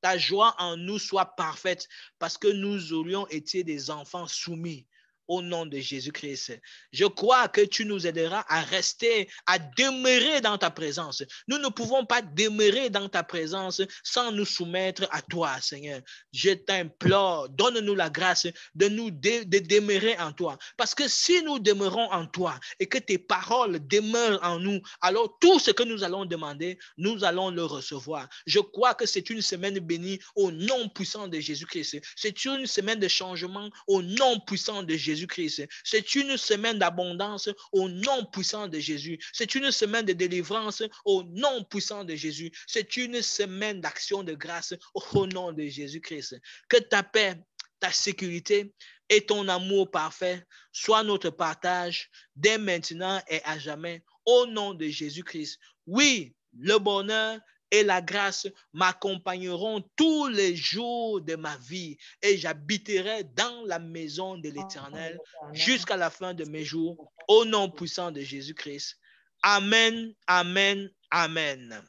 ta joie en nous soit parfaite parce que nous aurions été des enfants soumis au nom de Jésus-Christ. Je crois que tu nous aideras à rester, à demeurer dans ta présence. Nous ne pouvons pas demeurer dans ta présence sans nous soumettre à toi, Seigneur. Je t'implore, donne-nous la grâce de nous de, demeurer en toi. Parce que si nous demeurons en toi et que tes paroles demeurent en nous, alors tout ce que nous allons demander, nous allons le recevoir. Je crois que c'est une semaine bénie au nom puissant de Jésus-Christ. C'est une semaine de changement au nom puissant de Jésus christ C'est une semaine d'abondance au nom puissant de Jésus. C'est une semaine de délivrance au nom puissant de Jésus. C'est une semaine d'action de grâce au nom de Jésus-Christ. Que ta paix, ta sécurité et ton amour parfait soient notre partage dès maintenant et à jamais au nom de Jésus-Christ. Oui, le bonheur, et la grâce m'accompagneront tous les jours de ma vie et j'habiterai dans la maison de l'Éternel jusqu'à la fin de mes jours, au nom puissant de Jésus-Christ. Amen, amen, amen.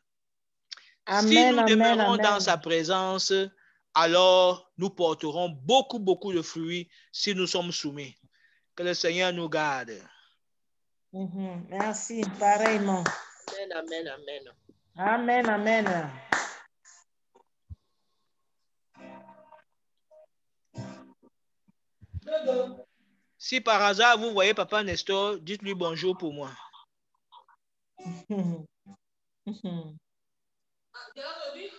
si nous demeurons dans sa présence, alors nous porterons beaucoup, beaucoup de fruits si nous sommes soumis. Que le Seigneur nous garde. Mhm. Merci, pareillement. Amen, amen, amen. Amen, amen. Si par hasard vous voyez Papa Nestor, dites-lui bonjour pour moi.